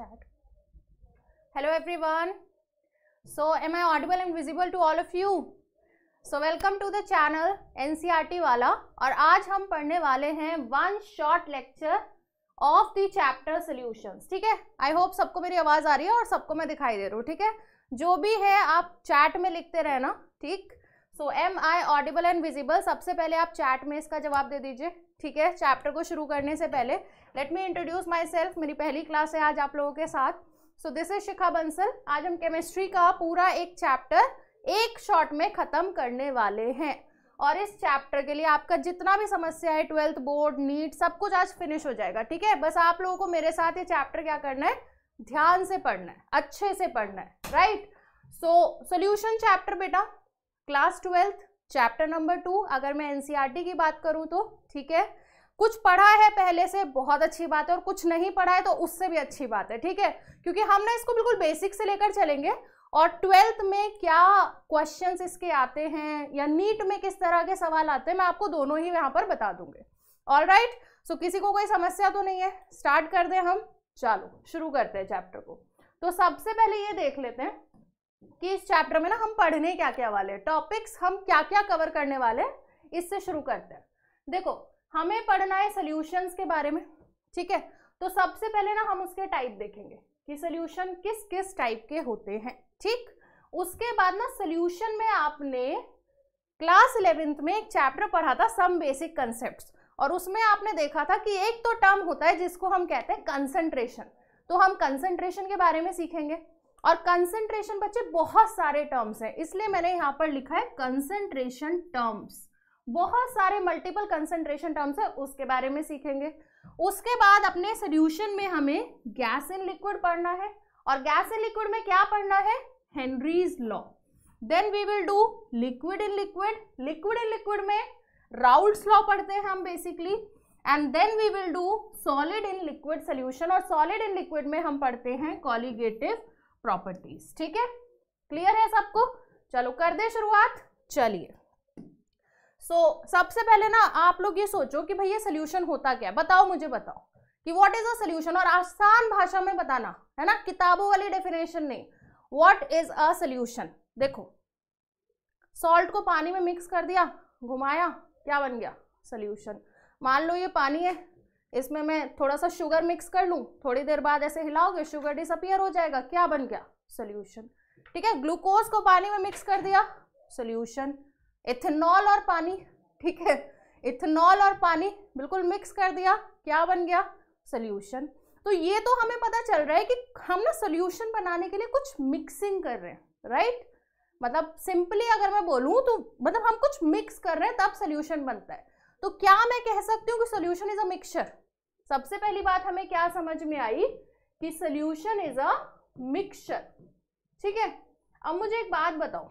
chat hello everyone so am i audible and visible to all of you so welcome to the channel NCERT वाला और आज हम पढ़ने वाले हैं one short lecture of the chapter solutions ठीक है आई होप सबको मेरी आवाज़ आ रही है और सबको मैं दिखाई दे रहा हूँ ठीक है जो भी है आप चैट में लिखते रहना ठीक so am I audible and visible सबसे पहले आप चैट में इसका जवाब दे दीजिए ठीक है चैप्टर को शुरू करने से पहले let me introduce myself मेरी पहली क्लास है आज आप लोगों के साथ so this is Shikha Bansal आज हम केमिस्ट्री का पूरा एक चैप्टर एक शॉट में ख़त्म करने वाले हैं और इस चैप्टर के लिए आपका जितना भी समस्या है ट्वेल्थ बोर्ड नीट सब कुछ आज फिनिश हो जाएगा ठीक है बस आप लोगों को मेरे साथ ये चैप्टर क्या करना है ध्यान से पढ़ना है अच्छे से पढ़ना है राइट सो सोल्यूशन चैप्टर बेटा class twelfth chapter number two अगर मैं एनसीआरटी e की बात करूँ तो ठीक है कुछ पढ़ा है पहले से बहुत अच्छी बात है और कुछ नहीं पढ़ा है तो उससे भी अच्छी बात है ठीक है क्योंकि हम ना इसको बिल्कुल बेसिक से लेकर चलेंगे और ट्वेल्थ में क्या क्वेश्चंस इसके आते हैं या नीट में किस तरह के सवाल आते हैं मैं आपको दोनों ही यहाँ पर बता दूंगी ऑल राइट सो किसी को कोई समस्या तो नहीं है स्टार्ट कर दें हम चलो शुरू करते हैं चैप्टर को तो सबसे पहले ये देख लेते हैं कि इस चैप्टर में ना हम पढ़ने क्या क्या वाले हैं टॉपिक्स हम क्या क्या कवर करने वाले हैं इससे शुरू करते हैं देखो हमें पढ़ना है सोल्यूशंस के बारे में ठीक है तो सबसे पहले ना हम उसके टाइप देखेंगे कि सोल्यूशन किस किस टाइप के होते हैं ठीक उसके बाद ना सोल्यूशन में आपने क्लास इलेवेंथ में एक चैप्टर पढ़ा था सम बेसिक कंसेप्ट और उसमें आपने देखा था कि एक तो टर्म होता है जिसको हम कहते हैं कंसंट्रेशन तो हम कंसंट्रेशन के बारे में सीखेंगे और कंसंट्रेशन बच्चे बहुत सारे टर्म्स हैं इसलिए मैंने यहाँ पर लिखा है कंसंट्रेशन टर्म्स बहुत सारे मल्टीपल कंसेंट्रेशन टर्म्स है उसके बारे में सीखेंगे उसके बाद अपने सोल्यूशन में हमें गैस इन लिक्विड पढ़ना है और गैस इन लिक्विड में क्या पढ़ना है Henry's law then we will do liquid in liquid liquid in liquid में राउल्स लॉ पढ़ते हैं हम basically and then we will do solid in liquid solution और सॉलिड इन लिक्विड में हम पढ़ते हैं कॉलीगेटिव प्रॉपर्टीज ठीक है क्लियर है सबको चलो कर दे शुरुआत चलिए सो so, सबसे पहले ना आप लोग ये सोचो कि भाई ये सोल्यूशन होता क्या बताओ मुझे बताओ कि व्हाट इज अ सोल्यूशन और आसान भाषा में बताना है ना किताबों वाली डेफिनेशन नहीं व्हाट इज अ सोल्यूशन देखो सॉल्ट को पानी में मिक्स कर दिया घुमाया क्या बन गया सोल्यूशन मान लो ये पानी है इसमें मैं थोड़ा सा शुगर मिक्स कर लूँ थोड़ी देर बाद ऐसे हिलाओगे शुगर डिसअपियर हो जाएगा क्या बन गया सोल्यूशन ठीक है ग्लूकोज को पानी में मिक्स कर दिया सोल्यूशन इथेनॉल और पानी ठीक है इथेनॉल और पानी बिल्कुल मिक्स कर दिया क्या बन गया सोल्यूशन तो ये तो हमें पता चल रहा है कि हम ना सोल्यूशन बनाने के लिए कुछ मिक्सिंग कर रहे हैं राइट मतलब सिंपली अगर मैं बोलूँ तो मतलब हम कुछ मिक्स कर रहे हैं तब सोल्यूशन बनता है तो क्या मैं कह सकती हूँ कि सोल्यूशन इज अ मिक्सचर सबसे पहली बात हमें क्या समझ में आई कि सोल्यूशन इज अ मिक्सचर ठीक है अब मुझे एक बात बताओ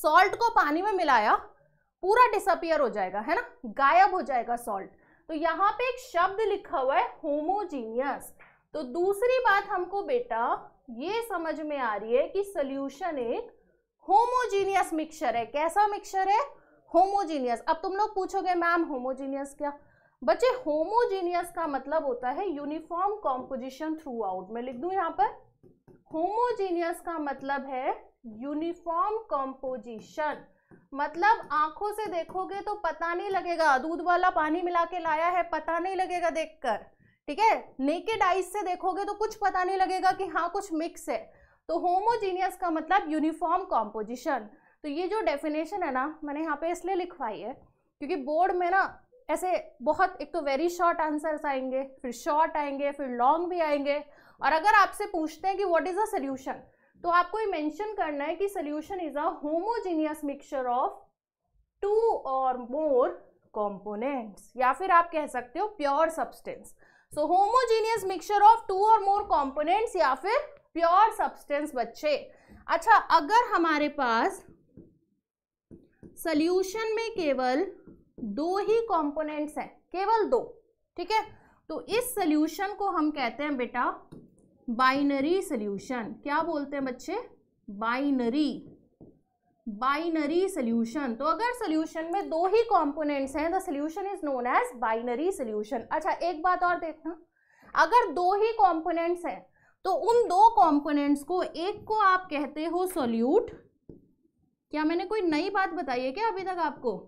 सॉल्ट को पानी में मिलाया पूरा डिसअपियर हो जाएगा है ना गायब हो जाएगा सॉल्ट तो यहाँ पे एक शब्द लिखा हुआ है होमोजीनियस तो दूसरी बात हमको बेटा ये समझ में आ रही है कि सोल्यूशन एक होमोजीनियस मिक्सचर है कैसा मिक्सचर है होमोजीनियस अब तुम लोग पूछोगे मैम होमोजीनियस क्या बच्चे होमोजीनियस का मतलब होता है यूनिफॉर्म कॉम्पोजिशन थ्रू आउट मैं लिख दू यहां पर होमोजीनियस का मतलब है यूनिफॉर्म कॉम्पोजिशन मतलब आंखों से देखोगे तो पता नहीं लगेगा दूध वाला पानी मिला के लाया है पता नहीं लगेगा देखकर ठीक है नेकेड आइज से देखोगे तो कुछ पता नहीं लगेगा कि हाँ कुछ मिक्स है तो होमोजीनियस का मतलब यूनिफॉर्म कॉम्पोजिशन तो ये जो डेफिनेशन है ना मैंने यहाँ पे इसलिए लिखवाई है क्योंकि बोर्ड में ना ऐसे बहुत एक तो वेरी शॉर्ट आंसर्स आएंगे फिर शॉर्ट आएंगे फिर लॉन्ग भी आएंगे और अगर आपसे पूछते हैं कि व्हाट इज़ अ सोल्यूशन तो आपको ये मेंशन करना है कि solution is a homogeneous mixture of two or more components या फिर आप कह सकते हो pure substance so homogeneous mixture of two or more components या फिर प्योर सब्सटेंस बच्चे अच्छा अगर हमारे पास सोल्यूशन में केवल दो ही कंपोनेंट्स हैं केवल दो ठीक है तो इस सोल्यूशन को हम कहते हैं बेटा बाइनरी सोल्यूशन क्या बोलते हैं बच्चे बाइनरी बाइनरी सोल्यूशन तो अगर सोल्यूशन में दो ही कॉम्पोनेंट्स हैं द तो solution is known as binary solution अच्छा एक बात और देखना अगर दो ही कॉम्पोनेंट्स हैं तो उन दो कॉम्पोनेंट्स को एक को आप कहते हो सोल्यूट क्या मैंने कोई नई बात बताई है क्या अभी तक आपको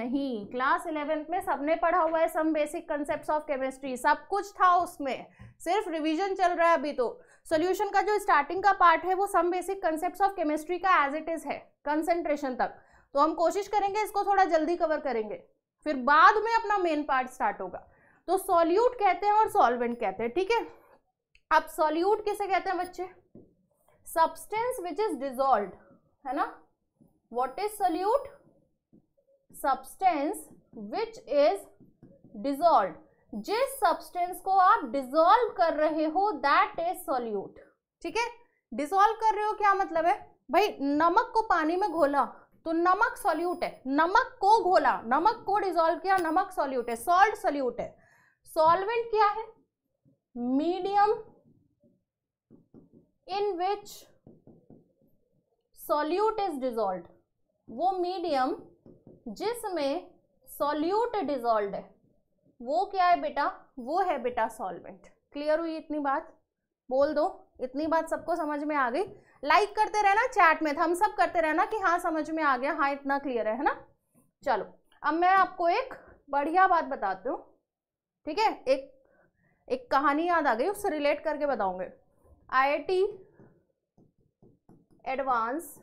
नहीं क्लास इलेवेंथ में सबने पढ़ा हुआ है some basic concept of chemistry सब कुछ था उसमें सिर्फ रिविजन चल रहा है अभी तो सोल्यूशन का जो स्टार्टिंग का पार्ट है वो some basic concept of chemistry का एज इट इज है कंसेंट्रेशन तक तो हम कोशिश करेंगे इसको थोड़ा जल्दी कवर करेंगे फिर बाद में अपना मेन पार्ट स्टार्ट होगा तो सॉल्यूट कहते हैं और सॉल्वेंट कहते हैं ठीक है अब सॉल्यूट किसे कहते हैं बच्चे सब्सटेंस विच इज डिजोल्व है ना what is solute substance which is dissolve जिस सब्सटेंस को आप डिजोल्व कर रहे हो दैट इज सोल्यूट ठीक है डिजोल्व कर रहे हो क्या मतलब है भाई नमक को पानी में घोला तो नमक सोल्यूट है नमक को घोला नमक को डिजोल्व किया नमक सोल्यूट है सॉल्ट सोल्यूट है सॉल्वेंट क्या है medium in which solute is dissolve वो मीडियम जिसमें सोल्यूट डिजोल्व है वो क्या है बेटा वो है बेटा सॉल्वेंट क्लियर हुई इतनी बात बोल दो इतनी बात सबको समझ में आ गई लाइक करते रहना चैट में हम सब करते रहना कि हाँ समझ में आ गया हाँ इतना क्लियर है ना चलो अब मैं आपको एक बढ़िया बात बताती हूँ ठीक है एक एक कहानी याद आ गई उससे रिलेट करके बताऊंगे आईआईटी एडवांस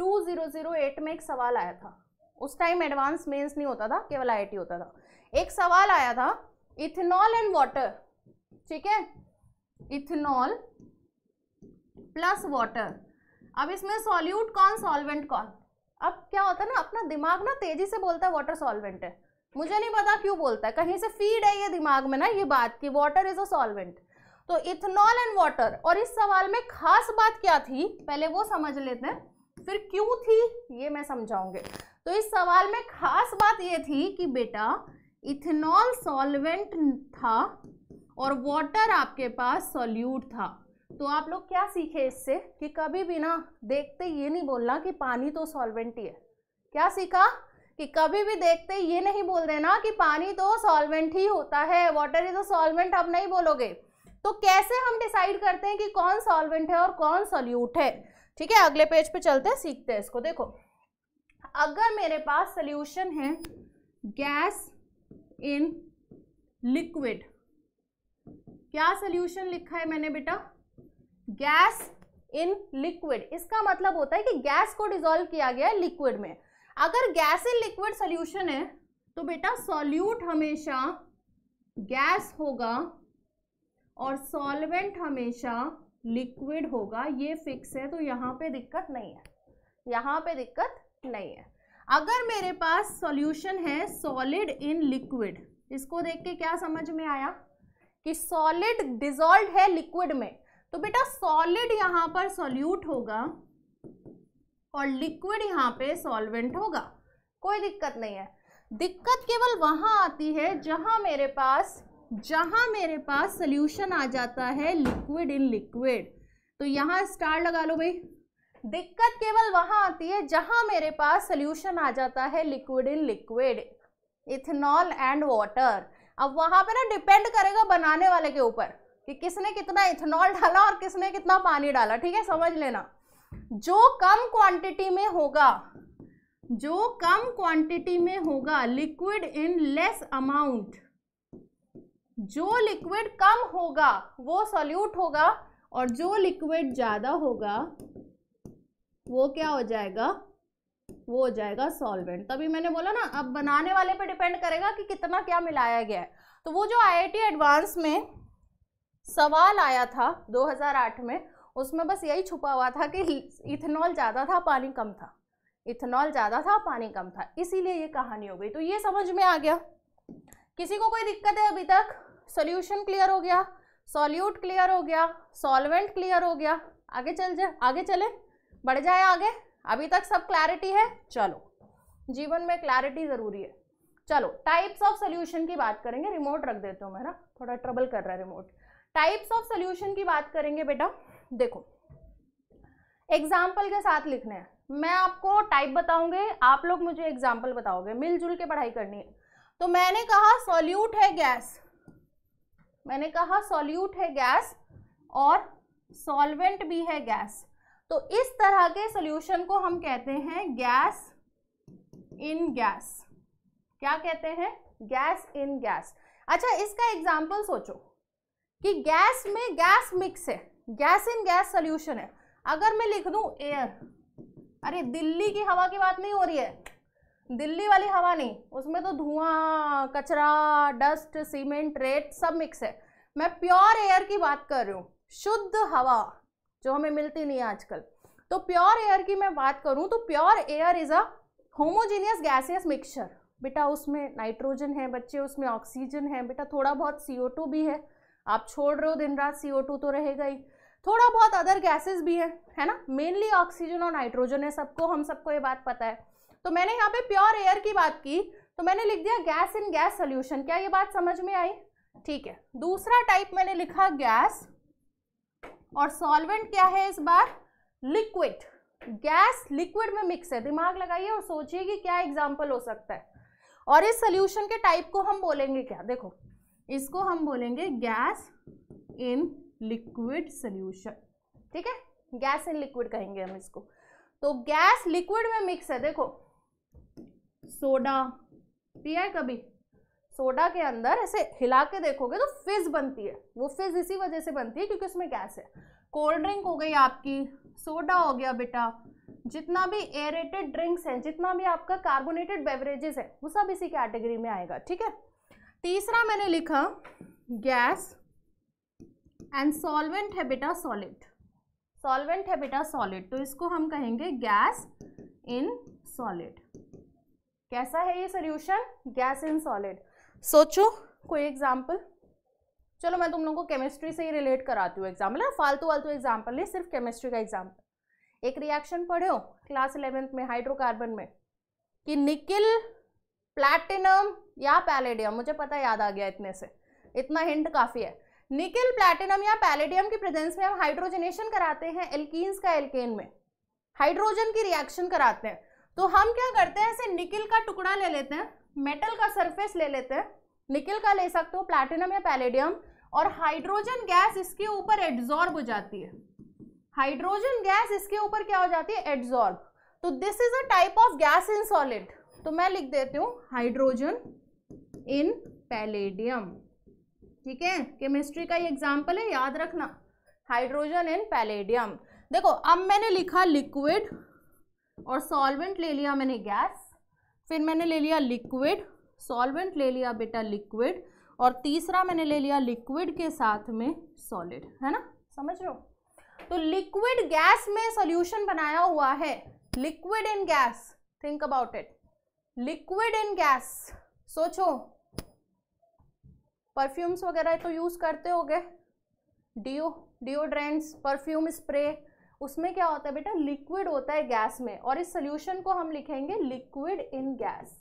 2008 में एक सवाल आया था उस टाइम एडवांस मेंस नहीं होता था केवल आईआईटी होता था एक सवाल आया था इथेनॉल एंड वाटर ठीक है इथेनॉल प्लस वाटर अब इसमें सॉल्यूट कौन सॉल्वेंट कौन अब क्या होता है ना अपना दिमाग ना तेजी से बोलता है वाटर सॉल्वेंट है मुझे नहीं पता क्यों बोलता है कहीं से फीड है ये दिमाग में ना ये बात कि वाटर इज अ सॉल्वेंट तो इथेनॉल एंड वाटर और इस सवाल में खास बात क्या थी पहले वो समझ लेते हैं फिर क्यों थी ये मैं समझाऊंगे तो इस सवाल में खास बात ये थी कि बेटा इथेनॉल सॉल्वेंट था और वाटर आपके पास सॉल्यूट था तो आप लोग क्या सीखे इससे कि कभी भी ना देखते ये नहीं बोलना कि पानी तो सॉल्वेंट ही है क्या सीखा कि कभी भी देखते ये नहीं बोल देना कि पानी तो सॉल्वेंट ही होता है वाटर इज अ सॉल्वेंट आप नहीं बोलोगे तो कैसे हम डिसाइड करते हैं कि कौन सॉल्वेंट है और कौन सॉल्यूट है ठीक है अगले पेज पे चलते हैं सीखते हैं इसको देखो अगर मेरे पास सॉल्यूशन है गैस इन लिक्विड क्या सोल्यूशन लिखा है मैंने बेटा गैस इन लिक्विड इसका मतलब होता है कि गैस को डिजोल्व किया गया है लिक्विड में अगर गैस इन लिक्विड सोल्यूशन है तो बेटा सॉल्यूट हमेशा गैस होगा और सॉल्वेंट हमेशा लिक्विड होगा ये फिक्स है तो यहां पे दिक्कत नहीं है यहाँ पे दिक्कत नहीं है अगर मेरे पास सॉल्यूशन है सॉलिड इन लिक्विड इसको देख के क्या समझ में आया कि सॉलिड डिजॉल्व है लिक्विड में तो बेटा सॉलिड यहाँ पर सॉल्यूट होगा और लिक्विड यहाँ पे सॉल्वेंट होगा कोई दिक्कत नहीं है दिक्कत केवल वहां आती है जहां मेरे पास जहां मेरे पास सोल्यूशन आ जाता है लिक्विड इन लिक्विड तो यहाँ स्टार लगा लो भाई दिक्कत केवल वहां आती है जहां मेरे पास सोल्यूशन आ जाता है liquid in liquid ethanol and water अब वहां पे ना डिपेंड करेगा बनाने वाले के ऊपर कि किसने कितना इथेनॉल डाला और किसने कितना पानी डाला ठीक है समझ लेना जो कम क्वांटिटी में होगा जो कम क्वांटिटी में होगा लिक्विड इन लेस अमाउंट जो लिक्विड कम होगा वो सॉल्यूट होगा और जो लिक्विड ज़्यादा होगा वो क्या हो जाएगा वो हो जाएगा सॉल्वेंट तभी मैंने बोला ना अब बनाने वाले पे डिपेंड करेगा कि कितना क्या मिलाया गया है तो वो जो आईआईटी एडवांस में सवाल आया था 2008 में उसमें बस यही छुपा हुआ था कि इथेनॉल ज़्यादा था पानी कम था इथेनॉल ज़्यादा था पानी कम था इसीलिए ये कहानी हो गई तो ये समझ में आ गया किसी को कोई दिक्कत है अभी तक सोल्यूशन क्लियर हो गया सॉल्यूट क्लियर हो गया सॉल्वेंट क्लियर हो गया आगे चल जाए आगे चले बढ़ जाए आगे अभी तक सब क्लैरिटी है चलो जीवन में क्लैरिटी ज़रूरी है चलो टाइप्स ऑफ सोल्यूशन की बात करेंगे रिमोट रख देते हो मैं ना थोड़ा ट्रबल कर रहा है रिमोट टाइप्स ऑफ सोल्यूशन की बात करेंगे बेटा देखो एग्जाम्पल के साथ लिखने हैं मैं आपको टाइप बताऊंगे आप लोग मुझे एग्जाम्पल बताओगे मिलजुल के पढ़ाई करनी है तो मैंने कहा सॉल्यूट है गैस मैंने कहा सॉल्यूट है गैस और सॉल्वेंट भी है गैस तो इस तरह के सोल्यूशन को हम कहते हैं गैस इन गैस क्या कहते हैं गैस इन गैस अच्छा इसका एग्जाम्पल सोचो कि गैस में गैस मिक्स है गैस इन गैस सोल्यूशन है अगर मैं लिख दूं एयर अरे दिल्ली की हवा की बात नहीं हो रही है दिल्ली वाली हवा नहीं उसमें तो धुआं कचरा डस्ट सीमेंट रेट सब मिक्स है मैं प्योर एयर की बात कर रही हूँ शुद्ध हवा जो हमें मिलती नहीं है आजकल तो प्योर एयर की मैं बात करूँ तो pure air is a homogeneous gaseous mixture बेटा उसमें नाइट्रोजन है बच्चे उसमें ऑक्सीजन है बेटा थोड़ा बहुत सी भी है आप छोड़ रहे हो दिन रात सी तो रहेगा ही थोड़ा बहुत अदर गैसेस भी हैं है ना मेनली ऑक्सीजन और नाइट्रोजन है सबको हम सबको ये बात पता है तो मैंने यहाँ पे प्योर एयर की बात की तो मैंने लिख दिया गैस इन गैस सोल्यूशन क्या ये बात समझ में आई ठीक है दूसरा टाइप मैंने लिखा गैस और सॉल्वेंट क्या है इस बार लिक्विड गैस लिक्विड में मिक्स है दिमाग लगाइए और सोचिए कि क्या एग्जाम्पल हो सकता है और इस सोल्यूशन के टाइप को हम बोलेंगे क्या देखो इसको हम बोलेंगे गैस इन लिक्विड सोल्यूशन ठीक है गैस इन लिक्विड कहेंगे हम इसको तो गैस लिक्विड में मिक्स है देखो सोडा पिया है कभी सोडा के अंदर ऐसे हिला के देखोगे तो फिज बनती है वो फिज इसी वजह से बनती है क्योंकि उसमें गैस है कोल्ड ड्रिंक हो गई आपकी सोडा हो गया बेटा जितना भी एरेटेड ड्रिंक्स हैं जितना भी आपका कार्बोनेटेड बेवरेजेस है वो सब इसी कैटेगरी में आएगा ठीक है तीसरा मैंने लिखा गैस एंड सॉल्वेंट है बेटा सॉलिड सॉल्वेंट है बेटा सॉलिड तो इसको हम कहेंगे गैस इन सॉलिड कैसा है ये सोल्यूशन गैस इन सॉलिड सोचो कोई एग्जाम्पल चलो मैं तुम लोगों को केमिस्ट्री से ही रिलेट कराती हूँ एग्जाम्पल है फालतू वालतू एग्जाम्पल नहीं सिर्फ केमिस्ट्री का एग्जाम्पल एक रिएक्शन पढ़े हो क्लास इलेवेंथ में हाइड्रोकार्बन में कि निकिल प्लैटिनम या पैलेडियम मुझे पता याद आ गया इतने से इतना हिंट काफ़ी है निकिल प्लैटिनम या पैलेडियम की प्रेजेंस में हम हाइड्रोजनेशन कराते हैं एल्किन्स का एल्केन में हाइड्रोजन की रिएक्शन कराते हैं तो हम क्या करते हैं ऐसे निकिल का टुकड़ा ले लेते हैं मेटल का सरफेस ले लेते हैं निकल का ले सकते हो प्लैटिनम या पैलेडियम और हाइड्रोजन गैस इसके ऊपर एड्जॉर्ब हो जाती है हाइड्रोजन गैस इसके ऊपर क्या हो जाती है एड्जॉर्ब तो this is a type of gas in solid तो मैं लिख देती हूँ हाइड्रोजन इन पैलेडियम ठीक है केमिस्ट्री का ये एग्जाम्पल है याद रखना हाइड्रोजन इन पैलेडियम देखो अब मैंने लिखा लिक्विड और सॉल्वेंट ले लिया मैंने गैस फिर मैंने ले लिया लिक्विड सॉल्वेंट ले लिया बेटा लिक्विड और तीसरा मैंने ले लिया लिक्विड के साथ में सॉलिड है ना समझ रहे हो तो लिक्विड गैस में सॉल्यूशन बनाया हुआ है liquid in gas think about it liquid in gas सोचो परफ्यूम्स वगैरह तो यूज करते हो गए डिओ डिओड्रेंट्स परफ्यूम स्प्रे उसमें क्या होता है बेटा लिक्विड होता है गैस में और इस सोल्यूशन को हम लिखेंगे लिक्विड इन गैस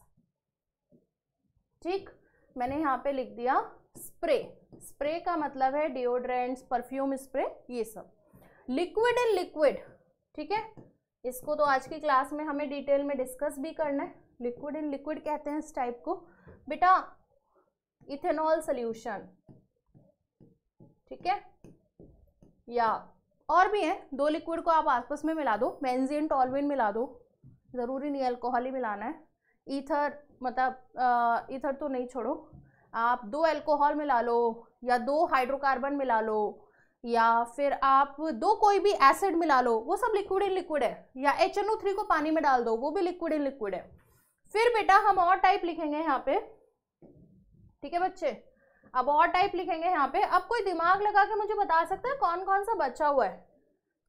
ठीक मैंने यहाँ पे लिख दिया स्प्रे स्प्रे का मतलब है डिओड्रेंट्स परफ्यूम स्प्रे ये सब लिक्विड इन लिक्विड ठीक है इसको तो आज की क्लास में हमें डिटेल में डिस्कस भी करना है लिक्विड इन लिक्विड कहते हैं इस टाइप को बेटा इथेनॉल सोल्यूशन ठीक है या और भी हैं दो लिक्विड को आप आसपास में मिला दो बेंजीन टॉलविन मिला दो ज़रूरी नहीं अल्कोहल ही मिलाना है ईथर मतलब ईथर तो नहीं छोड़ो आप दो अल्कोहल मिला लो या दो हाइड्रोकार्बन मिला लो या फिर आप दो कोई भी एसिड मिला लो वो सब लिक्विड इन लिक्विड है या एच एन ओ थ्री को पानी में डाल दो वो भी लिक्विड इन लिक्विड है फिर बेटा हम और टाइप लिखेंगे यहाँ पे ठीक है बच्चे अब और टाइप लिखेंगे यहाँ पे अब कोई दिमाग लगा के मुझे बता सकता है कौन कौन सा बचा हुआ है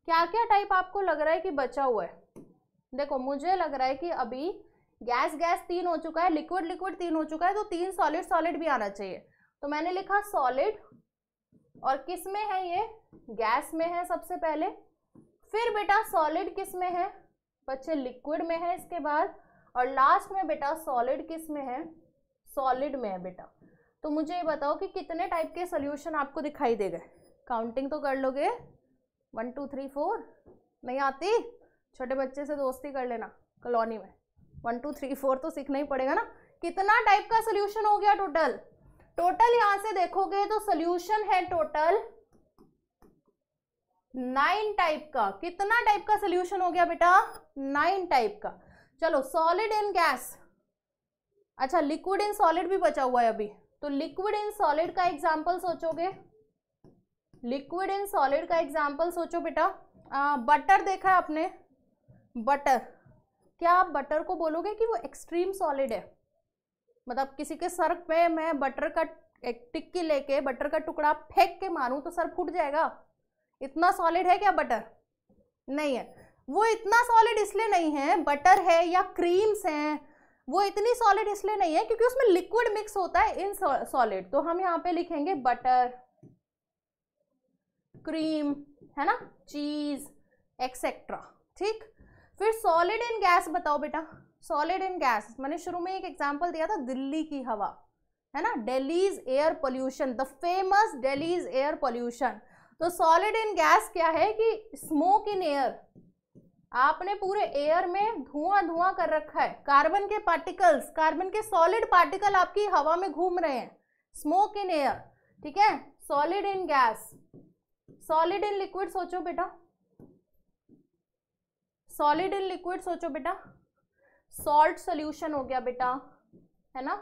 क्या क्या टाइप आपको लग रहा है कि बचा हुआ है देखो मुझे लग रहा है कि अभी गैस गैस तीन हो चुका है लिक्विड लिक्विड तीन हो चुका है तो तीन सॉलिड सॉलिड भी आना चाहिए तो मैंने लिखा सॉलिड और किस में है ये गैस में है सबसे पहले फिर बेटा सॉलिड किस में है बच्चे लिक्विड में है इसके बाद और लास्ट में बेटा सॉलिड किस में है सॉलिड में है बेटा तो मुझे ये बताओ कि कितने टाइप के सोल्यूशन आपको दिखाई दे गए काउंटिंग तो कर लोगे वन टू थ्री फोर नहीं आती छोटे बच्चे से दोस्ती कर लेना कॉलोनी में वन टू थ्री फोर तो सीखना ही पड़ेगा ना कितना टाइप का सोल्यूशन हो गया टोटल टोटल यहां से देखोगे तो सोल्यूशन है टोटल नाइन टाइप का कितना टाइप का सोल्यूशन हो गया बेटा नाइन टाइप का चलो सॉलिड इन गैस अच्छा लिक्विड इन सॉलिड भी बचा हुआ है अभी तो लिक्विड इन सॉलिड का एग्जाम्पल सोचोगे लिक्विड इन सॉलिड का एग्जाम्पल सोचो बेटा बटर देखा है आपने बटर क्या आप बटर को बोलोगे कि वो एक्सट्रीम सॉलिड है मतलब किसी के सर पे मैं बटर का एक टिक्की लेके बटर का टुकड़ा फेंक के मारूं तो सर फूट जाएगा इतना सॉलिड है क्या बटर नहीं है वो इतना सॉलिड इसलिए नहीं है बटर है या क्रीम्स हैं वो इतनी सॉलिड इसलिए नहीं है क्योंकि उसमें लिक्विड मिक्स होता है इन सॉलिड तो हम यहाँ पे लिखेंगे बटर क्रीम है ना चीज एक्सेट्रा ठीक फिर सॉलिड इन गैस बताओ बेटा सॉलिड इन गैस मैंने शुरू में एक एग्जाम्पल दिया था दिल्ली की हवा है ना Delhi's air pollution the famous Delhi's air pollution तो सॉलिड इन गैस क्या है कि स्मोक इन एयर आपने पूरे एयर में धुआं धुआं कर रखा है कार्बन के पार्टिकल्स कार्बन के सॉलिड पार्टिकल आपकी हवा में घूम रहे हैं स्मोक इन एयर ठीक है solid in gas solid in liquid सोचो बेटा सॉलिड इन लिक्विड सोचो बेटा सॉल्ट सोल्यूशन हो गया बेटा है ना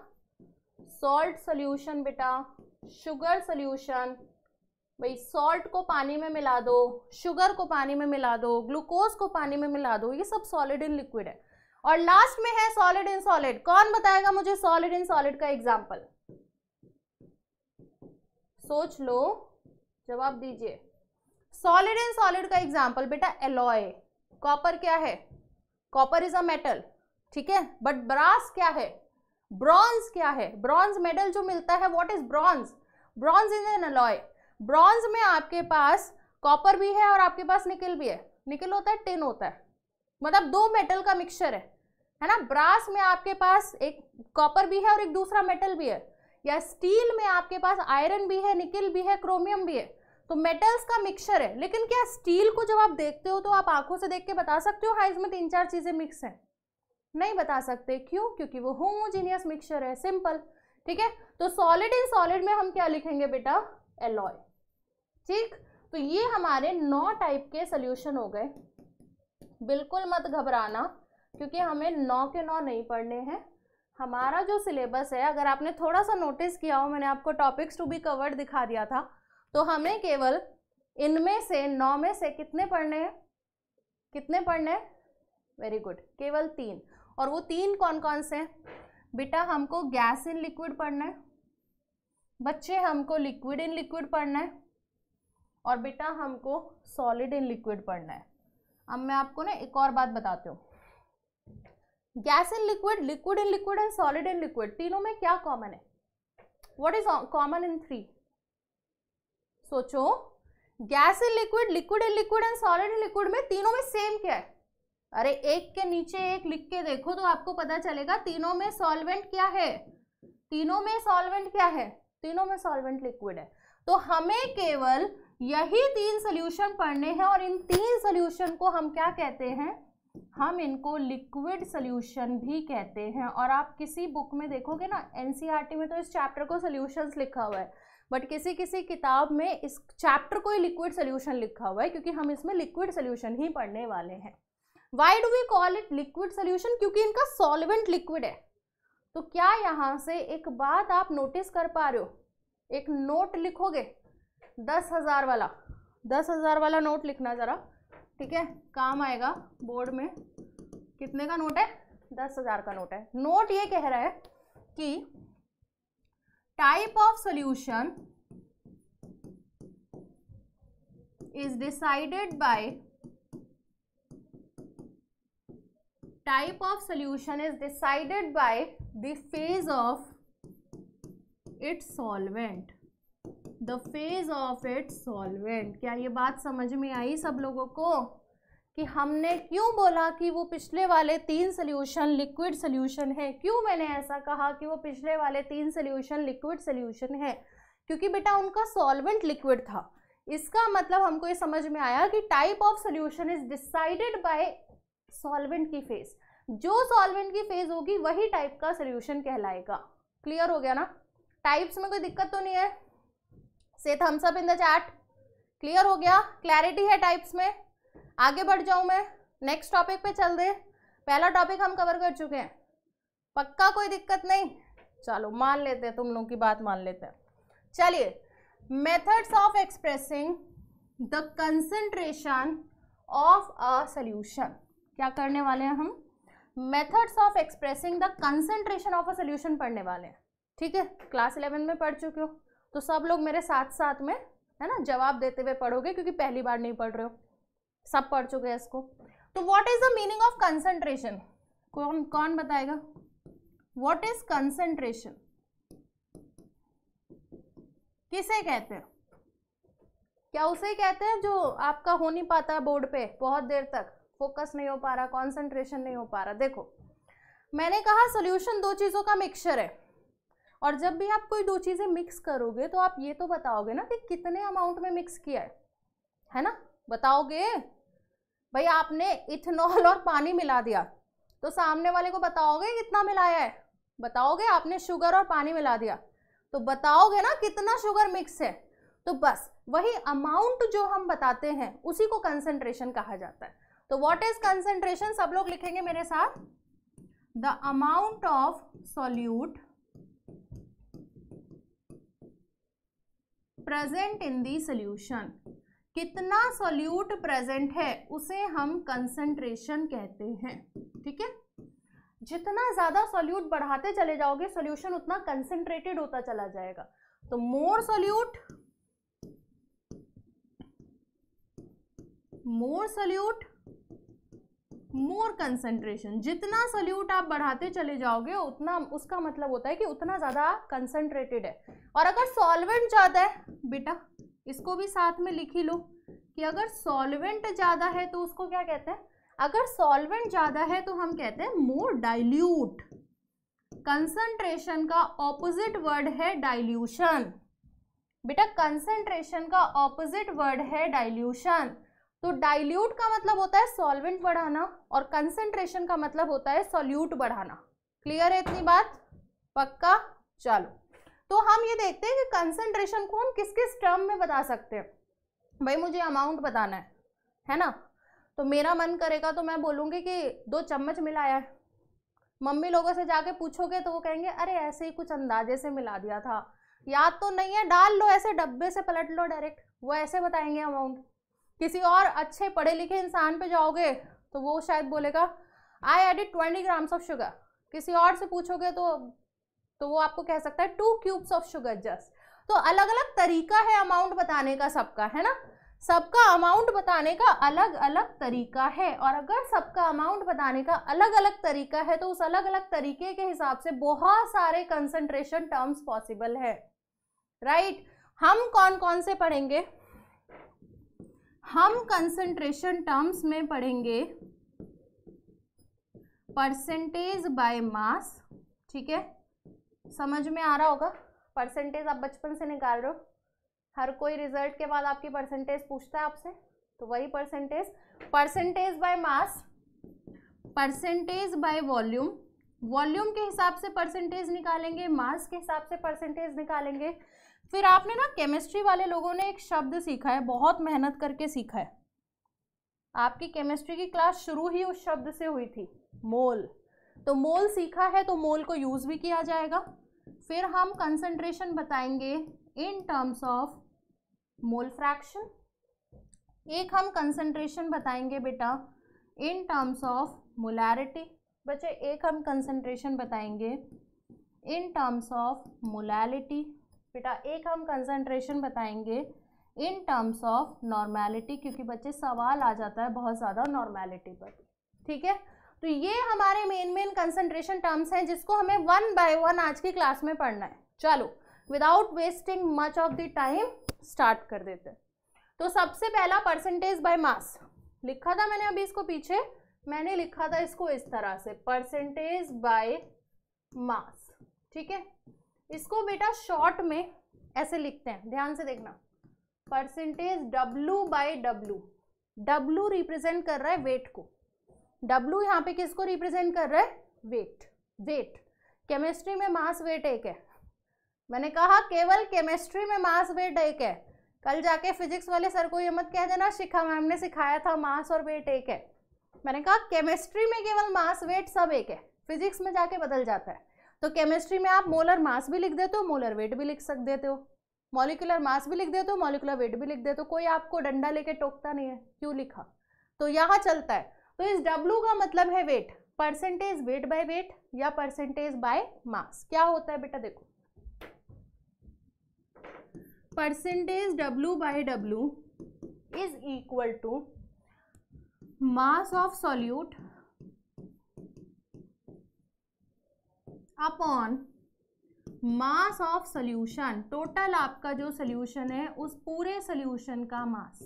सॉल्ट सोल्यूशन बेटा शुगर सोल्यूशन भाई सॉल्ट को पानी में मिला दो शुगर को पानी में मिला दो ग्लूकोज को पानी में मिला दो ये सब सॉलिड इन लिक्विड है और लास्ट में है सॉलिड इन सॉलिड कौन बताएगा मुझे सॉलिड इन सॉलिड का एग्जाम्पल सोच लो जवाब दीजिए सॉलिड इन सॉलिड का एग्जाम्पल बेटा एलॉय कॉपर क्या है कॉपर इज अ मेटल ठीक है बट ब्रास क्या है ब्रॉन्ज क्या है ब्रॉन्ज मेडल जो मिलता है what is bronze bronze is an alloy bronze में आपके पास कॉपर भी है और आपके पास निकल भी है निकल होता है टिन होता है मतलब दो मेटल का मिक्सचर है है ना ब्रास में आपके पास एक कॉपर भी है और एक दूसरा मेटल भी है या स्टील में आपके पास आयरन भी है निकल भी है क्रोमियम भी है तो मेटल्स का मिक्सचर है लेकिन क्या स्टील को जब आप देखते हो तो आप आंखों से देख के बता सकते हो हाँ इसमें तीन चार चीज़ें मिक्स हैं नहीं बता सकते क्यों क्योंकि वो होमोजीनियस मिक्सचर है सिंपल ठीक है तो सॉलिड इन सॉलिड में हम क्या लिखेंगे बेटा एलॉय ठीक तो ये हमारे नौ टाइप के सोल्यूशन हो गए बिल्कुल मत घबराना क्योंकि हमें नौ के नौ नहीं पढ़ने हैं हमारा जो सिलेबस है अगर आपने थोड़ा सा नोटिस किया हो मैंने आपको टॉपिक्स टू बी कवर्ड दिखा दिया था तो हमें केवल इनमें से नौ में से कितने पढ़ने हैं कितने पढ़ने हैं वेरी गुड केवल तीन और वो तीन कौन कौन से हैं बेटा हमको गैस इन लिक्विड पढ़ना है बच्चे हमको लिक्विड इन लिक्विड पढ़ना है और बेटा हमको सॉलिड इन लिक्विड पढ़ना है अब मैं आपको ना एक और बात बताती हूँ gas in liquid liquid in liquid and solid in liquid तीनों में क्या कॉमन है what is common in three सोचो gas in liquid liquid in liquid and solid in liquid में तीनों में सेम क्या है अरे एक के नीचे एक लिख के देखो तो आपको पता चलेगा तीनों में सॉल्वेंट क्या है तीनों में सॉल्वेंट क्या है तीनों में सॉल्वेंट लिक्विड है तो हमें केवल यही तीन सोल्यूशन पढ़ने हैं और इन तीन सोल्यूशन को हम क्या कहते हैं हम इनको लिक्विड सोल्यूशन भी कहते हैं और आप किसी बुक में देखोगे ना एनसीईआरटी e में तो इस चैप्टर को सोल्यूशंस लिखा हुआ है बट किसी किसी किताब में इस चैप्टर को ही लिक्विड सोल्यूशन लिखा हुआ है क्योंकि हम इसमें लिक्विड सोल्यूशन ही पढ़ने वाले हैं why do we call it liquid solution क्योंकि इनका सॉल्वेंट लिक्विड है तो क्या यहाँ से एक बात आप नोटिस कर पा रहे हो एक नोट लिखोगे दस हज़ार वाला दस हज़ार वाला नोट लिखना ज़रा ठीक है काम आएगा बोर्ड में कितने का नोट है दस हज़ार का नोट है नोट ये कह रहा है कि type of solution is decided by type of solution is decided by the phase of its solvent the phase of it solvent क्या ये बात समझ में आई सब लोगों को कि हमने क्यों बोला कि वो पिछले वाले तीन सोल्यूशन लिक्विड सोल्यूशन है क्यों मैंने ऐसा कहा कि वो पिछले वाले तीन सोल्यूशन लिक्विड सोल्यूशन है क्योंकि बेटा उनका सॉल्वेंट लिक्विड था इसका मतलब हमको ये समझ में आया कि type of solution is decided by solvent की फेज जो सॉल्वेंट की फेज होगी वही टाइप का सोल्यूशन कहलाएगा क्लियर हो गया ना टाइप्स में कोई दिक्कत तो नहीं है से thumbs up in the chat clear हो गया क्लैरिटी है टाइप्स में आगे बढ़ जाऊँ मैं नेक्स्ट टॉपिक पे चल दे पहला टॉपिक हम कवर कर चुके हैं पक्का कोई दिक्कत नहीं चलो मान लेते हैं तुम लोग की बात मान लेते हैं चलिए methods of expressing the concentration of a solution क्या करने वाले हैं हम methods of expressing the concentration of a solution पढ़ने वाले हैं ठीक है क्लास इलेवन में पढ़ चुके हो तो सब लोग मेरे साथ साथ में है ना जवाब देते हुए पढ़ोगे क्योंकि पहली बार नहीं पढ़ रहे हो सब पढ़ चुके हैं इसको तो what is the meaning of concentration कौन कौन बताएगा वॉट इज कंसेंट्रेशन किसे कहते हैं क्या उसे कहते हैं जो आपका हो नहीं पाता बोर्ड पे बहुत देर तक फोकस नहीं हो पा रहा कंसंट्रेशन नहीं हो पा रहा देखो मैंने कहा सोल्यूशन दो चीज़ों का मिक्सचर है और जब भी आप कोई दो चीज़ें मिक्स करोगे तो आप ये तो बताओगे ना कि कितने अमाउंट में मिक्स किया है है ना बताओगे भाई आपने इथेनॉल और पानी मिला दिया तो सामने वाले को बताओगे कितना मिलाया है बताओगे आपने शुगर और पानी मिला दिया तो बताओगे ना कितना शुगर मिक्स है तो बस वही अमाउंट जो हम बताते हैं उसी को कंसेंट्रेशन कहा जाता है तो व्हाट इज कंसेंट्रेशन सब लोग लिखेंगे मेरे साथ the amount of solute present in the solution कितना सॉल्यूट प्रेजेंट है उसे हम कंसंट्रेशन कहते हैं ठीक है जितना ज़्यादा सॉल्यूट बढ़ाते चले जाओगे सॉल्यूशन उतना कंसंट्रेटेड होता चला जाएगा तो more solute more solute more concentration जितना सल्यूट आप बढ़ाते चले जाओगे उतना उसका मतलब होता है कि उतना ज़्यादा कंसंट्रेटेड है और अगर सॉल्वेंट ज़्यादा है बेटा इसको भी साथ में लिख ही लो कि अगर सॉल्वेंट ज़्यादा है तो उसको क्या कहते हैं अगर सॉल्वेंट ज़्यादा है तो हम कहते हैं मोर डाइल्यूट कंसंट्रेशन का ऑपोजिट वर्ड है डाइल्यूशन बेटा कंसंट्रेशन का ऑपोजिट वर्ड है डाइल्यूशन तो डाइल्यूट का मतलब होता है सॉल्वेंट बढ़ाना और कंसेंट्रेशन का मतलब होता है सॉल्यूट बढ़ाना क्लियर है इतनी बात पक्का चलो तो हम ये देखते हैं कि कंसेंट्रेशन को हम किस किस टर्म में बता सकते हैं भाई मुझे अमाउंट बताना है है ना तो मेरा मन करेगा तो मैं बोलूँगी कि दो चम्मच मिलाया है मम्मी लोगों से जाके पूछोगे तो वो कहेंगे अरे ऐसे ही कुछ अंदाजे से मिला दिया था याद तो नहीं है डाल लो ऐसे डब्बे से पलट लो डायरेक्ट वो ऐसे बताएंगे अमाउंट किसी और अच्छे पढ़े लिखे इंसान पे जाओगे तो वो शायद बोलेगा I added twenty grams of sugar किसी और से पूछोगे तो तो वो आपको कह सकता है two cubes of sugar just तो अलग अलग तरीका है अमाउंट बताने का सबका है ना सबका अमाउंट बताने का अलग अलग तरीका है और अगर सबका अमाउंट बताने का अलग अलग तरीका है तो उस अलग अलग तरीके के हिसाब से बहुत सारे कंसंट्रेशन टर्म्स पॉसिबल है राइट right? हम कौन कौन से पढ़ेंगे हम कंसंट्रेशन टर्म्स में पढ़ेंगे परसेंटेज बाय मास ठीक है समझ में आ रहा होगा परसेंटेज आप बचपन से निकाल रहे हो हर कोई रिजल्ट के बाद आपकी परसेंटेज पूछता है आपसे तो वही percentage percentage by mass percentage by volume volume के हिसाब से परसेंटेज निकालेंगे मास के हिसाब से परसेंटेज निकालेंगे फिर आपने ना केमिस्ट्री वाले लोगों ने एक शब्द सीखा है बहुत मेहनत करके सीखा है आपकी केमिस्ट्री की क्लास शुरू ही उस शब्द से हुई थी मोल तो मोल सीखा है तो मोल को यूज़ भी किया जाएगा फिर हम कंसंट्रेशन बताएंगे in terms of mole fraction एक हम कंसंट्रेशन बताएंगे बेटा इन टर्म्स ऑफ मोलैरिटी बच्चे एक हम कंसंट्रेशन बताएंगे इन टर्म्स ऑफ मोलैलिटी बेटा एक हम कंसंट्रेशन बताएंगे इन टर्म्स ऑफ नॉर्मेलिटी क्योंकि बच्चे सवाल आ जाता है बहुत ज़्यादा नॉर्मेलिटी पर ठीक है तो ये हमारे मेन मेन कंसंट्रेशन टर्म्स हैं जिसको हमें वन बाय वन आज की क्लास में पढ़ना है चलो without wasting much of the time start कर देते हैं तो सबसे पहला परसेंटेज बाय मास लिखा था मैंने अभी इसको पीछे मैंने लिखा था इसको इस तरह से परसेंटेज बाय मास ठीक है इसको बेटा शॉर्ट में ऐसे लिखते हैं ध्यान से देखना percentage W by W W represent कर रहा है वेट को डब्लू यहाँ पे किसको रिप्रेजेंट कर रहा है वेट वेट केमिस्ट्री में मास वेट एक है मैंने कहा केवल केमिस्ट्री में मास वेट एक है कल जाके फिजिक्स वाले सर को ये मत कह देना शिखा मैम ने सिखाया था मास और वेट एक है मैंने कहा केमिस्ट्री में केवल मास वेट सब एक है फिजिक्स में जाके बदल जाता है तो केमिस्ट्री में आप मोलर मास भी लिख देते हो मोलर वेट भी लिख सक देते हो मॉलिकुलर मास भी लिख देते हो मॉलिकुलर वेट भी लिख देते हो कोई आपको डंडा लेके टोकता नहीं है क्यों लिखा तो यहाँ चलता है तो इस डब्लू का मतलब है weight percentage weight by weight या परसेंटेज बाय मास क्या होता है बेटा देखो percentage W by W is equal to mass of solute upon mass of solution total आपका जो सोल्यूशन है उस पूरे सोल्यूशन का मास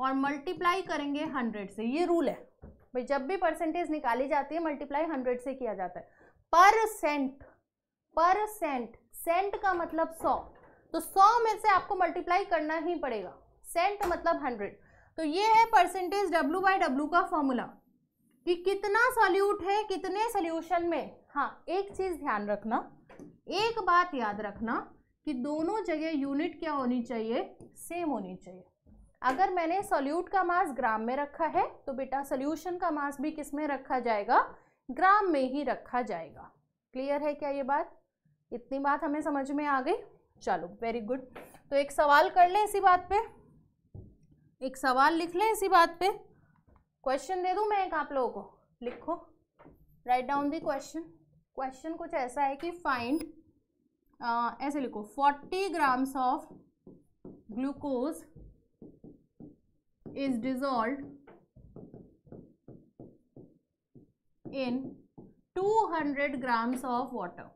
और मल्टीप्लाई करेंगे हंड्रेड से ये रूल है भाई जब भी परसेंटेज निकाली जाती है मल्टीप्लाई हंड्रेड से किया जाता है पर सेंट पर सेंट का मतलब सौ तो सौ में से आपको मल्टीप्लाई करना ही पड़ेगा सेंट मतलब हंड्रेड तो ये है परसेंटेज डब्ल्यू बाई डब्ल्यू का फॉर्मूला कि कितना सॉल्यूट है कितने सोल्यूशन में हाँ एक चीज़ ध्यान रखना एक बात याद रखना कि दोनों जगह यूनिट क्या होनी चाहिए सेम होनी चाहिए अगर मैंने सॉल्यूट का मास ग्राम में रखा है तो बेटा सोल्यूशन का मास भी किस में रखा जाएगा ग्राम में ही रखा जाएगा क्लियर है क्या ये बात इतनी बात हमें समझ में आ गई चलो वेरी गुड तो एक सवाल कर लें इसी बात पे एक सवाल लिख लें इसी बात पे क्वेश्चन दे दूं मैं एक आप लोगों को लिखो write down the question question कुछ ऐसा है कि फाइंड ऐसे लिखो 40 grams of glucose is into 200 grams of water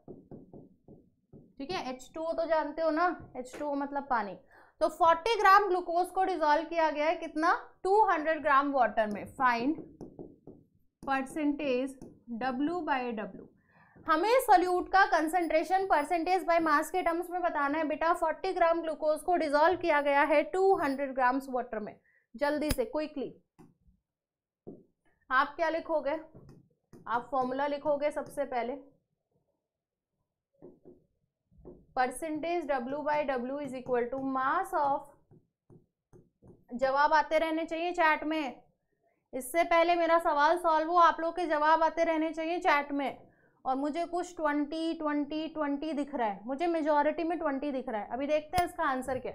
ठीक है H2O तो जानते हो ना H2O मतलब पानी तो 40 ग्राम ग्लूकोज को डिजोल्व किया गया है कितना 200 ग्राम वाटर में find percentage W by W हमें सोल्यूट का कंसंट्रेशन परसेंटेज बाय मास के टर्म्स में बताना है बेटा 40 ग्राम ग्लूकोज को डिजोल्व किया गया है 200 हंड्रेड ग्राम्स वाटर में जल्दी से क्विकली आप क्या लिखोगे आप फॉर्मूला लिखोगे सबसे पहले percentage W by W is equal to mass of जवाब आते रहने चाहिए चैट में इससे पहले मेरा सवाल सॉल्व हो आप लोग के जवाब आते रहने चाहिए चैट में और मुझे कुछ ट्वेंटी ट्वेंटी ट्वेंटी दिख रहा है मुझे मेजोरिटी में ट्वेंटी दिख रहा है अभी देखते हैं इसका आंसर क्या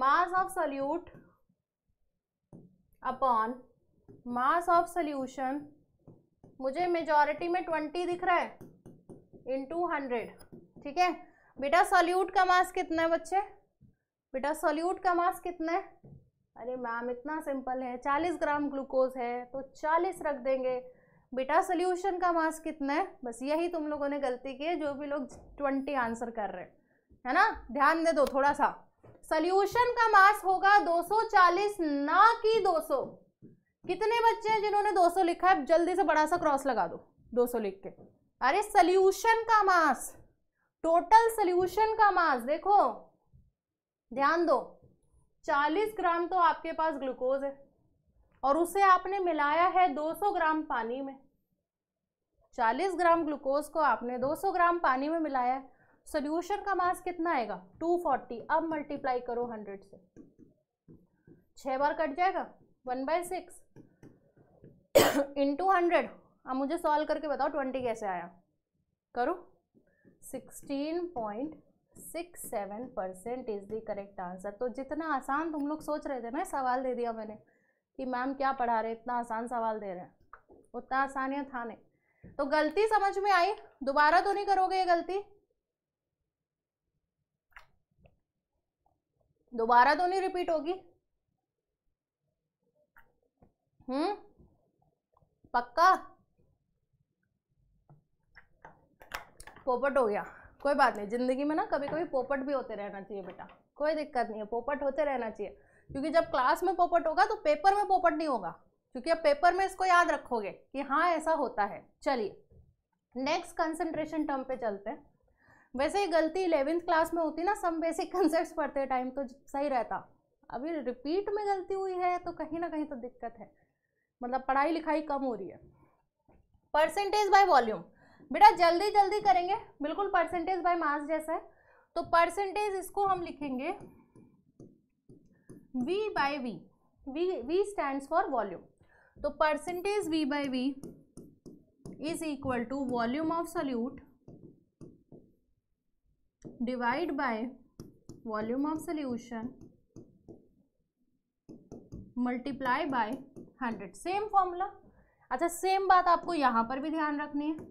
mass of solute upon mass of solution मुझे मेजोरिटी में ट्वेंटी दिख रहा है इन टू हंड्रेड ठीक है बेटा सॉल्यूट का मास कितना है बच्चे बेटा सॉल्यूट का मास कितना है अरे मैम इतना सिंपल है चालीस ग्राम ग्लूकोज है तो चालीस रख देंगे बेटा सोल्यूशन का मास कितना है बस यही तुम लोगों ने गलती की है जो भी लोग ट्वेंटी आंसर कर रहे हैं है ना ध्यान दे दो थोड़ा सा सोल्यूशन का मास होगा 240 ना कि 200 कितने बच्चे हैं जिन्होंने 200 लिखा है जल्दी से बड़ा सा क्रॉस लगा दो 200 लिख के अरे सोल्यूशन का मास टोटल सोल्यूशन का मास देखो ध्यान दो 40 ग्राम तो आपके पास ग्लूकोज है और उसे आपने मिलाया है 200 ग्राम पानी में 40 ग्राम ग्लूकोज को आपने 200 ग्राम पानी में मिलाया है सोल्यूशन का मास कितना आएगा 240 अब मल्टीप्लाई करो 100 से छः बार कट जाएगा one by six into hundred अब मुझे सॉल्व करके बताओ ट्वेंटी कैसे आया करो sixteen point six seven percent is the correct answer तो जितना आसान तुम लोग सोच रहे थे ना सवाल दे दिया मैंने कि मैम क्या पढ़ा रहे इतना आसान सवाल दे रहे हैं उतना आसान या था नहीं तो गलती समझ में आई दोबारा तो नहीं करोगे ये गलती दोबारा तो नहीं रिपीट होगी हम्म पक्का पोपट हो गया कोई बात नहीं जिंदगी में ना कभी कभी पोपट भी होते रहना चाहिए बेटा कोई दिक्कत नहीं है पोपट होते रहना चाहिए क्योंकि जब क्लास में पोपट होगा तो पेपर में पोपट नहीं होगा क्योंकि अब पेपर में इसको याद रखोगे कि हाँ ऐसा होता है चलिए नेक्स्ट कंसेंट्रेशन टर्म पे चलते हैं वैसे ही गलती इलेवेंथ क्लास में होती ना सब बेसिक कंसेप्ट पढ़ते टाइम तो सही रहता अभी रिपीट में गलती हुई है तो कहीं ना कहीं तो दिक्कत है मतलब पढ़ाई लिखाई कम हो रही है परसेंटेज बाय वॉल्यूम बेटा जल्दी जल्दी करेंगे बिल्कुल परसेंटेज बाय मास जैसा है तो परसेंटेज इसको हम लिखेंगे V by V V V stand for volume तो percentage V by V is equal to volume of solute divide by volume of solution multiply by hundred same formula अच्छा same बात आपको यहाँ पर भी ध्यान रखनी है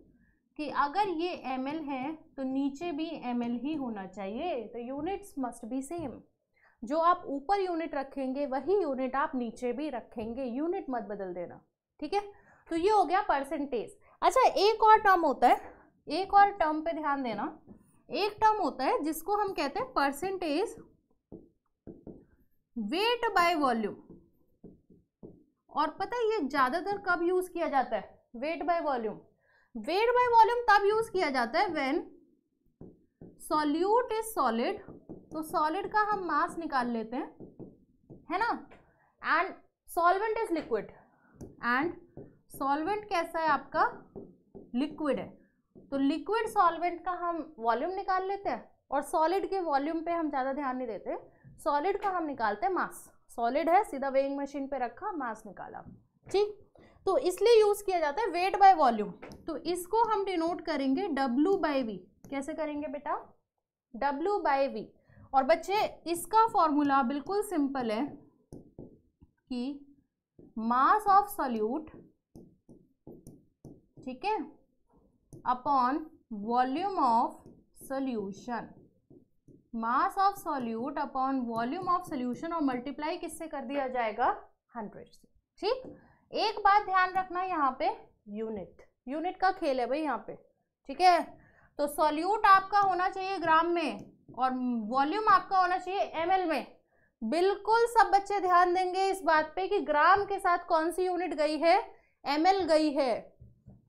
कि अगर ये एम है तो नीचे भी एम ही होना चाहिए तो यूनिट्स मस्ट बी सेम जो आप ऊपर यूनिट रखेंगे वही यूनिट आप नीचे भी रखेंगे यूनिट मत बदल देना ठीक है तो ये हो गया परसेंटेज अच्छा एक और टर्म होता है एक और टर्म पे ध्यान देना एक टर्म होता है जिसको हम कहते हैं परसेंटेज वेट बाय वॉल्यूम और पता है ये ज़्यादातर कब यूज़ किया जाता है weight by volume weight by volume तब यूज़ किया जाता है व्हेन सॉल्यूट इज सॉलिड तो सॉलिड का हम मास निकाल लेते हैं है ना and solvent is liquid and solvent कैसा है आपका लिक्विड है तो लिक्विड सॉल्वेंट का हम वॉल्यूम निकाल लेते हैं और सॉलिड के वॉल्यूम पे हम ज़्यादा ध्यान नहीं देते सॉलिड का हम निकालते हैं मास सॉलिड है सीधा वेइंग मशीन पे रखा मास निकाला ठीक तो इसलिए यूज़ किया जाता है वेट बाय वॉल्यूम तो इसको हम डिनोट करेंगे डब्ल्यू बाई वी कैसे करेंगे बेटा डब्ल्यू बाई वी और बच्चे इसका फॉर्मूला बिल्कुल सिंपल है कि मास ऑफ सॉल्यूट ठीक है upon volume of solution mass of solute upon volume of solution और मल्टीप्लाई किससे कर दिया जाएगा हंड्रेड से ठीक एक बात ध्यान रखना यहाँ पे यूनिट यूनिट का खेल है भाई यहाँ पे ठीक है तो सॉल्यूट आपका होना चाहिए ग्राम में और वॉल्यूम आपका होना चाहिए एम में बिल्कुल सब बच्चे ध्यान देंगे इस बात पे कि ग्राम के साथ कौन सी यूनिट गई है एम गई है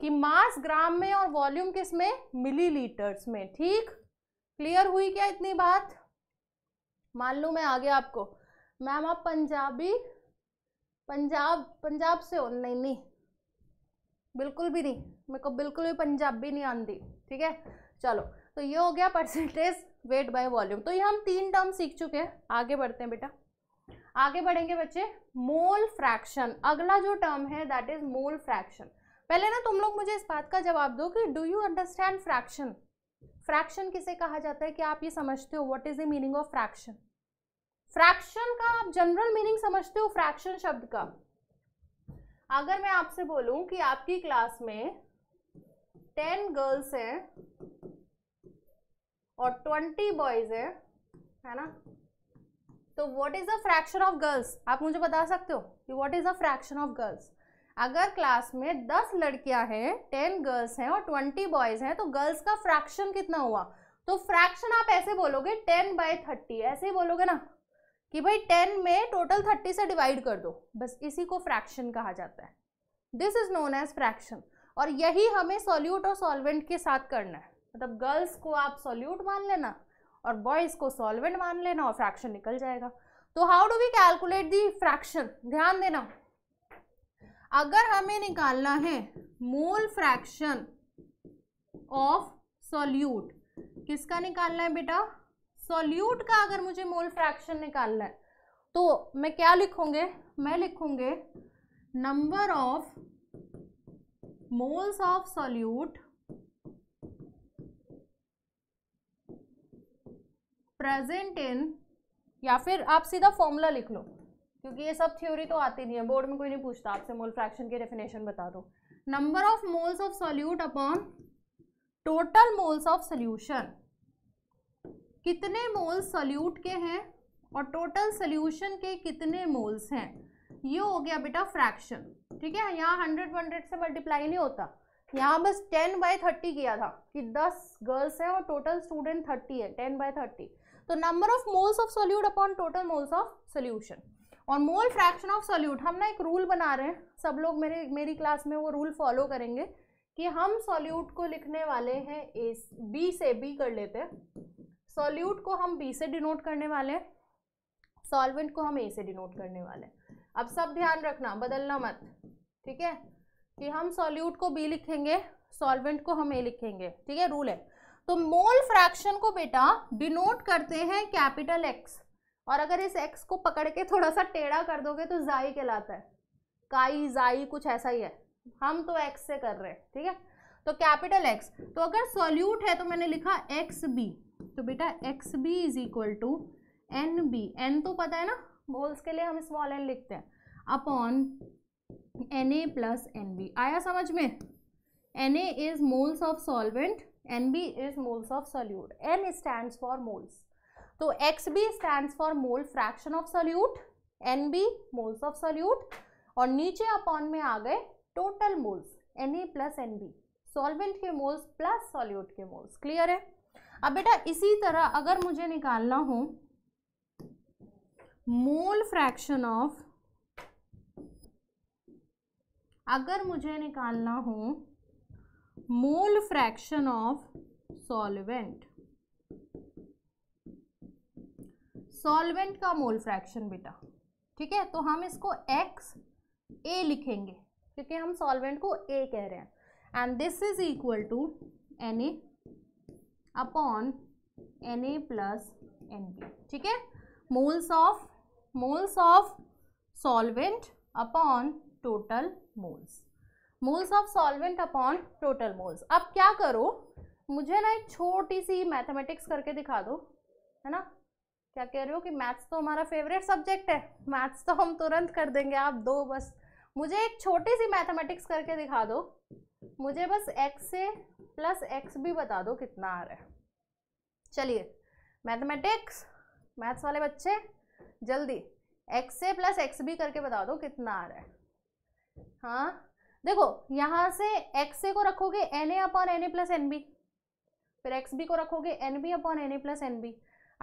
कि मास ग्राम में और वॉल्यूम किस में मिलीलीटर्स में ठीक क्लियर हुई क्या इतनी बात मान लू मैं आगे आपको मैम आप पंजाबी पंजाब पंजाब से हो नहीं नहीं बिल्कुल भी नहीं मेरे को बिल्कुल भी पंजाबी नहीं आंदी ठीक है चलो तो ये हो गया परसेंटेज वेट बाय वॉल्यूम तो ये हम तीन टर्म सीख चुके हैं आगे बढ़ते हैं बेटा आगे बढ़ेंगे बच्चे मोल फ्रैक्शन अगला जो टर्म है दैट इज मोल फ्रैक्शन पहले ना तुम लोग मुझे इस बात का जवाब दो कि do you understand fraction fraction किसे कहा जाता है कि आप ये समझते हो what is the meaning of fraction fraction का आप जनरल मीनिंग समझते हो फ्रैक्शन शब्द का अगर मैं आपसे बोलूं कि आपकी क्लास में टेन गर्ल्स हैं और ट्वेंटी बॉयज है है ना तो what is the fraction of girls आप मुझे बता सकते हो कि what is the fraction of girls अगर क्लास में दस लड़कियां हैं टेन गर्ल्स हैं और ट्वेंटी बॉयज हैं तो गर्ल्स का फ्रैक्शन कितना हुआ तो फ्रैक्शन आप ऐसे बोलोगे टेन बाय थर्टी ऐसे ही बोलोगे ना कि भाई टेन में टोटल थर्टी से डिवाइड कर दो बस इसी को फ्रैक्शन कहा जाता है this is known as fraction और यही हमें सोल्यूट और सॉल्वेंट के साथ करना है मतलब गर्ल्स को आप सॉल्यूट मान लेना और बॉयज़ को सॉल्वेंट मान लेना और फ्रैक्शन निकल जाएगा तो how do we calculate the fraction ध्यान देना अगर हमें निकालना है मोल फ्रैक्शन ऑफ सॉल्यूट किसका निकालना है बेटा सॉल्यूट का अगर मुझे मोल फ्रैक्शन निकालना है तो मैं क्या लिखूंगे मैं लिखूंगे number of moles of solute present in या फिर आप सीधा फॉर्मूला लिख लो क्योंकि ये सब थ्योरी तो आती नहीं है बोर्ड में कोई नहीं पूछता आपसे मोल फ्रैक्शन की डेफिनेशन बता दो number of moles of solute upon total moles of solution कितने मोल्स सॉल्यूट के हैं और टोटल सॉल्यूशन के कितने मोल्स हैं ये हो गया बेटा फ्रैक्शन ठीक है यहाँ हंड्रेड हंड्रेड से मल्टीप्लाई नहीं होता यहाँ बस टेन बाय थर्टी किया था कि दस गर्ल्स हैं और टोटल स्टूडेंट थर्टी है टेन बाय थर्टी तो number of moles of solute upon total moles of solution और मोल फ्रैक्शन ऑफ सोल्यूट हम ना एक रूल बना रहे हैं सब लोग मेरे मेरी क्लास में वो रूल फॉलो करेंगे कि हम सोल्यूट को लिखने वाले हैं ए बी से बी कर लेते हैं सोल्यूट को हम बी से डिनोट करने वाले हैं सॉल्वेंट को हम ए से डिनोट करने वाले हैं अब सब ध्यान रखना बदलना मत ठीक है कि हम सॉल्यूट को बी लिखेंगे सॉल्वेंट को हम ए लिखेंगे ठीक है रूल है तो मोल फ्रैक्शन को बेटा डिनोट करते हैं कैपिटल एक्स और अगर इस एक्स को पकड़ के थोड़ा सा टेढ़ा कर दोगे तो जाई कहलाता है काई जाई कुछ ऐसा ही है हम तो एक्स से कर रहे हैं ठीक है तो कैपिटल एक्स तो अगर सॉल्यूट है तो मैंने लिखा एक्स बी तो बेटा X B is equal to N B N तो पता है ना मोल्स के लिए हम स्मॉल एन लिखते हैं upon N A plus N B आया समझ में N A is moles of solvent N B is moles of solute N stand for moles तो X B stand for mole fraction of solute N B moles of solute और नीचे upon में आ गए total moles N A plus N B solvent के moles plus solute के moles clear है अब बेटा इसी तरह अगर मुझे निकालना हो मोल फ्रैक्शन ऑफ अगर मुझे निकालना हो mole fraction of solvent solvent का मोल फ्रैक्शन बेटा ठीक है तो हम इसको एक्स ए लिखेंगे क्योंकि हम सॉल्वेंट को ए कह रहे हैं and this is equal to N A upon N A plus N B ठीक है moles of moles of solvent upon total moles moles of solvent upon total moles अब क्या करो मुझे ना एक छोटी सी मैथमेटिक्स करके दिखा दो है ना क्या कह रहे हो कि मैथ्स तो हमारा फेवरेट सब्जेक्ट है मैथ्स तो हम तुरंत कर देंगे आप दो बस मुझे एक छोटी सी मैथमेटिक्स करके दिखा दो मुझे बस एक्स से प्लस एक्स भी बता दो कितना आ रहा है चलिए मैथमेटिक्स मैथ्स वाले बच्चे जल्दी एक्स से प्लस एक्स भी करके बता दो कितना आ रहा है हाँ देखो यहाँ से एक्स ए को रखोगे N A upon N A plus N B फिर एक्स बी को रखोगे N B upon N A plus N B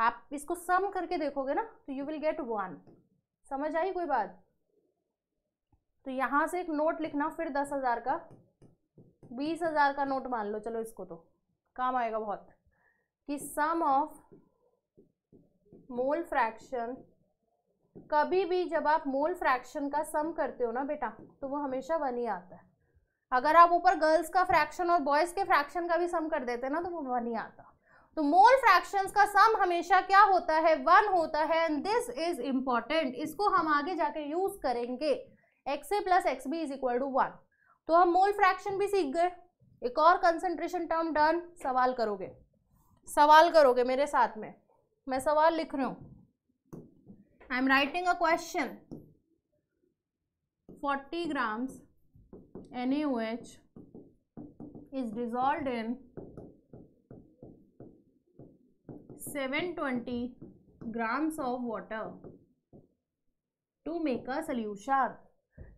आप इसको सम करके देखोगे ना तो यू विल गेट वन समझ आई कोई बात तो यहाँ से एक नोट लिखना फिर दस हज़ार का बीस हज़ार का नोट मान लो चलो इसको तो काम आएगा बहुत कि सम ऑफ मोल फ्रैक्शन कभी भी जब आप मोल फ्रैक्शन का सम करते हो ना बेटा तो वो हमेशा वन ही आता है अगर आप ऊपर गर्ल्स का फ्रैक्शन और बॉयज़ के फ्रैक्शन का भी सम कर देते ना तो वो वन ही आता तो मोल फ्रैक्शंस का सम हमेशा क्या होता है वन होता है एंड दिस इज इम्पॉर्टेंट इसको हम आगे जाके यूज करेंगे X A plus X B is equal to one तो हम मोल फ्रैक्शन भी सीख गए एक और कंसंट्रेशन टर्म डन सवाल करोगे सवाल करोगे मेरे साथ में मैं सवाल लिख रही हूँ I am writing a question forty grams N H is dissolve in twenty grams of water to make a solution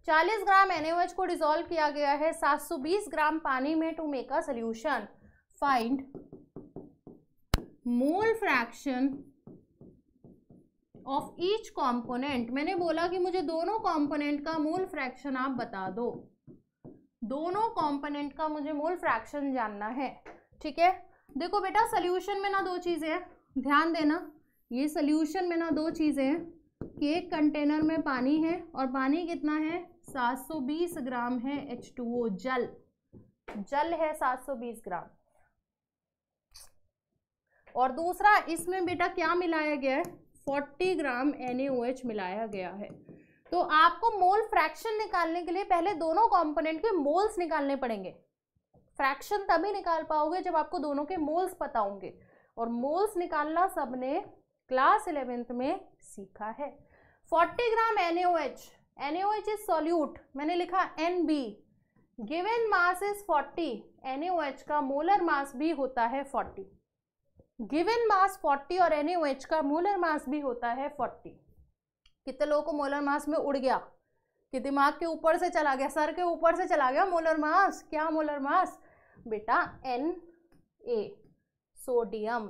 चालीस ग्राम एन एच को डिजोल्व किया गया है सात सौ बीस ग्राम पानी में to make a solution find mole fraction of each component मैंने बोला कि मुझे दोनों कॉम्पोनेंट का मूल फ्रैक्शन आप बता दो दोनों कॉम्पोनेंट का मुझे मूल फ्रैक्शन जानना है ठीक है देखो बेटा सोल्यूशन में ना दो चीज़ें हैं ध्यान देना ये सोल्यूशन में ना दो चीज़ें हैं कि एक कंटेनर में पानी है और पानी कितना है 720 ग्राम है H2O जल जल है 720 ग्राम और दूसरा इसमें बेटा क्या मिलाया गया है 40 ग्राम एन मिलाया गया है तो आपको मोल फ्रैक्शन निकालने के लिए पहले दोनों कंपोनेंट के मोल्स निकालने पड़ेंगे फ्रैक्शन तभी निकाल पाओगे जब आपको दोनों के मोल्स पता होंगे और मोल्स निकालना सबने क्लास इलेवेंथ में सीखा है 40 gram NaOH NaOH is solute मैंने लिखा B given mass is forty N का मोलर मास भी होता है फोर्टी गिवन मास 40 और एन का मोलर मास भी होता है 40 कितने लोगों को मोलर मास में उड़ गया कि दिमाग के ऊपर से चला गया सर के ऊपर से चला गया मोलर मास क्या मोलर मास बेटा N A sodium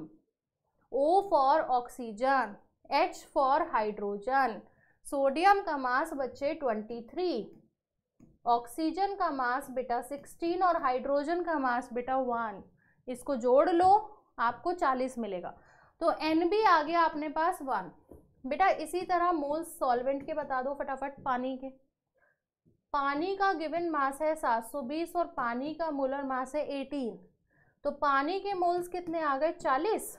O for oxygen H for hydrogen sodium का मास बच्चे 23 ऑक्सीजन का मास बेटा 16 और हाइड्रोजन का मास बेटा 1 इसको जोड़ लो आपको चालीस मिलेगा तो एन बी आ गया आपने पास वन बेटा इसी तरह मोल सॉल्वेंट के बता दो फटाफट पानी के पानी का गिवन मास है 720 और पानी का मोलर मास है 18 तो पानी के मोल्स कितने आ गए 40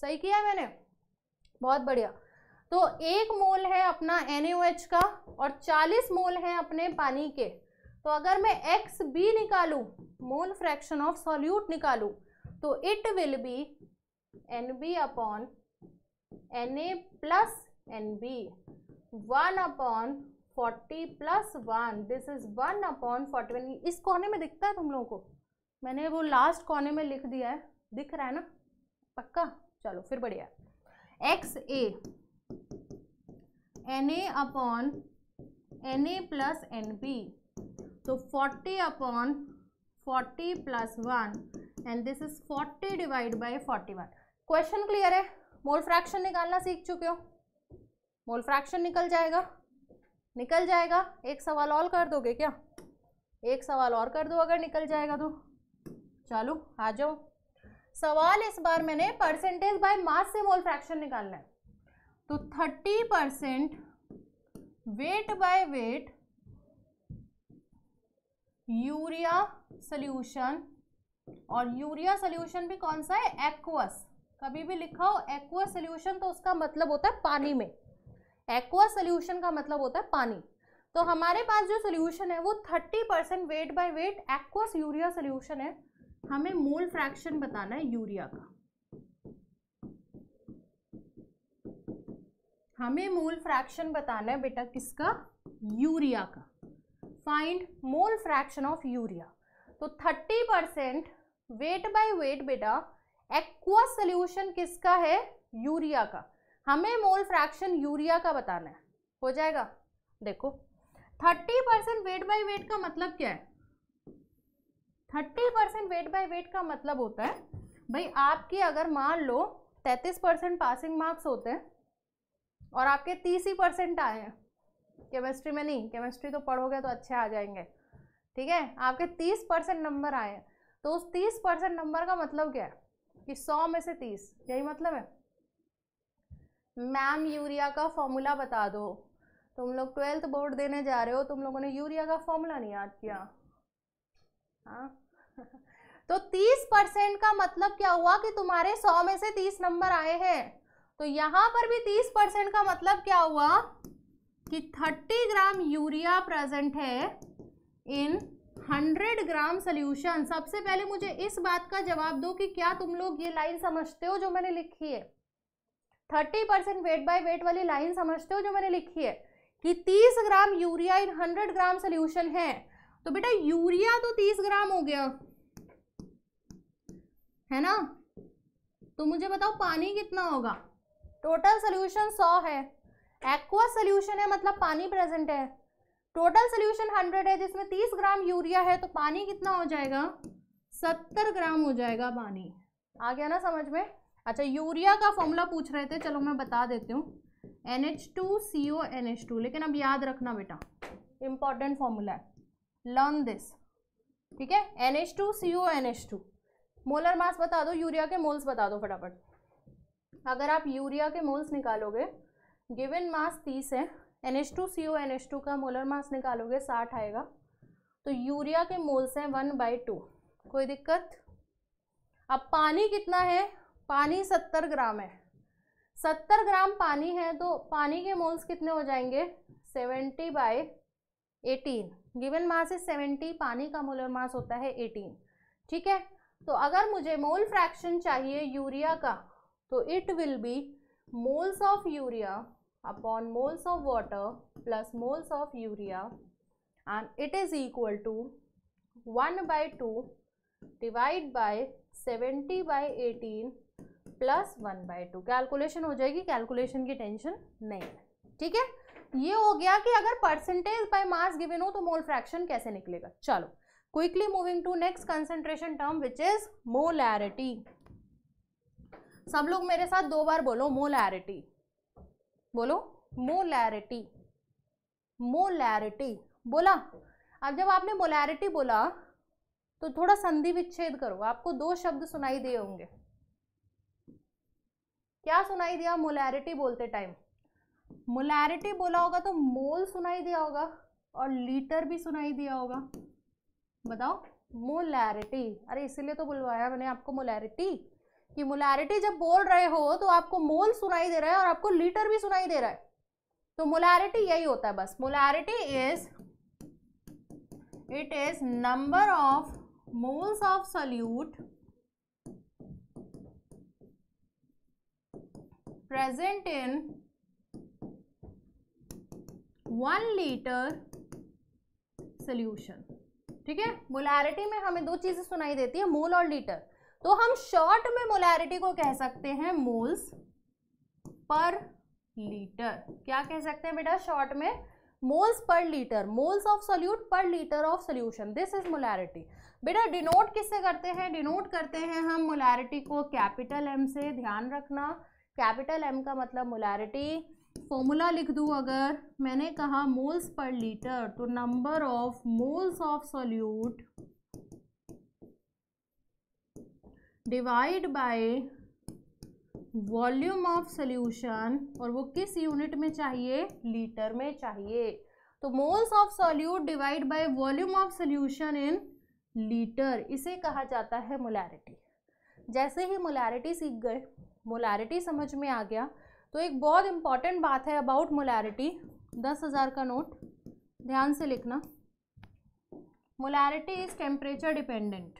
सही किया मैंने बहुत बढ़िया तो एक मोल है अपना एच का और 40 मोल है अपने पानी के तो अगर मैं एक्स बी निकालू मोल फ्रैक्शन ऑफ सॉल्यूट निकालू तो it will be N B upon N A plus N B one upon forty plus one this is one upon forty one इस कोने में दिखता है तुम लोगों को मैंने वो लास्ट कोने में लिख दिया है दिख रहा है ना पक्का चलो फिर बढ़िया X A N A upon N A plus N B तो forty upon forty plus one and this is forty divide by forty one question clear है मोल फ्रैक्शन निकालना सीख चुके हो मोल फ्रैक्शन निकल जाएगा निकल जाएगा एक सवाल और कर दोगे क्या एक सवाल और कर दो अगर निकल जाएगा तो चलो आ जाओ सवाल इस बार मैंने परसेंटेज बाय मास से मोल फ्रैक्शन निकालना है तो thirty percent weight by weight urea solution और यूरिया सोल्यूशन भी कौन सा है एक्वस कभी भी लिखा हो एक्वस सोल्यूशन तो उसका मतलब होता है पानी में एक्वस सोल्यूशन का मतलब होता है पानी तो हमारे पास जो सोल्यूशन है वो thirty percent weight by weight aqueous urea solution है हमें मोल फ्रैक्शन बताना है यूरिया का हमें मोल फ्रैक्शन बताना है बेटा किसका यूरिया का find mole fraction of urea तो 30 परसेंट वेट बाय वेट बेटा एक्वा सोल्यूशन किसका है यूरिया का हमें मोल फ्रैक्शन यूरिया का बताना है हो जाएगा देखो 30 परसेंट वेट बाय वेट का मतलब क्या है 30 परसेंट वेट बाय वेट का मतलब होता है भाई आपकी अगर मान लो 33 परसेंट पासिंग मार्क्स होते हैं और आपके तीस ही परसेंट आए हैं केमिस्ट्री में नहीं केमिस्ट्री तो पढ़ोगे तो अच्छे आ जाएंगे ठीक है आपके तीस परसेंट नंबर आए तो उस तीस परसेंट नंबर का मतलब क्या है कि सौ में से तीस यही मतलब है मैम यूरिया का फॉर्मूला बता दो तुम लोग ट्वेल्थ बोर्ड देने जा रहे हो तुम लोगों ने यूरिया का फॉर्मूला नहीं याद किया हाँ तो तीस परसेंट का मतलब क्या हुआ कि तुम्हारे सौ में से तीस नंबर आए हैं तो यहां पर भी तीस परसेंट का मतलब क्या हुआ कि 30 ग्राम यूरिया प्रेजेंट है इन 100 ग्राम सोल्यूशन सबसे पहले मुझे इस बात का जवाब दो कि क्या तुम लोग ये लाइन समझते हो जो मैंने लिखी है thirty percent weight by weight वाली लाइन समझते हो जो मैंने लिखी है कि 30 gram urea in 100 gram solution है तो बेटा यूरिया तो 30 ग्राम हो गया है ना तो मुझे बताओ पानी कितना होगा टोटल सोल्यूशन सौ है एक्वा सोल्यूशन है मतलब पानी प्रेजेंट है टोटल सोल्यूशन हंड्रेड है जिसमें तीस ग्राम यूरिया है तो पानी कितना हो जाएगा सत्तर ग्राम हो जाएगा पानी आ गया ना समझ में अच्छा यूरिया का फॉर्मूला पूछ रहे थे चलो मैं बता देती हूँ N H two C O N H two लेकिन अब याद रखना बेटा इंपॉर्टेंट फॉर्मूला है लर्न दिस ठीक है N H two C O N H two molar mass बता दो यूरिया के मोल्स बता दो फटाफट अगर आप यूरिया के मोल्स निकालोगे गिवन मास तीस है N H two C O N H two का मोलर मास निकालोगे साठ आएगा तो यूरिया के मोल्स हैं वन बाई टू कोई दिक्कत अब पानी कितना है पानी सत्तर ग्राम है सत्तर ग्राम पानी है तो पानी के मोल्स कितने हो जाएंगे seventy by eighteen given mass is seventy पानी का मोलर मास होता है एटीन ठीक है तो अगर मुझे मोल फ्रैक्शन चाहिए यूरिया का तो it will be moles of urea upon moles of water plus moles of urea and it is equal to 1 by 2 divide by 70 by 18 plus 1 by 2 calculation हो जाएगी कैलकुलेशन की टेंशन नहीं है ठीक है ये हो गया कि अगर परसेंटेज बाय मास गिवन हो तो मोल फ्रैक्शन कैसे निकलेगा चलो quickly moving to next concentration term which is molarity सब लोग मेरे साथ दो बार बोलो मोलैरिटी बोलो मोलैरिटी मोलैरिटी बोला अब जब आपने मोलैरिटी बोला तो थोड़ा संधि विच्छेद करो आपको दो शब्द सुनाई दिए होंगे क्या सुनाई दिया मोलैरिटी बोलते टाइम मोलैरिटी बोला होगा तो मोल सुनाई दिया होगा और लीटर भी सुनाई दिया होगा बताओ मोलैरिटी अरे इसीलिए तो बुलवाया मैंने आपको मोलैरिटी मोलैरिटी जब बोल रहे हो तो आपको मोल सुनाई दे रहा है और आपको लीटर भी सुनाई दे रहा है तो मोलैरिटी यही होता है बस molarity is it is number of moles of solute present in one litre solution ठीक है मोलैरिटी में हमें दो चीजें सुनाई देती है मोल और लीटर तो हम शॉर्ट में मोलैरिटी को कह सकते हैं मोल्स पर लीटर क्या कह सकते हैं बेटा शॉर्ट में moles per litre moles of solute per litre of solution this is molarity बेटा डिनोट किससे करते हैं डिनोट करते हैं हम मोलैरिटी को कैपिटल एम से ध्यान रखना कैपिटल एम का मतलब मोलैरिटी फॉर्मूला लिख दूँ अगर मैंने कहा मोल्स पर लीटर तो number of moles of solute divide by volume of solution और वो किस यूनिट में चाहिए लीटर में चाहिए तो moles of solute divide by volume of solution in litre इसे कहा जाता है मोलैरिटी जैसे ही मोलैरिटी सीख गए मोलैरिटी समझ में आ गया तो एक बहुत इंपॉर्टेंट बात है अबाउट मोलैरिटी दस हज़ार का नोट ध्यान से लिखना molarity is temperature dependent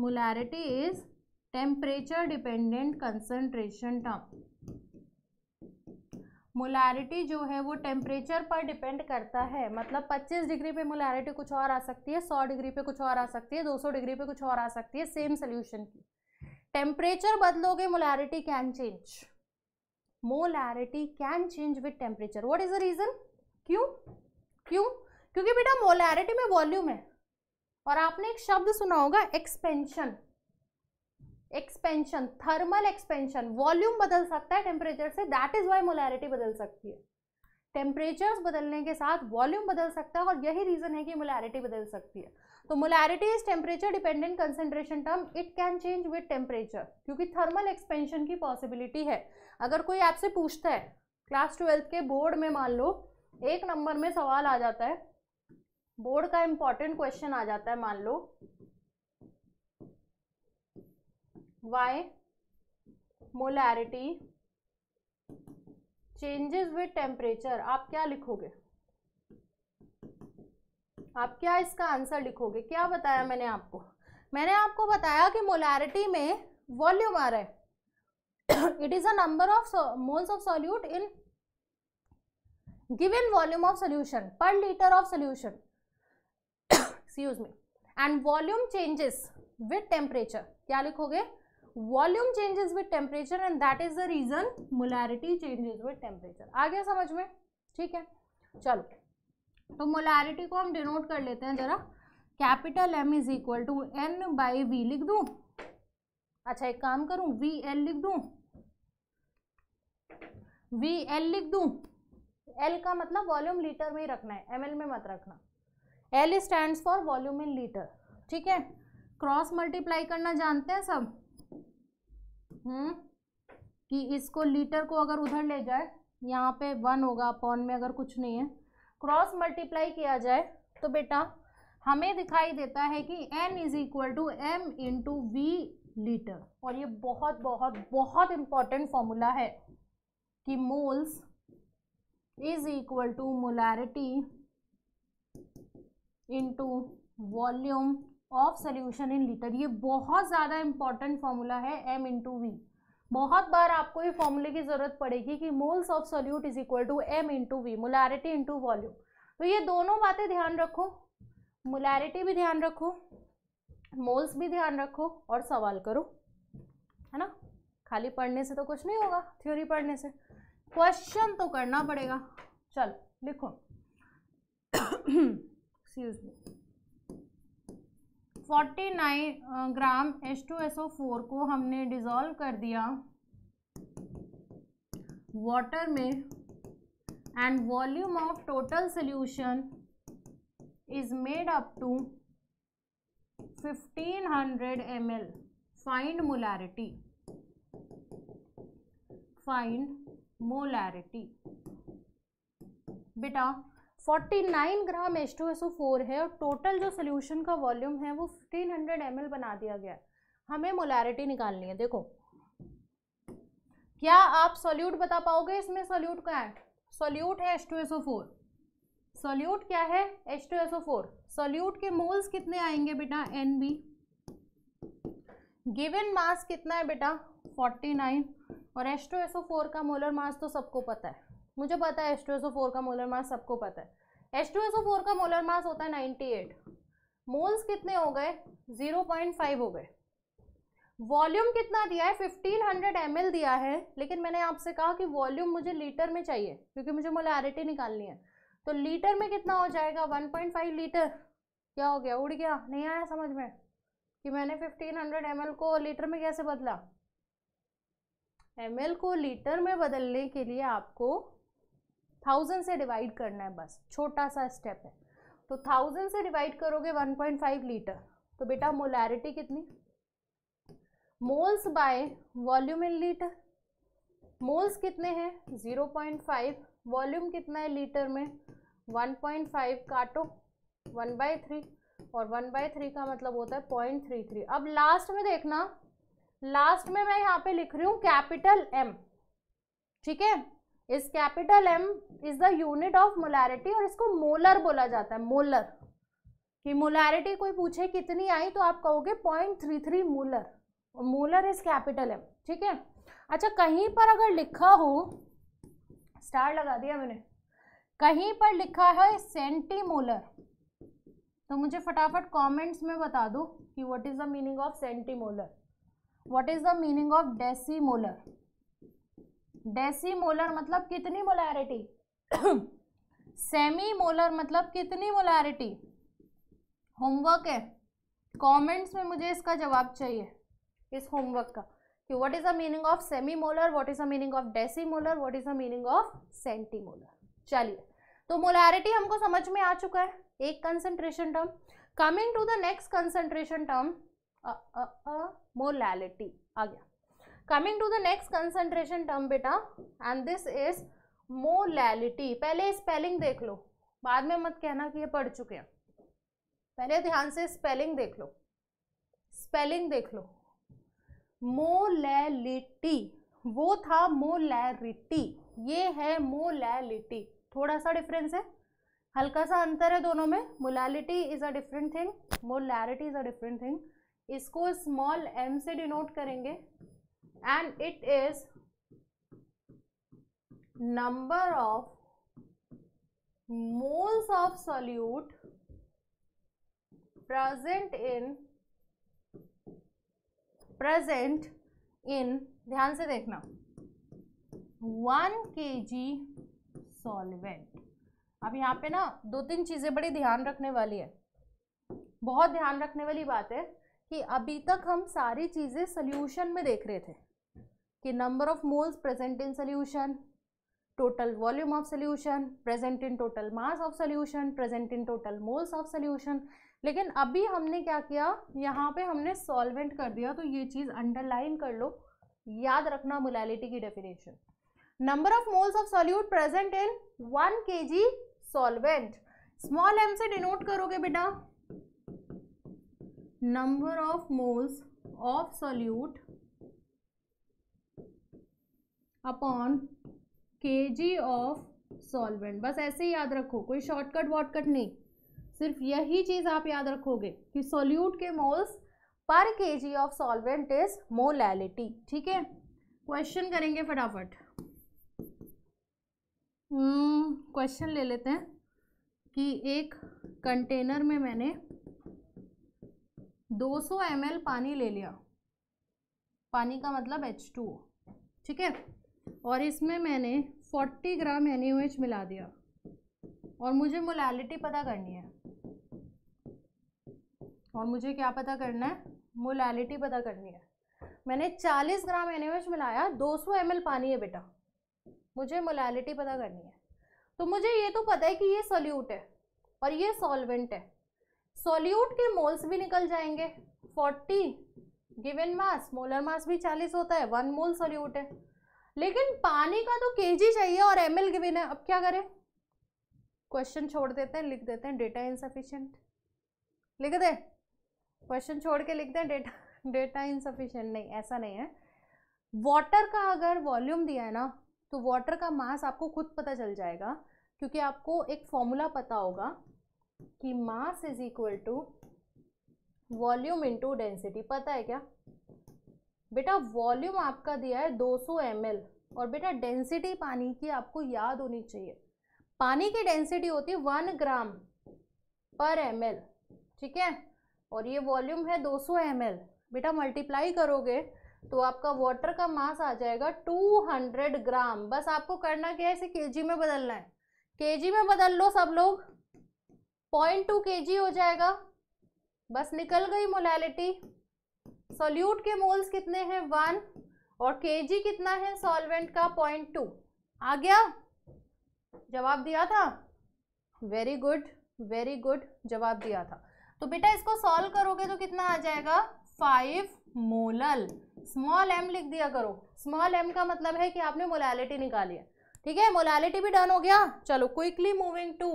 molarity is temperature dependent concentration term molarity जो है वो टेम्परेचर पर डिपेंड करता है मतलब 25 डिग्री पे मोलैरिटी कुछ और आ सकती है 100 डिग्री पे कुछ और आ सकती है 200 डिग्री पे कुछ और आ सकती है सेम सोल्यूशन की टेम्परेचर बदलोगे molarity can change molarity can change with temperature what is the reason क्यों क्यों क्योंकि बेटा मोलारिटी में वॉल्यूम है और आपने एक शब्द सुना होगा expansion expansion thermal expansion volume बदल सकता है temperature say that is why molarity बदल सकती है टेम्परेचर बदलने के साथ वॉल्यूम बदल सकता है और यही रीजन है कि मोलैरिटी बदल सकती है तो molarity is temperature dependent concentration term it can change with temperature क्योंकि थर्मल एक्सपेंशन की पॉसिबिलिटी है अगर कोई आपसे पूछता है क्लास ट्वेल्थ के बोर्ड में मान लो एक नंबर में सवाल आ जाता है बोर्ड का इंपॉर्टेंट क्वेश्चन आ जाता है मान लो why molarity changes with temperature आप क्या लिखोगे आप क्या इसका आंसर लिखोगे क्या बताया मैंने आपको मैंने आपको बताया कि मोलैरिटी में वॉल्यूम आ रहा है it is a number of moles of solute in given volume of solution per litre of solution excuse me and volume changes with temperature क्या लिखोगे volume changes with temperature and that is the reason molarity changes with temperature आ गया समझ में ठीक है चलो तो मोलैरिटी को हम डिनोट कर लेते हैं जरा capital M is equal to N by V लिख दू अच्छा एक काम करूं वी एल लिख दू वी एल लिख दू एल का मतलब वॉल्यूम लीटर में ही रखना है एम एल में मत रखना L stands for volume in litre ठीक है क्रॉस मल्टीप्लाई करना जानते हैं सब हम्म कि इसको लीटर को अगर उधर ले जाए यहाँ पे वन होगा अपॉन में अगर कुछ नहीं है क्रॉस मल्टीप्लाई किया जाए तो बेटा हमें दिखाई देता है कि n is equal to M into V litre और ये बहुत बहुत बहुत इंपॉर्टेंट फॉर्मूला है कि moles is equal to molarity into volume of solution in litre ये बहुत ज़्यादा इंपॉर्टेंट फॉर्मूला है एम इंटू वी बहुत बार आपको ये फॉर्मूले की ज़रूरत पड़ेगी कि moles of solute is equal to M into V molarity into volume तो ये दोनों बातें ध्यान रखो मोलैरिटी भी ध्यान रखो मोल्स भी ध्यान रखो और सवाल करो है ना खाली पढ़ने से तो कुछ नहीं होगा थ्योरी पढ़ने से क्वेश्चन तो करना पड़ेगा चलो लिखो excuse me 49 ग्राम H2SO4 को हमने डिजोल्व कर दिया वाटर में and volume of total solution is made up to 1500 ml find molarity find molarity बेटा 49 ग्राम H2SO4 है और टोटल जो सोल्यूशन का वॉल्यूम है वो 1500 हंड्रेड बना दिया गया है हमें मोलैरिटी निकालनी है देखो क्या आप सोल्यूट बता पाओगे इसमें सोल्यूट क्या है सोल्यूट है H2SO4 सोल्यूट क्या है H2SO4 सोल्यूट के मोल्स कितने आएंगे बेटा एन बी गिवन मास कितना है बेटा 49 और H2SO4 का मोलर मास तो सबको पता है मुझे पता है H2SO4 का मोलर मास सबको पता है H2SO4 का मोलर मास होता है 98 मोल्स कितने हो गए 0.5 हो गए वॉल्यूम कितना दिया है 1500 ml दिया है लेकिन मैंने आपसे कहा कि वॉल्यूम मुझे लीटर में चाहिए क्योंकि मुझे मोलारिटी निकालनी है तो लीटर में कितना हो जाएगा 1.5 लीटर क्या हो गया उड़ गया नहीं आया समझ में कि मैंने 1500 ml को लीटर में कैसे बदला एम को लीटर में बदलने के लिए आपको थाउजेंड से डिवाइड करना है बस छोटा सा स्टेप है तो थाउजेंड से डिवाइड करोगे वन पॉइंट फाइव लीटर तो बेटा मोलैरिटी कितनी moles by volume in litre moles कितने हैं जीरो पॉइंट फाइव वॉल्यूम कितना है लीटर में वन पॉइंट फाइव काटो वन बाय थ्री और वन बाय थ्री का मतलब होता है पॉइंट थ्री थ्री अब लास्ट में देखना लास्ट में मैं यहाँ पे लिख रही हूँ कैपिटल एम ठीक है इस capital M is the unit of molarity और इसको मोलर बोला जाता है मोलर कि मोलैरिटी कोई पूछे कितनी आई तो आप कहोगे point three three molar molar is capital M ठीक है अच्छा कहीं पर अगर लिखा हो स्टार लगा दिया मैंने कहीं पर लिखा है सेंटीमोलर तो मुझे फटाफट कमेंट्स में बता दो कि what is the meaning of centimolar what is the meaning of decimolar decimolar मतलब कितनी मोलारिटी सेमी मोलर मतलब कितनी मोलैरिटी होमवर्क है कमेंट्स में मुझे इसका जवाब चाहिए इस होमवर्क का कि what is the meaning of semimolar what is the meaning of decimolar what is the meaning of centimolar चलिए तो मोलैरिटी हमको समझ में आ चुका है एक concentration term coming to the next concentration term molality आ गया coming to the next concentration term बेटा एंड दिस इज मोलैलिटी पहले स्पेलिंग देख लो बाद में मत कहना कि ये पढ़ चुके हैं पहले ध्यान से स्पेलिंग देख लो स्पेलिंग देख लो मोलैलिटी वो था मोलैरिटी ये है मोलैलिटी थोड़ा सा डिफरेंस है हल्का सा अंतर है दोनों में molality is a different thing molarity is a different thing इसको स्मॉल एम से डिनोट करेंगे and it is number of moles of solute present in present in ध्यान से देखना वन के जी solvent अब यहाँ पे ना दो तीन चीज़ें बड़ी ध्यान रखने वाली है बहुत ध्यान रखने वाली बात है कि अभी तक हम सारी चीज़ें सोल्यूशन में देख रहे थे कि number of moles present in solution total volume of solution present in total mass of solution present in total moles of solution लेकिन अभी हमने क्या किया यहाँ पे हमने सॉल्वेंट कर दिया तो ये चीज़ अंडरलाइन कर लो याद रखना मोलैलिटी की definition number of moles of solute present in one K G solvent small M से डिनोट करोगे बेटा number of moles of solute upon K G of solvent बस ऐसे ही याद रखो कोई शॉर्टकट वॉर्टकट नहीं सिर्फ यही चीज़ आप याद रखोगे कि सोल्यूट के moles per K G of solvent is molality ठीक है क्वेश्चन करेंगे फटाफट हम्म, क्वेश्चन hmm, ले लेते हैं कि एक कंटेनर में मैंने 200 सौ पानी ले लिया पानी का मतलब एच ठीक है और इसमें मैंने 40 ग्राम एन मिला दिया और मुझे मोलैलिटी पता करनी है और मुझे क्या पता करना है मोलैलिटी पता करनी है मैंने 40 ग्राम एन मिलाया 200 सौ पानी है बेटा मुझे मोलैलिटी पता करनी है तो मुझे ये तो पता है कि ये सोल्यूट है और ये सॉल्वेंट है सोल्यूट के मोल्स भी निकल जाएंगे 40 गिवन मास मोलर मास भी 40 होता है वन मोल सोल्यूट है लेकिन पानी का तो केजी चाहिए और एम एल गिविन है अब क्या करें क्वेश्चन छोड़ देते हैं लिख देते हैं डेटा इनसफिशियंट लिख दे क्वेश्चन छोड़ के लिख दें डेटा डेटा इनसफिशियंट नहीं ऐसा नहीं है वाटर का अगर वॉल्यूम दिया है ना तो वाटर का मास आपको खुद पता चल जाएगा क्योंकि आपको एक फॉर्मूला पता होगा कि mass is equal to volume into density पता है क्या बेटा वॉल्यूम आपका दिया है 200 सौ और बेटा डेंसिटी पानी की आपको याद होनी चाहिए पानी की डेंसिटी होती है वन ग्राम पर एम ठीक है और ये वॉल्यूम है 200 सौ बेटा मल्टीप्लाई करोगे तो आपका वाटर का मास आ जाएगा 200 ग्राम बस आपको करना क्या है इसे के में बदलना है के में बदल लो सब लोग पॉइंट टू के हो जाएगा बस निकल गई मोलैलिटी सोल्यूट के मोल्स कितने हैं वन और केजी कितना है सॉल्वेंट का पॉइंट टू आ गया जवाब दिया था वेरी गुड वेरी गुड जवाब दिया था तो बेटा इसको सॉल्व करोगे तो कितना आ जाएगा फाइव मोलल स्मॉल एम लिख दिया करो स्मॉल एम का मतलब है कि आपने मोलालिटी निकाली है ठीक है मोलालिटी भी डन हो गया चलो quickly moving to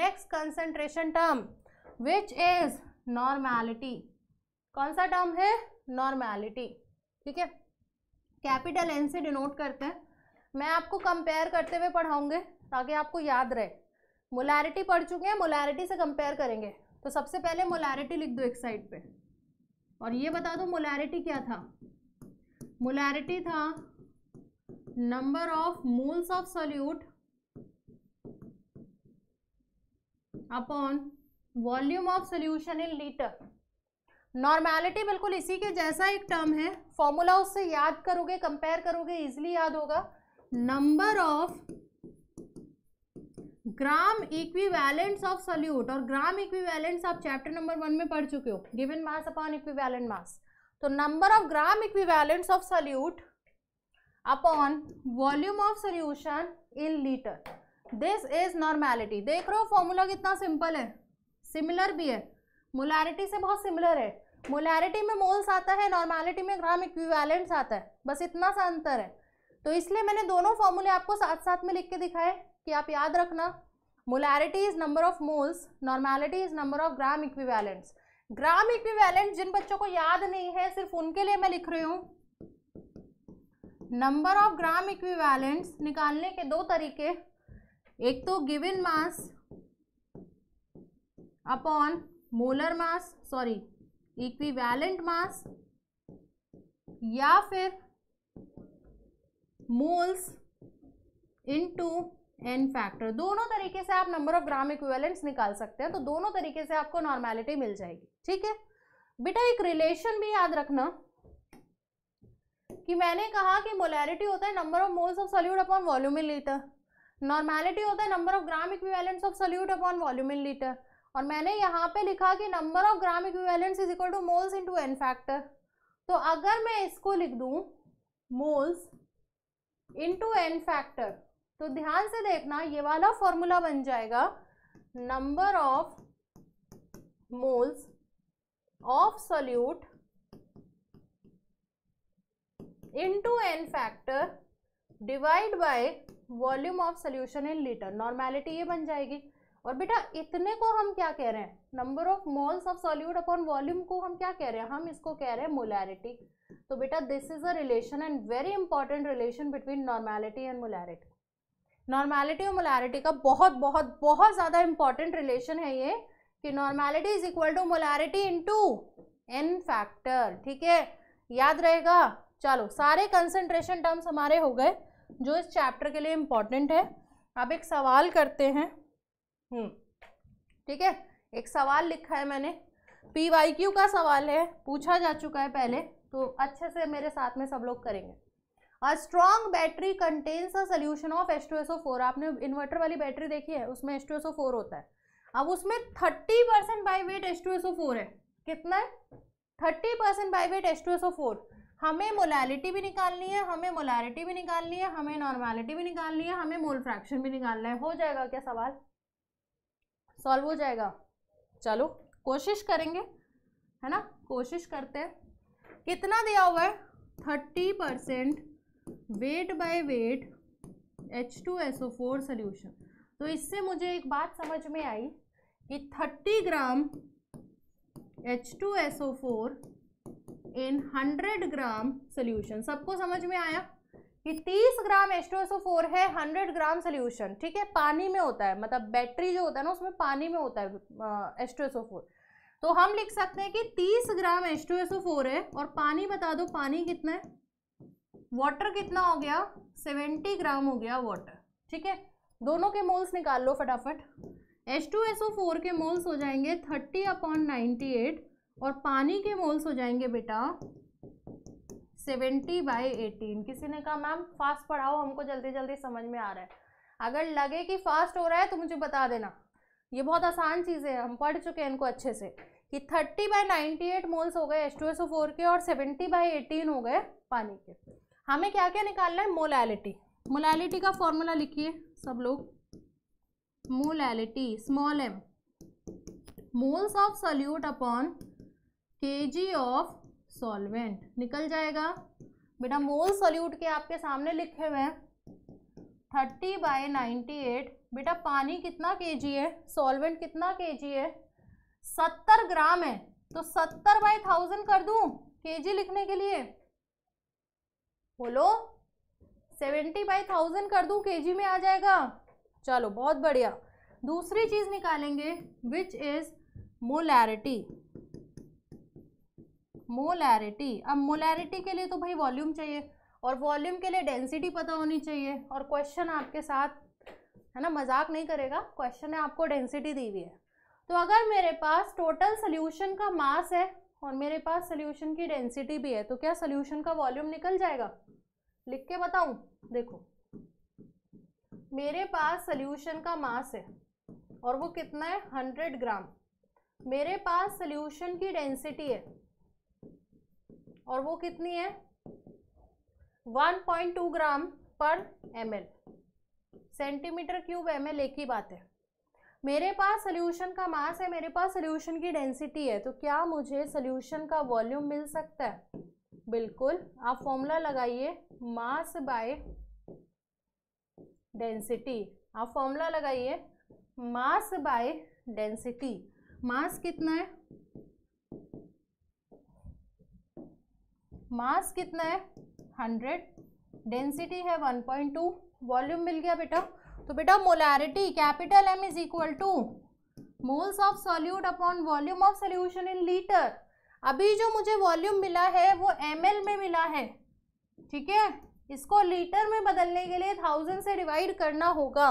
next concentration term which is normality कौन सा टर्म है नॉर्मैलिटी ठीक है कैपिटल एन से डिनोट करते हैं मैं आपको कंपेयर करते हुए पढ़ाऊंगे ताकि आपको याद रहे मोलैरिटी पढ़ चुके हैं मोलैरिटी से कंपेयर करेंगे तो सबसे पहले मोलैरिटी लिख दो एक साइड पे और ये बता दो मोलैरिटी क्या था मोलैरिटी था number of moles of solute upon volume of solution in litre normality बिल्कुल इसी के जैसा एक टर्म है फॉर्मूला उससे याद करोगे कंपेयर करोगे इजिली याद होगा number of gram equivalents of solute और ग्राम इक्विवेलेंट्स आप चैप्टर नंबर वन में पढ़ चुके हो given mass upon equivalent mass तो number of gram equivalents of solute upon volume of solution in litre this is normality देख रहे हो फॉर्मूला कितना सिंपल है सिमिलर भी है मोलैरिटी से बहुत सिमिलर है मोलैरिटी में मोल्स आता है नॉर्मैलिटी में ग्राम इक्विवेलेंट्स आता है बस इतना सा अंतर है तो इसलिए मैंने दोनों फॉर्मूले आपको साथ साथ में लिख के दिखाए कि आप याद रखना molarity is number of moles normality is number of gram equivalents gram equivalent जिन बच्चों को याद नहीं है सिर्फ उनके लिए मैं लिख रही हूँ नंबर ऑफ ग्राम इक्विवेलेंट्स निकालने के दो तरीके एक तो given mass upon molar mass sorry equivalent mass या फिर मोल्स इनटू एन फैक्टर दोनों तरीके से आप नंबर ऑफ ग्राम इक्विवेलेंट्स निकाल सकते हैं तो दोनों तरीके से आपको नॉर्मेलिटी मिल जाएगी ठीक है बेटा एक रिलेशन भी याद रखना कि मैंने कहा कि मोलैरिटी होता है number of moles of solute upon volume in litre normality होता है number of gram equivalents of solute upon volume in litre और मैंने यहाँ पे लिखा कि number of gram equivalents is equal to moles into n factor तो अगर मैं इसको लिख दूँ मोल्स इनटू एन फैक्टर तो ध्यान से देखना ये वाला फॉर्मूला बन जाएगा number of moles of solute into n factor divide by volume of solution in litre normality ये बन जाएगी और बेटा इतने को हम क्या कह रहे हैं number of moles of solute upon volume को हम क्या कह रहे हैं हम इसको कह रहे हैं मोलैरिटी तो बेटा this is a relation and very important relation between normality and molarity normality और मोलैरिटी का बहुत बहुत बहुत ज़्यादा इंपॉर्टेंट रिलेशन है ये कि normality is equal to molarity into n factor ठीक है याद रहेगा चलो सारे कंसनट्रेशन टर्म्स हमारे हो गए जो इस चैप्टर के लिए इम्पॉर्टेंट है अब एक सवाल करते हैं हम्म, ठीक है एक सवाल लिखा है मैंने पी वाई क्यू का सवाल है पूछा जा चुका है पहले तो अच्छे से मेरे साथ में सब लोग करेंगे a strong battery contains a solution of S two S O four आपने इन्वर्टर वाली बैटरी देखी है उसमें S two S O four होता है अब उसमें thirty percent by weight S two S O four है कितना है thirty percent by weight S two S O four हमें मोलैलिटी भी निकालनी है हमें मोलैलिटी भी निकालनी है हमें नॉर्मैलिटी भी निकालनी है हमें मोल फ्रैक्शन भी निकालना है हो जाएगा क्या सवाल सॉल्व हो जाएगा चलो कोशिश करेंगे है ना कोशिश करते हैं कितना दिया हुआ है thirty percent weight by weight H two S O four solution तो इससे मुझे एक बात समझ में आई कि thirty gram H two S O four in hundred gram solution सबको समझ में आया कि 30 gram S two O four है 100 ग्राम सोल्यूशन ठीक है पानी में होता है मतलब बैटरी जो होता है ना उसमें पानी में होता है एस टू ओ फोर तो हम लिख सकते हैं कि 30 gram S two O four है और पानी बता दो पानी कितना है वाटर कितना हो गया 70 ग्राम हो गया वाटर ठीक है दोनों के मोल्स निकाल लो फटाफट एस टू ओ फोर के मोल्स हो जाएंगे थर्टी अपॉन एट और पानी के मोल्स हो जाएंगे बेटा सेवेंटी बाई एटीन किसी ने कहा मैम फास्ट पढ़ाओ हमको जल्दी जल्दी समझ में आ रहा है अगर लगे कि फास्ट हो रहा है तो मुझे बता देना ये बहुत आसान चीज़ है हम पढ़ चुके हैं इनको अच्छे से कि thirty by ninety eight moles हो गए S two S O four के और सेवेंटी बाई एटीन हो गए पानी के हमें क्या क्या निकालना है मोलैलिटी मोलैलिटी का फॉर्मूला लिखिए सब लोग molality small M moles of solute upon K G of solvent निकल जाएगा बेटा मोल सॉल्यूट के आपके सामने लिखे हुए हैं थर्टी बाय नाइन्टी एट बेटा पानी कितना के जी है सॉल्वेंट कितना के जी है सत्तर ग्राम है तो सत्तर बाई थाउजेंड कर दूं के जी लिखने के लिए बोलो सेवेंटी बाई थाउजेंड कर दूं के जी में आ जाएगा चलो बहुत बढ़िया दूसरी चीज़ निकालेंगे विच इज़ मोलैरिटी मोलैरिटी अब मोलैरिटी के लिए तो भाई वॉल्यूम चाहिए और वॉल्यूम के लिए डेंसिटी पता होनी चाहिए और क्वेश्चन आपके साथ है ना मजाक नहीं करेगा क्वेश्चन है आपको डेंसिटी दी हुई है तो अगर मेरे पास टोटल सोल्यूशन का मास है और मेरे पास सोल्यूशन की डेंसिटी भी है तो क्या सोल्यूशन का वॉल्यूम निकल जाएगा लिख के बताऊ देखो मेरे पास सोल्यूशन का मास है और वो कितना है हंड्रेड ग्राम मेरे पास सोल्यूशन की डेंसिटी है और वो कितनी है 1.2 ग्राम पर एम सेंटीमीटर क्यूब एम एक ही बात है मेरे पास सोल्यूशन का मास है मेरे पास सोल्यूशन की डेंसिटी है तो क्या मुझे सोल्यूशन का वॉल्यूम मिल सकता है बिल्कुल आप फॉर्मूला लगाइए मास बाय डेंसिटी आप फॉर्मूला लगाइए मास बाय डेंसिटी मास कितना है मास कितना है हंड्रेड डेंसिटी है वन पॉइंट टू वॉल्यूम मिल गया बेटा तो बेटा molarity capital M is equal to moles of solute upon volume of solution in litre अभी जो मुझे वॉल्यूम मिला है वो एम में मिला है ठीक है इसको लीटर में बदलने के लिए थाउजेंड से डिवाइड करना होगा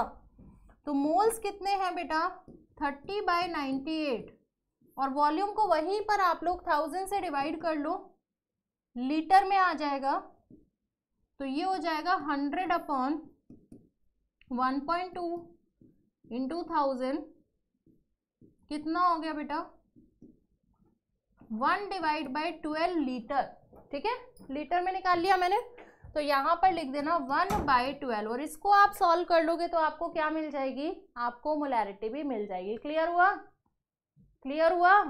तो मोल्स कितने हैं बेटा थर्टी बाय नाइन्टी एट और वॉल्यूम को वहीं पर आप लोग थाउजेंड से डिवाइड कर लो लीटर में आ जाएगा तो ये हो जाएगा hundred upon one point two into thousand कितना हो गया बेटा one divide by twelve litre ठीक है लीटर में निकाल लिया मैंने तो यहाँ पर लिख देना वन बाई ट्वेल्व और इसको आप सॉल्व कर लोगे तो आपको क्या मिल जाएगी आपको मोलैरिटी भी मिल जाएगी क्लियर हुआ क्लियर हुआ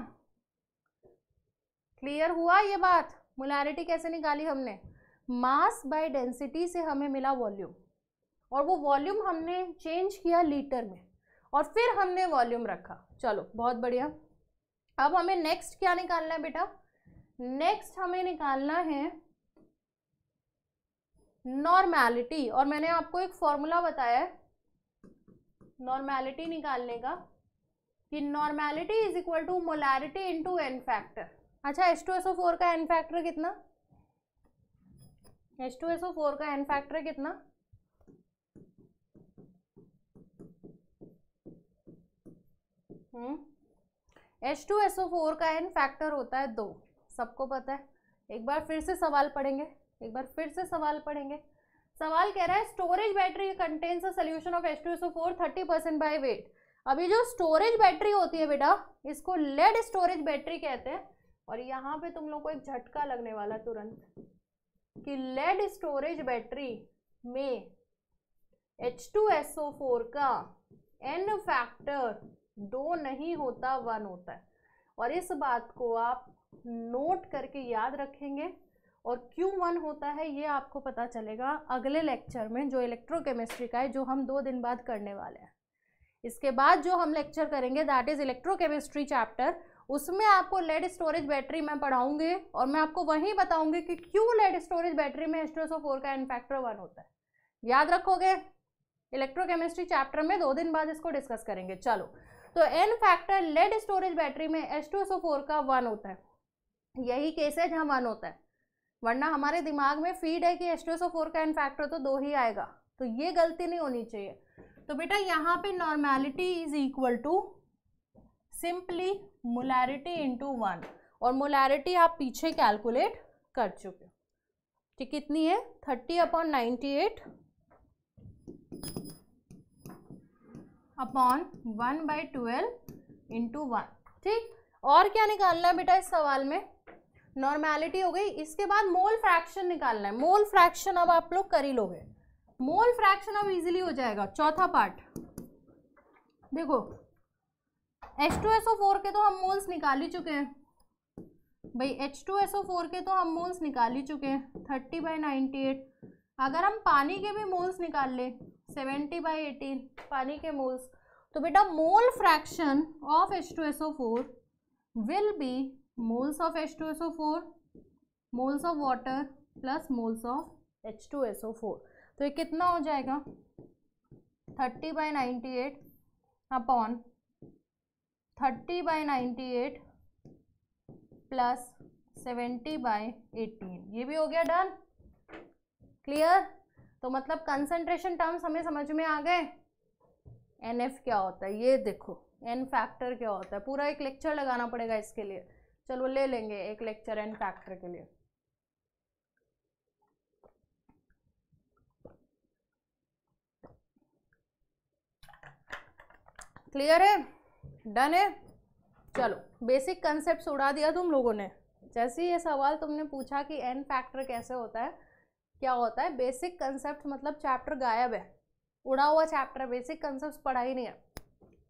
क्लियर हुआ ये बात मोलारिटी कैसे निकाली हमने मास बाय डेंसिटी से हमें मिला वॉल्यूम और वो वॉल्यूम हमने चेंज किया लीटर में और फिर हमने वॉल्यूम रखा चलो बहुत बढ़िया अब हमें नेक्स्ट क्या निकालना है बेटा नेक्स्ट हमें निकालना है नॉर्मैलिटी और मैंने आपको एक फॉर्मूला बताया नॉर्मैलिटी निकालने का कि normality is equal to molarity into n factor अच्छा H two S O four का एन फैक्टर कितना H two S O four का एन फैक्टर कितना H two S O four का एन फैक्टर होता है दो सबको पता है एक बार फिर से सवाल पढ़ेंगे एक बार फिर से सवाल पढ़ेंगे सवाल कह रहा है storage battery contains a solution of H two S O four thirty percent by weight अभी जो स्टोरेज बैटरी होती है बेटा इसको लेड स्टोरेज बैटरी कहते हैं और यहाँ पे तुम लोग को एक झटका लगने वाला तुरंत कि लेड स्टोरेज बैटरी में H2SO4 का एन फैक्टर दो नहीं होता वन होता है और इस बात को आप नोट करके याद रखेंगे और क्यों वन होता है ये आपको पता चलेगा अगले लेक्चर में जो इलेक्ट्रोकेमिस्ट्री का है जो हम दो दिन बाद करने वाले हैं इसके बाद जो हम लेक्चर करेंगे दैट इज़ इलेक्ट्रोकेमिस्ट्री चैप्टर उसमें आपको लेड स्टोरेज बैटरी मैं पढ़ाऊंगी और मैं आपको वहीं बताऊंगी कि क्यों लेड स्टोरेज बैटरी में फोर का इनफैक्टर वन होता है याद रखोगे इलेक्ट्रोकेमिस्ट्री चैप्टर में दो दिन बाद इसको डिस्कस करेंगे चलो तो n factor lead storage battery में फोर का वन होता है यही केस है जहाँ वन होता है वरना हमारे दिमाग में फीड है कि फोर का इनफैक्टर तो दो ही आएगा तो ये गलती नहीं होनी चाहिए तो बेटा यहाँ पे normality is equal to simply molarity into one और मोलैरिटी आप पीछे कैलकुलेट कर चुके हो ठीक कितनी है thirty upon ninety eight upon one by twelve into one ठीक और क्या निकालना है बेटा इस सवाल में नॉर्मैलिटी हो गई इसके बाद मोल फ्रैक्शन निकालना है मोल फ्रैक्शन अब आप लोग कर ही लोगे मोल फ्रैक्शन अब इजीली हो जाएगा चौथा पार्ट देखो H2SO4 के तो हम मोल्स निकाल ही चुके हैं भाई H2SO4 के तो हम मोल्स निकाल ही चुके हैं थर्टी बाई नाइन्टी एट अगर हम पानी के भी मोल्स निकाल लें सेवेंटी बाई एटीन पानी के मोल्स तो बेटा mole fraction of H2SO4 will be moles of H2SO4 moles of water plus moles of H2SO4 तो ये कितना हो जाएगा 30 by ninety eight upon thirty by ninety eight plus seventy by eighteen ये भी हो गया डन क्लियर तो मतलब कंसंट्रेशन टर्म्स हमें समझ में आ गए एन एफ क्या होता है ये देखो एन फैक्टर क्या होता है पूरा एक लेक्चर लगाना पड़ेगा इसके लिए चलो ले लेंगे एक लेक्चर एन फैक्टर के लिए क्लियर है डन है चलो बेसिक कंसेप्ट उड़ा दिया तुम लोगों ने जैसे ये सवाल तुमने पूछा कि एन फैक्टर कैसे होता है क्या होता है बेसिक कंसेप्ट मतलब चैप्टर गायब है उड़ा हुआ चैप्टर बेसिक कंसेप्ट पढ़ा ही नहीं है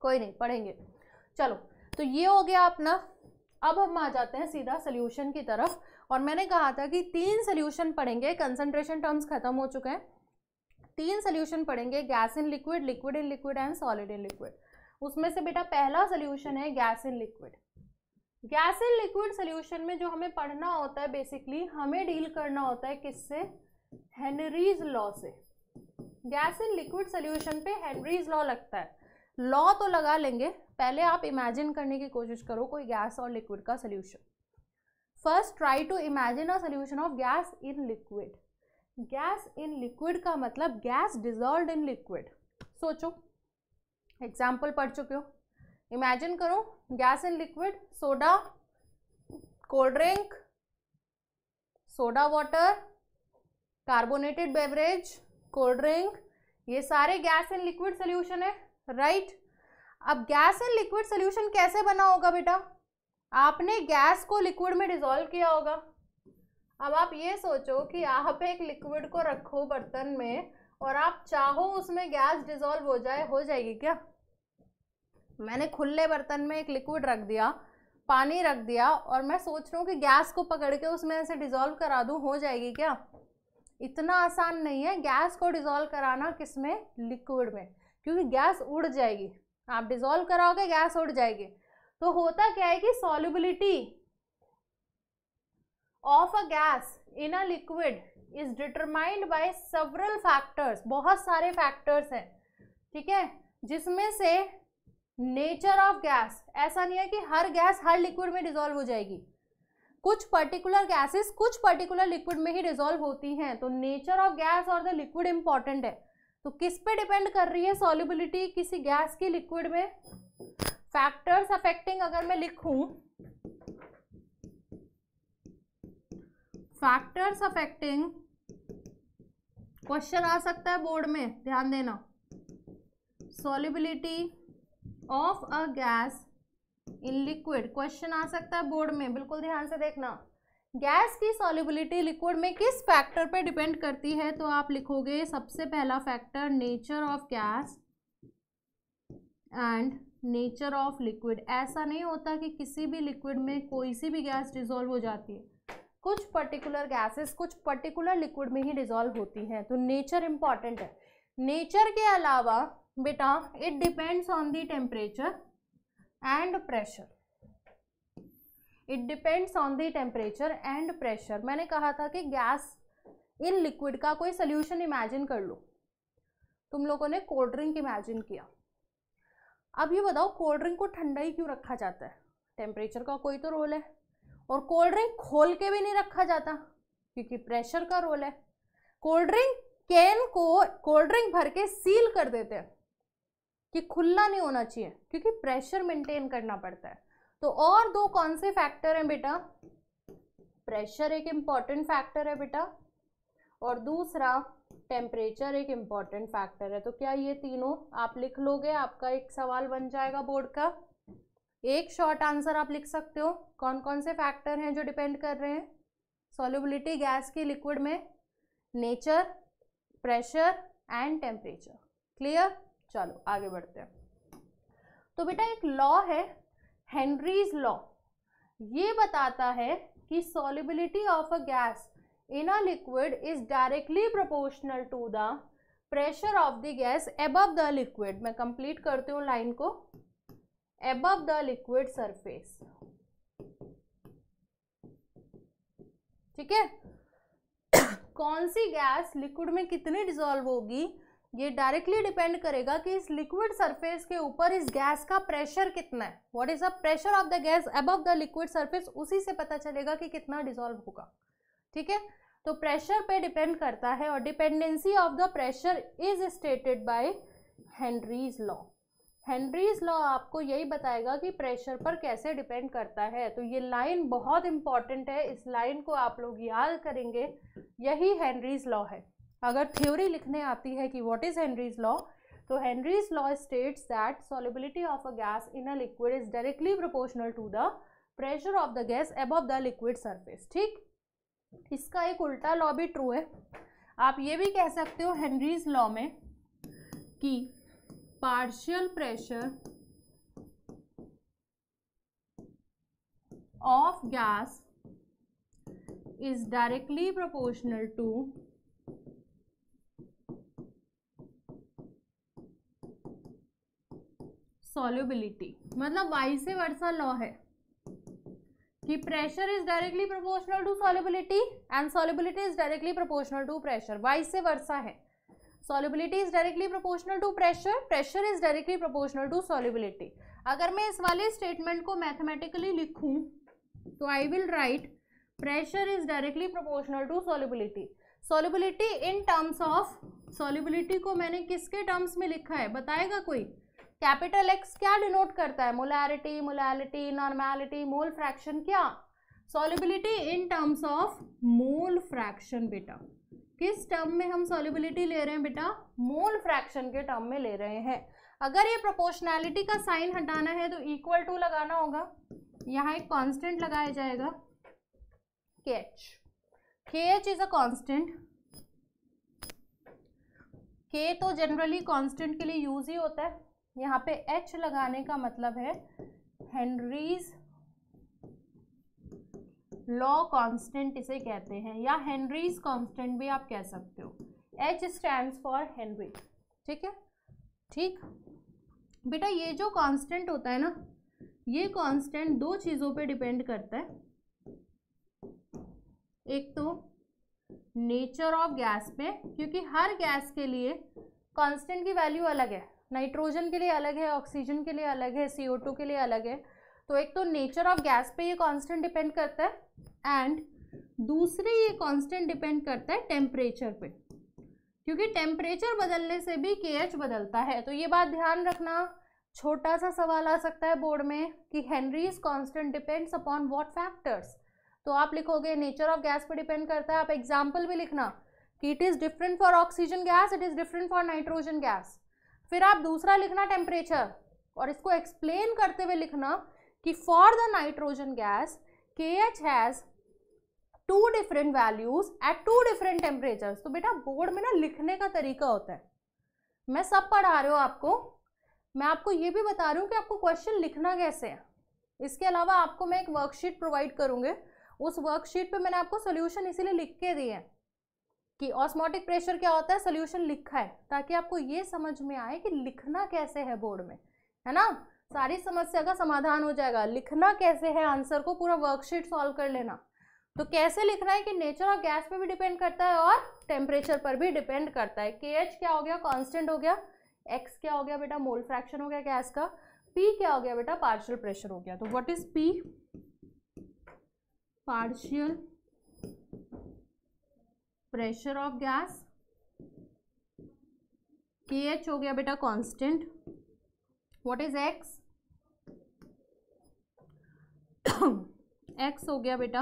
कोई नहीं पढ़ेंगे चलो तो ये हो गया अपना अब हम आ जाते हैं सीधा सोल्यूशन की तरफ और मैंने कहा था कि तीन सोल्यूशन पढ़ेंगे कंसनट्रेशन टर्म्स खत्म हो चुके हैं तीन सोल्यूशन पढ़ेंगे gas in liquid liquid in liquid and solid in liquid उसमें से बेटा पहला सोल्यूशन है gas in liquid gas in liquid solution में जो हमें पढ़ना होता है बेसिकली हमें डील करना होता है किससे हेनरीज लॉ से गैस इन लिक्विड सोल्यूशन पे हेनरीज लॉ लगता है लॉ तो लगा लेंगे पहले आप इमेजिन करने की कोशिश करो कोई गैस और लिक्विड का solution first try to imagine a solution of gas in liquid gas in liquid का मतलब गैस डिजॉल्व इन लिक्विड सोचो एग्जाम्पल पढ़ चुके हो इमेजिन करो gas and liquid soda cold drink soda water carbonated beverage cold drink ये सारे gas and liquid solution है राइट अब गैस एंड लिक्विड सोल्यूशन कैसे बना होगा बेटा आपने गैस को लिक्विड में डिजोल्व किया होगा अब आप ये सोचो कि आप एक लिक्विड को रखो बर्तन में और आप चाहो उसमें गैस डिजोल्व हो जाए हो जाएगी क्या मैंने खुले बर्तन में एक लिक्विड रख दिया पानी रख दिया और मैं सोच रहा हूँ कि गैस को पकड़ के उसमें ऐसे डिजोल्व करा दूँ हो जाएगी क्या इतना आसान नहीं है गैस को डिजोल्व कराना किस में लिक्विड में क्योंकि गैस उड़ जाएगी आप डिजोल्व कराओगे गैस उड़ जाएगी तो होता क्या है कि solubility of a gas in a liquid is determined by several factors बहुत सारे फैक्टर्स हैं ठीक है जिसमें से नेचर ऑफ गैस ऐसा नहीं है कि हर गैस हर लिक्विड में डिजोल्व हो जाएगी कुछ पर्टिकुलर गैसेस कुछ पर्टिकुलर लिक्विड में ही डिजोल्व होती हैं तो नेचर ऑफ गैस और द लिक्विड इंपॉर्टेंट है तो किस पे डिपेंड कर रही है सॉलिबिलिटी किसी गैस की लिक्विड में फैक्टर्स अफेक्टिंग अगर मैं लिखूं फैक्टर्स अफेक्टिंग क्वेश्चन आ सकता है बोर्ड में ध्यान देना solubility of a gas in liquid question आ सकता है बोर्ड में बिल्कुल ध्यान से देखना गैस की सॉलिबिलिटी लिक्विड में किस फैक्टर पर डिपेंड करती है तो आप लिखोगे सबसे पहला factor nature of gas and nature of liquid ऐसा नहीं होता कि किसी भी लिक्विड में कोई सी भी गैस डिजोल्व हो जाती है कुछ पर्टिकुलर गैसेस कुछ पर्टिकुलर लिक्विड में ही डिजॉल्व होती हैं तो नेचर इंपॉर्टेंट है नेचर के अलावा बेटा it depends on the temperature and pressure it depends on the temperature and pressure मैंने कहा था कि गैस इन लिक्विड का कोई सोल्यूशन इमेजिन कर लो तुम लोगों ने कोल्ड ड्रिंक इमेजिन किया अब ये बताओ कोल्ड ड्रिंक को ठंडा ही क्यों रखा जाता है टेम्परेचर का कोई तो रोल है और कोल्ड ड्रिंक खोल के भी नहीं रखा जाता क्योंकि प्रेशर का रोल है कोल्ड ड्रिंक कैन को कोल्ड ड्रिंक भर के सील कर देते हैं कि खुला नहीं होना चाहिए क्योंकि प्रेशर मेंटेन करना पड़ता है तो और दो कौन से फैक्टर हैं बेटा प्रेशर एक इम्पॉर्टेंट फैक्टर है बेटा और दूसरा टेम्परेचर एक इम्पॉर्टेंट फैक्टर है तो क्या ये तीनों आप लिख लोगे आपका एक सवाल बन जाएगा बोर्ड का एक शॉर्ट आंसर आप लिख सकते हो कौन कौन से फैक्टर हैं जो डिपेंड कर रहे हैं सॉल्युबिलिटी गैस की लिक्विड में nature pressure and temperature clear चलो आगे बढ़ते हैं तो बेटा एक लॉ है हेनरीज लॉ ये बताता है कि solubility of a gas in a liquid is directly proportional to the pressure of the gas above the liquid मैं कंप्लीट करती हूँ लाइन को above the liquid surface ठीक है कौन सी गैस लिक्विड में कितनी डिजोल्व होगी ये डायरेक्टली डिपेंड करेगा कि इस लिक्विड सरफेस के ऊपर इस गैस का प्रेशर कितना है what is the pressure of the gas above the liquid surface उसी से पता चलेगा कि कितना डिजोल्व होगा ठीक है तो प्रेशर पे डिपेंड करता है और dependency of the pressure is stated by Henry's law Henry's law आपको यही बताएगा कि प्रेशर पर कैसे डिपेंड करता है तो ये लाइन बहुत इंपॉर्टेंट है इस लाइन को आप लोग याद करेंगे यही हेनरीज लॉ है अगर थ्योरी लिखने आती है कि व्हाट इज़ हेनरीज लॉ तो Henry's law states that solubility of a gas in a liquid is directly proportional to the pressure of the gas above the liquid surface ठीक इसका एक उल्टा लॉ भी ट्रू है आप ये भी कह सकते हो हेनरीज लॉ में कि partial pressure of gas is directly proportional to solubility मतलब से वर्षा लॉ है कि pressure is directly proportional to solubility and solubility is directly proportional to pressure से वर्षा है solubility is directly proportional to pressure pressure is directly proportional to solubility अगर मैं इस वाले स्टेटमेंट को मैथमेटिकली लिखूं तो आई will write pressure is directly proportional to solubility solubility in terms of solubility को मैंने किसके टर्म्स में लिखा है बताएगा कोई कैपिटल एक्स क्या डिनोट करता है molarity molality normality mole fraction क्या solubility in terms of mole fraction बेटा किस टर्म में हम सॉल्युबिलिटी ले रहे हैं बेटा मोल फ्रैक्शन के टर्म में ले रहे हैं अगर ये प्रोपोर्शनैलिटी का साइन हटाना है तो इक्वल टू लगाना होगा यहाँ एक कांस्टेंट लगाया जाएगा के एच के एच इज अ कांस्टेंट के तो जनरली कांस्टेंट के लिए यूज ही होता है यहाँ पे एच लगाने का मतलब है हेनरीज लॉ कांस्टेंट इसे कहते हैं या हेनरीज कांस्टेंट भी आप कह सकते हो एच स्टैंड फॉर हेनरी ठीक है ठीक बेटा ये जो कांस्टेंट होता है ना ये कांस्टेंट दो चीज़ों पे डिपेंड करता है एक तो नेचर ऑफ गैस पे क्योंकि हर गैस के लिए कांस्टेंट की वैल्यू अलग है नाइट्रोजन के लिए अलग है ऑक्सीजन के लिए अलग है सीओ के लिए अलग है तो एक तो नेचर ऑफ गैस पे ये कांस्टेंट डिपेंड करता है एंड दूसरे ये कांस्टेंट डिपेंड करता है टेम्परेचर पे क्योंकि टेम्परेचर बदलने से भी के बदलता है तो ये बात ध्यान रखना छोटा सा सवाल आ सकता है बोर्ड में कि is constant depends upon what factors तो आप लिखोगे नेचर ऑफ गैस पर डिपेंड करता है आप एग्जाम्पल भी लिखना कि it is different for oxygen gas it is different for nitrogen gas फिर आप दूसरा लिखना टेम्परेचर और इसको एक्सप्लेन करते हुए लिखना कि for the nitrogen gas K H has two different values at two different temperatures तो बेटा बोर्ड में ना लिखने का तरीका होता है मैं सब पढ़ा रही हूँ आपको मैं आपको ये भी बता रही हूँ कि आपको क्वेश्चन लिखना कैसे है इसके अलावा आपको मैं एक वर्कशीट प्रोवाइड करूँगी उस वर्कशीट पे मैंने आपको सोल्यूशन इसीलिए लिख के दिए हैं कि ऑस्मोटिक प्रेशर क्या होता है सोल्यूशन लिखा है ताकि आपको ये समझ में आए कि लिखना कैसे है बोर्ड में है ना सारी समस्या का समाधान हो जाएगा लिखना कैसे है आंसर को पूरा वर्कशीट सॉल्व कर लेना तो कैसे लिखना है कि नेचर ऑफ गैस पे भी डिपेंड करता है और टेम्परेचर पर भी डिपेंड करता है के एच क्या हो गया कॉन्स्टेंट हो गया एक्स क्या हो गया बेटा मोल फ्रैक्शन हो गया गैस का पी क्या हो गया बेटा पार्शियल प्रेशर हो गया तो what is P partial pressure of gas K H हो गया बेटा constant what is X X हो गया बेटा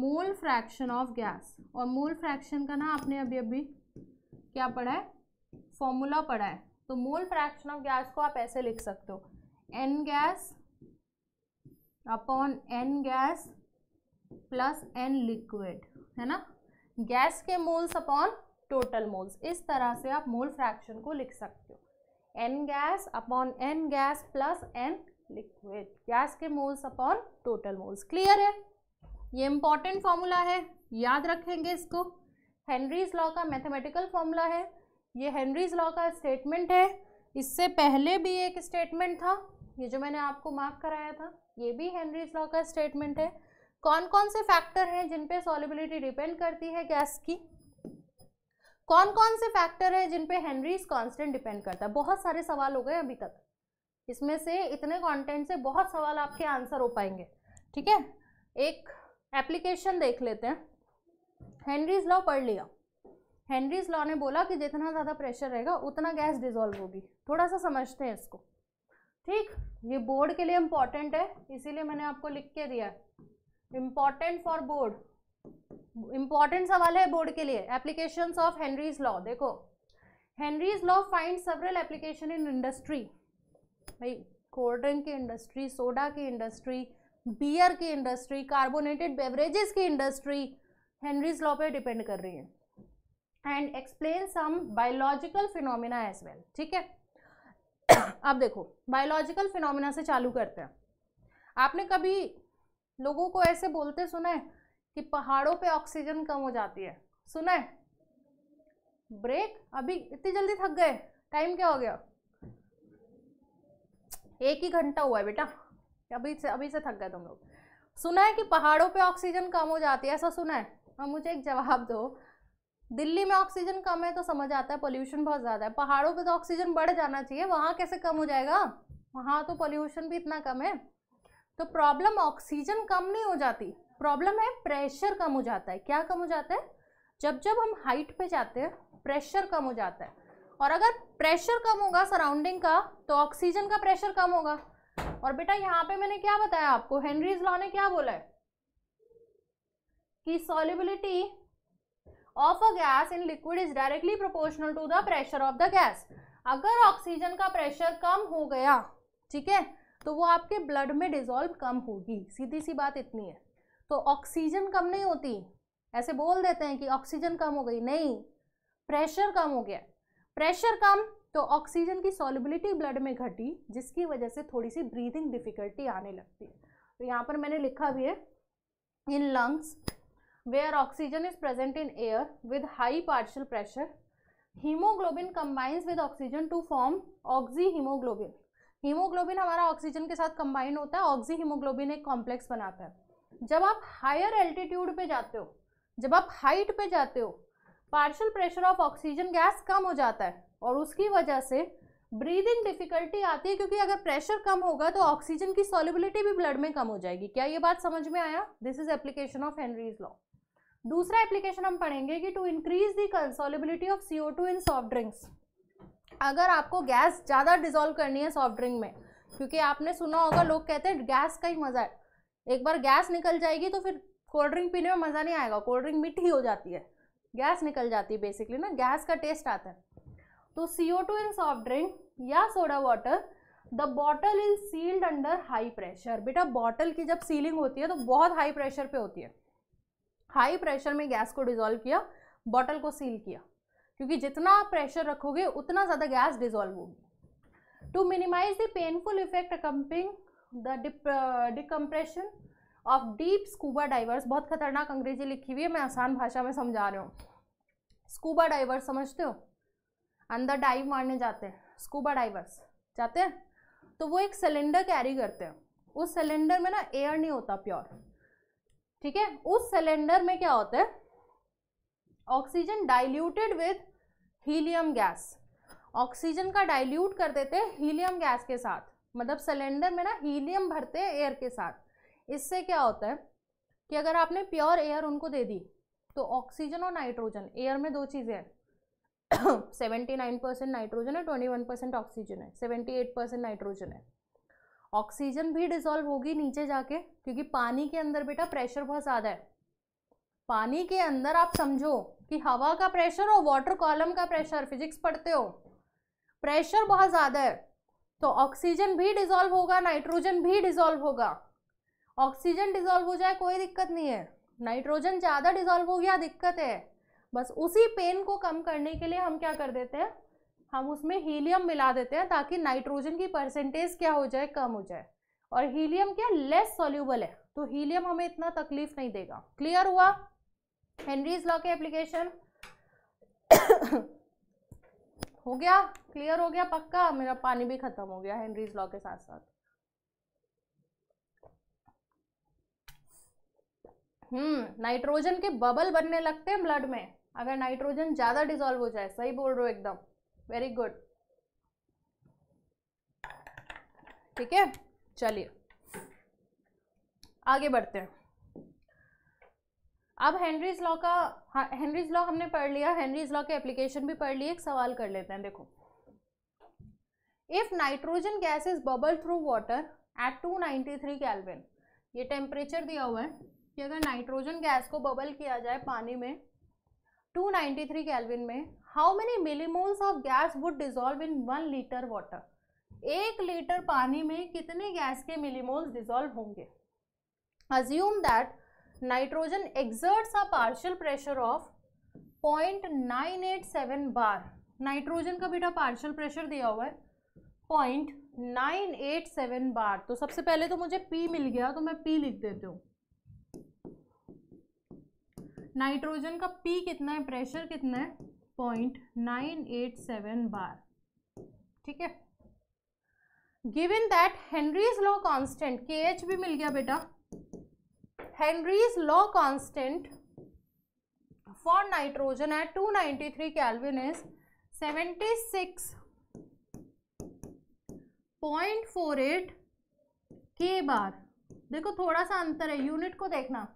मोल फ्रैक्शन ऑफ गैस और मोल फ्रैक्शन का ना आपने अभी अभी क्या पढ़ा है फॉर्मूला पढ़ा है तो मोल फ्रैक्शन ऑफ गैस को आप ऐसे लिख सकते हो n gas upon n gas plus n liquid है ना गैस के मोल्स अपॉन टोटल मोल्स इस तरह से आप मोल फ्रैक्शन को लिख सकते हो n gas upon n gas plus n liquid gas के moles upon total moles clear है ये इंपॉर्टेंट फॉर्मूला है याद रखेंगे इसको हेनरीज लॉ का मैथमेटिकल फॉर्मूला है ये हेनरीज लॉ का स्टेटमेंट है इससे पहले भी एक स्टेटमेंट था ये जो मैंने आपको मार्क कराया था ये भी हेनरीज लॉ का स्टेटमेंट है कौन कौन से फैक्टर हैं जिन पे सॉलिबिलिटी डिपेंड करती है गैस की कौन कौन से फैक्टर हैं जिन पे हेनरीज कांस्टेंट डिपेंड करता है बहुत सारे सवाल हो गए अभी तक इसमें से इतने कंटेंट से बहुत सवाल आपके आंसर हो पाएंगे ठीक है एक एप्लीकेशन देख लेते हैं हेनरीज लॉ पढ़ लिया हेनरीज लॉ ने बोला कि जितना ज़्यादा प्रेशर रहेगा उतना गैस डिजोल्व होगी थोड़ा सा समझते हैं इसको ठीक ये बोर्ड के लिए इम्पॉर्टेंट है इसीलिए मैंने आपको लिख के दिया है इम्पॉर्टेंट फॉर बोर्ड इंपॉर्टेंट सवाल है बोर्ड के लिए एप्लीकेशन ऑफ हेनरीज लॉ देखो Henry's law find several application in industry भाई कोल्ड ड्रिंक की इंडस्ट्री सोडा की इंडस्ट्री बियर की इंडस्ट्री कार्बोनेटेड बेवरेजेस की इंडस्ट्री हेनरीज लॉ पे डिपेंड कर रही है and explain some biological phenomena as well ठीक है अब देखो बायोलॉजिकल फिनोमिना से चालू करते हैं आपने कभी लोगों को ऐसे बोलते सुना है कि पहाड़ों पे ऑक्सीजन कम हो जाती है सुना है ब्रेक अभी इतनी जल्दी थक गए टाइम क्या हो गया एक ही घंटा हुआ है बेटा अभी से अभी से थक गए तुम लोग सुना है कि पहाड़ों पे ऑक्सीजन कम हो जाती है ऐसा सुना है अब मुझे एक जवाब दो दिल्ली में ऑक्सीजन कम है तो समझ आता है पोल्यूशन बहुत ज़्यादा है पहाड़ों पे तो ऑक्सीजन बढ़ जाना चाहिए वहाँ कैसे कम हो जाएगा वहाँ तो पोल्यूशन भी इतना कम है तो प्रॉब्लम ऑक्सीजन कम नहीं हो जाती प्रॉब्लम है प्रेशर कम हो जाता है क्या कम हो जाता है जब जब हम हाइट पे जाते हैं प्रेशर कम हो जाता है और अगर प्रेशर कम होगा सराउंडिंग का तो ऑक्सीजन का प्रेशर कम होगा और बेटा यहाँ पे मैंने क्या बताया आपको हेनरीज लॉ ने क्या बोला है कि solubility of a gas in liquid is directly proportional to the pressure of the gas अगर ऑक्सीजन का प्रेशर कम हो गया ठीक है तो वो आपके ब्लड में डिजोल्व कम होगी सीधी सी बात इतनी है तो ऑक्सीजन कम नहीं होती ऐसे बोल देते हैं कि ऑक्सीजन कम हो गई नहीं प्रेशर कम हो गया प्रेशर कम तो ऑक्सीजन की सॉलिबिलिटी ब्लड में घटी जिसकी वजह से थोड़ी सी ब्रीदिंग डिफिकल्टी आने लगती है तो यहाँ पर मैंने लिखा भी है in lungs where oxygen is present in air with high partial pressure haemoglobin combines with oxygen to form oxy haemoglobin haemoglobin हमारा ऑक्सीजन के साथ कंबाइन होता है ऑक्सी हीमोग्लोबिन एक कॉम्प्लेक्स बनाता है जब आप हायर एल्टीट्यूड पे जाते हो जब आप हाइट पे जाते हो partial pressure of oxygen gas कम हो जाता है और उसकी वजह से ब्रीदिंग डिफिकल्टी आती है क्योंकि अगर प्रेशर कम होगा तो ऑक्सीजन की सॉलिबिलिटी भी ब्लड में कम हो जाएगी क्या ये बात समझ में आया this is application of Henry's law दूसरा एप्लीकेशन हम पढ़ेंगे कि to increase the solubility of C in soft drinks अगर आपको गैस ज़्यादा डिजोल्व करनी है सॉफ्ट ड्रिंक में क्योंकि आपने सुना होगा लोग कहते हैं गैस का ही मज़ा है एक बार गैस निकल जाएगी तो फिर कोल्ड ड्रिंक पीने में मज़ा नहीं आएगा कोल्ड ड्रिंक मीठी हो जाती है गैस निकल जाती है बेसिकली ना गैस का टेस्ट आता है तो C O two in soft drink या soda water the bottle is sealed under high pressure बेटा बॉटल की जब सीलिंग होती है तो बहुत हाई प्रेशर पे होती है हाई प्रेशर में गैस को डिजोल्व किया बॉटल को सील किया क्योंकि जितना प्रेशर रखोगे उतना ज़्यादा गैस डिजोल्व होगी to minimise the painful effect accompanying the decompression of deep scuba divers बहुत खतरनाक अंग्रेजी लिखी हुई है मैं आसान भाषा में समझा रही हूँ स्कूबा डाइवर्स समझते हो अंदर डाइव मारने जाते हैं स्कूबा डाइवर्स जाते हैं तो वो एक सिलेंडर कैरी करते हैं उस सिलेंडर में ना एयर नहीं होता प्योर ठीक है उस सिलेंडर में क्या होता है oxygen diluted with helium gas oxygen का डाइल्यूट कर देते हैं हीलियम गैस के साथ मतलब सिलेंडर में ना हीलियम भरते हैं एयर के साथ इससे क्या होता है कि अगर आपने प्योर एयर उनको दे दी तो ऑक्सीजन और नाइट्रोजन एयर में दो चीज़ें हैं सेवेंटी नाइन परसेंट नाइट्रोजन है ट्वेंटी वन परसेंट ऑक्सीजन है सेवेंटी एट परसेंट नाइट्रोजन है ऑक्सीजन भी डिजोल्व होगी नीचे जाके क्योंकि पानी के अंदर बेटा प्रेशर बहुत ज़्यादा है पानी के अंदर आप समझो कि हवा का प्रेशर और वाटर कॉलम का प्रेशर फिजिक्स पढ़ते हो प्रेशर बहुत ज़्यादा है तो ऑक्सीजन भी डिजोल्व होगा नाइट्रोजन भी डिजोल्व होगा ऑक्सीजन डिजोल्व हो जाए कोई दिक्कत नहीं है नाइट्रोजन ज़्यादा डिजोल्व हो गया दिक्कत है बस उसी पेन को कम करने के लिए हम क्या कर देते हैं हम उसमें हीलियम मिला देते हैं ताकि नाइट्रोजन की परसेंटेज क्या हो जाए कम हो जाए और हीलियम क्या लेस सॉल्यूबल है तो हीलियम हमें इतना तकलीफ नहीं देगा क्लियर हुआ हेनरीज लॉ के एप्लीकेशन हो गया क्लियर हो गया पक्का मेरा पानी भी खत्म हो गया हेनरीज लॉ के साथ साथ हम्म नाइट्रोजन के बबल बनने लगते हैं ब्लड में अगर नाइट्रोजन ज़्यादा डिजोल्व हो जाए सही बोल रहे हो एकदम वेरी गुड ठीक है चलिए आगे बढ़ते हैं अब हेनरीज लॉ का हेनरीज हाँ, लॉ हमने पढ़ लिया हेनरीज लॉ के एप्लीकेशन भी पढ़ लिए एक सवाल कर लेते हैं देखो if nitrogen gas is bubble through water at 293 ninety kelvin ये टेम्परेचर दिया हुआ है कि अगर नाइट्रोजन गैस को बबल किया जाए पानी में 293 नाइन्टी कैलविन में how many millimoles of gas would dissolve in one litre water एक लीटर पानी में कितने गैस के मिलीमोल्स डिजोल्व होंगे assume that nitrogen exerts a partial pressure of 0.987 bar nitrogen का बेटा पार्शियल प्रेशर दिया हुआ है 0.987 बार तो सबसे पहले तो मुझे P मिल गया तो मैं P लिख देती हूँ नाइट्रोजन का P कितना है प्रेशर कितना है 0.987 बार ठीक है given that Henry's law constant K H भी मिल गया बेटा Henry's law constant for nitrogen at 293 ninety three kelvin is seventy six point four eight k bar देखो थोड़ा सा अंतर है यूनिट को देखना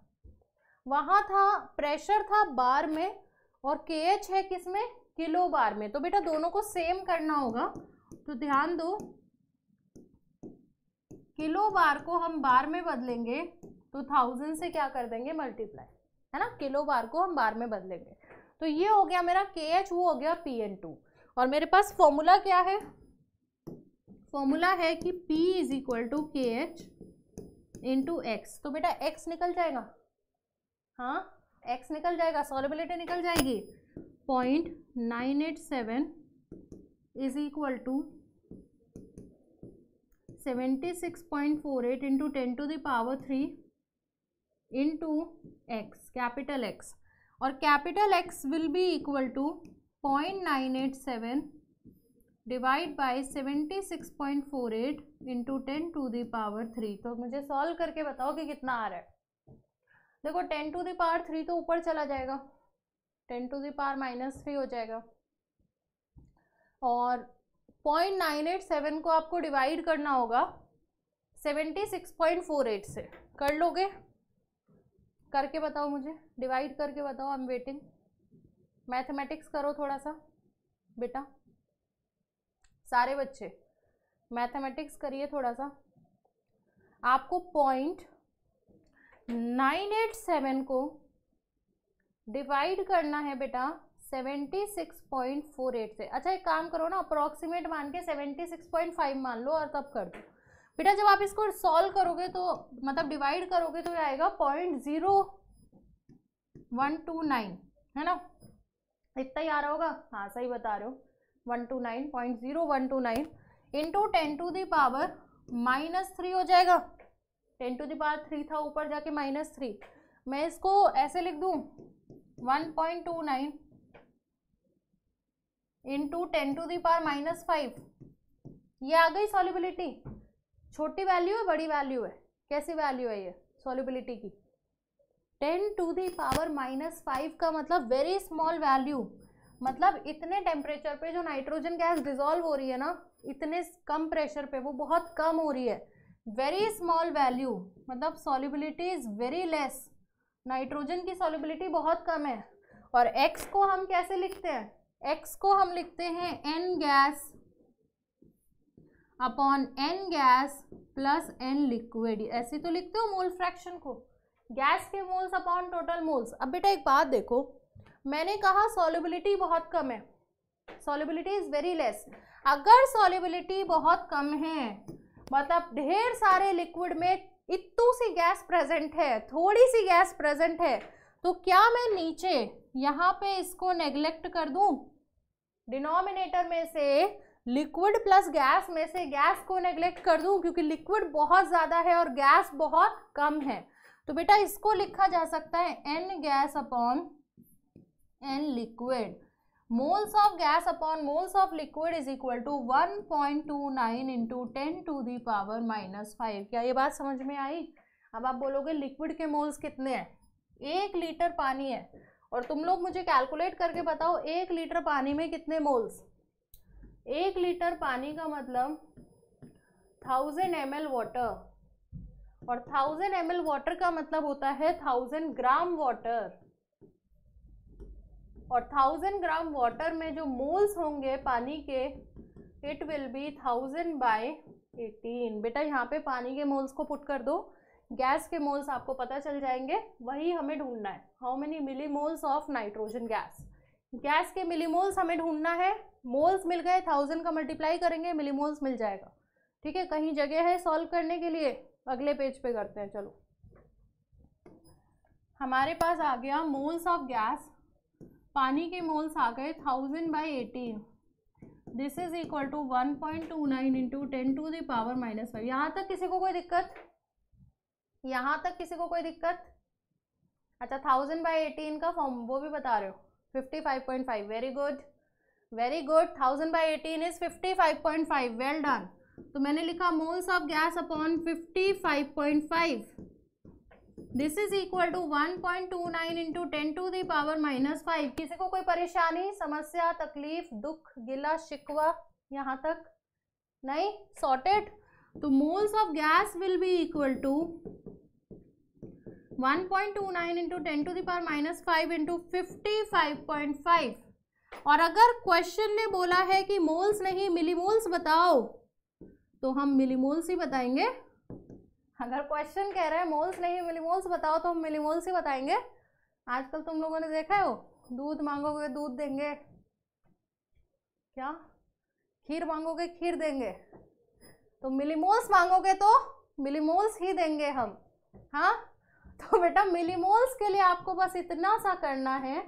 वहां था प्रेशर था बार में और के एच है किस में किलो बार में तो बेटा दोनों को सेम करना होगा तो ध्यान दो किलो बार को हम बार में बदलेंगे तो थाउजेंड से क्या कर देंगे मल्टीप्लाई है ना किलो बार को हम बार में बदलेंगे तो ये हो गया मेरा के एच वो हो गया पी एन टू और मेरे पास फॉर्मूला क्या है फॉर्मूला है कि P is equal to K H into x तो बेटा x निकल जाएगा हाँ x निकल जाएगा सॉलिबिलिटी निकल जाएगी point nine eight seven is equal to seventy six point four eight into ten to the power three into x capital X और capital X will be equal to point nine eight seven divide by seventy six point four eight into ten to the power three तो मुझे solve करके बताओ कि कितना आ रहा है देखो टेन टू दावर थ्री तो ऊपर चला जाएगा ten to the power minus three हो जाएगा और पॉइंट नाइन एट सेवन को आपको डिवाइड करना होगा seventy six point four eight से कर लोगे करके बताओ मुझे डिवाइड करके बताओ आई एम वेटिंग मैथमेटिक्स करो थोड़ा सा बेटा सारे बच्चे मैथमेटिक्स करिए थोड़ा सा आपको पॉइंट नाइन एट सेवन को डिवाइड करना है बेटा seventy six point four eight से अच्छा एक काम करो ना अप्रोक्सीमेट मान के सेवेंटी सिक्स पॉइंट फाइव मान लो और तब कर दो बेटा जब आप इसको सॉल्व करोगे तो मतलब डिवाइड करोगे तो आएगा point zero one two nine है ना इतना ही आ रहा होगा हाँ सही बता रहे हो one two nine point zero one two nine into ten to power minus three हो जाएगा टेन टू पावर थ्री था ऊपर जाके माइनस थ्री मैं इसको ऐसे लिख दूँ one point two nine into ten to power minus five ये आ गई सॉलिबिलिटी छोटी वैल्यू है बड़ी वैल्यू है कैसी वैल्यू है ये सॉल्युबिलिटी की ten to the power minus five का मतलब वेरी स्मॉल वैल्यू मतलब इतने टेम्परेचर पे जो नाइट्रोजन गैस डिजोल्व हो रही है ना इतने कम प्रेशर पे वो बहुत कम हो रही है वेरी स्मॉल वैल्यू मतलब solubility is very less nitrogen की सॉल्युबिलिटी बहुत कम है और एक्स को हम कैसे लिखते हैं एक्स को हम लिखते हैं n gas upon n gas plus n liquid ऐसे तो लिखते हो मोल फ्रैक्शन को गैस के मोल्स अपॉन टोटल मोल्स अब बेटा एक बात देखो मैंने कहा सॉलिबिलिटी बहुत कम है सॉलिबिलिटी इज़ वेरी लेस अगर सॉलिबिलिटी बहुत कम है मतलब ढेर सारे लिक्विड में इतू सी गैस प्रेजेंट है थोड़ी सी गैस प्रेजेंट है तो क्या मैं नीचे यहाँ पे इसको नेग्लेक्ट कर दूँ डिनोमिनेटर में से लिक्विड प्लस गैस में से गैस को नेग्लेक्ट कर दूं क्योंकि लिक्विड बहुत ज़्यादा है और गैस बहुत कम है तो बेटा इसको लिखा जा सकता है n gas upon n liquid moles of gas upon moles of liquid is equal to one point two nine into ten to the power minus five क्या ये बात समझ में आई अब आप बोलोगे लिक्विड के मोल्स कितने हैं एक लीटर पानी है और तुम लोग मुझे कैलकुलेट करके बताओ एक लीटर पानी में कितने मोल्स एक लीटर पानी का मतलब थाउजेंड एम एल वाटर और थाउजेंड एम एल वाटर का मतलब होता है थाउजेंड ग्राम वाटर और थाउजेंड ग्राम वाटर में जो मोल्स होंगे पानी के it will be thousand by eighteen बेटा यहाँ पे पानी के मोल्स को पुट कर दो गैस के मोल्स आपको पता चल जाएंगे वही हमें ढूंढना है how many millimoles of nitrogen gas gas के मिली मोल्स हमें ढूंढना है मोल्स मिल गए थाउजेंड का मल्टीप्लाई करेंगे मिलीमोल्स मिल जाएगा ठीक है कहीं जगह है सॉल्व करने के लिए अगले पेज पे करते हैं चलो हमारे पास आ गया मोल्स ऑफ गैस पानी के मोल्स आ गए thousand by eighteen this is equal to one point two nine into ten to the power minus five यहाँ तक किसी को कोई दिक्कत यहाँ तक किसी को कोई दिक्कत अच्छा थाउजेंड बाई एटीन का फॉर्म वो भी बता रहे हो fifty five point five very good very good thousand by eighteen is fifty five point five well done तो मैंने लिखा moles of gas upon fifty five point five this is equal to one point two nine into ten to the power minus five किसी को कोई परेशानी समस्या तकलीफ दुख गिला शिकवा यहाँ तक नहीं सॉर्टेड तो moles of gas will be equal to one point two nine into ten to the power minus five into fifty five point five और अगर क्वेश्चन में बोला है कि मोल्स नहीं मिलीमोल्स बताओ तो हम मिलीमोल्स ही बताएंगे अगर क्वेश्चन कह रहे हैं मोल्स नहीं मिलीमोल्स बताओ तो हम मिलीमोल्स ही बताएंगे आजकल तुम लोगों ने देखा है वो दूध मांगोगे दूध देंगे क्या खीर मांगोगे खीर देंगे तो मिलीमोल्स मांगोगे तो मिलीमोल्स ही देंगे हम हाँ तो बेटा मिलीमोल्स के लिए आपको बस इतना सा करना है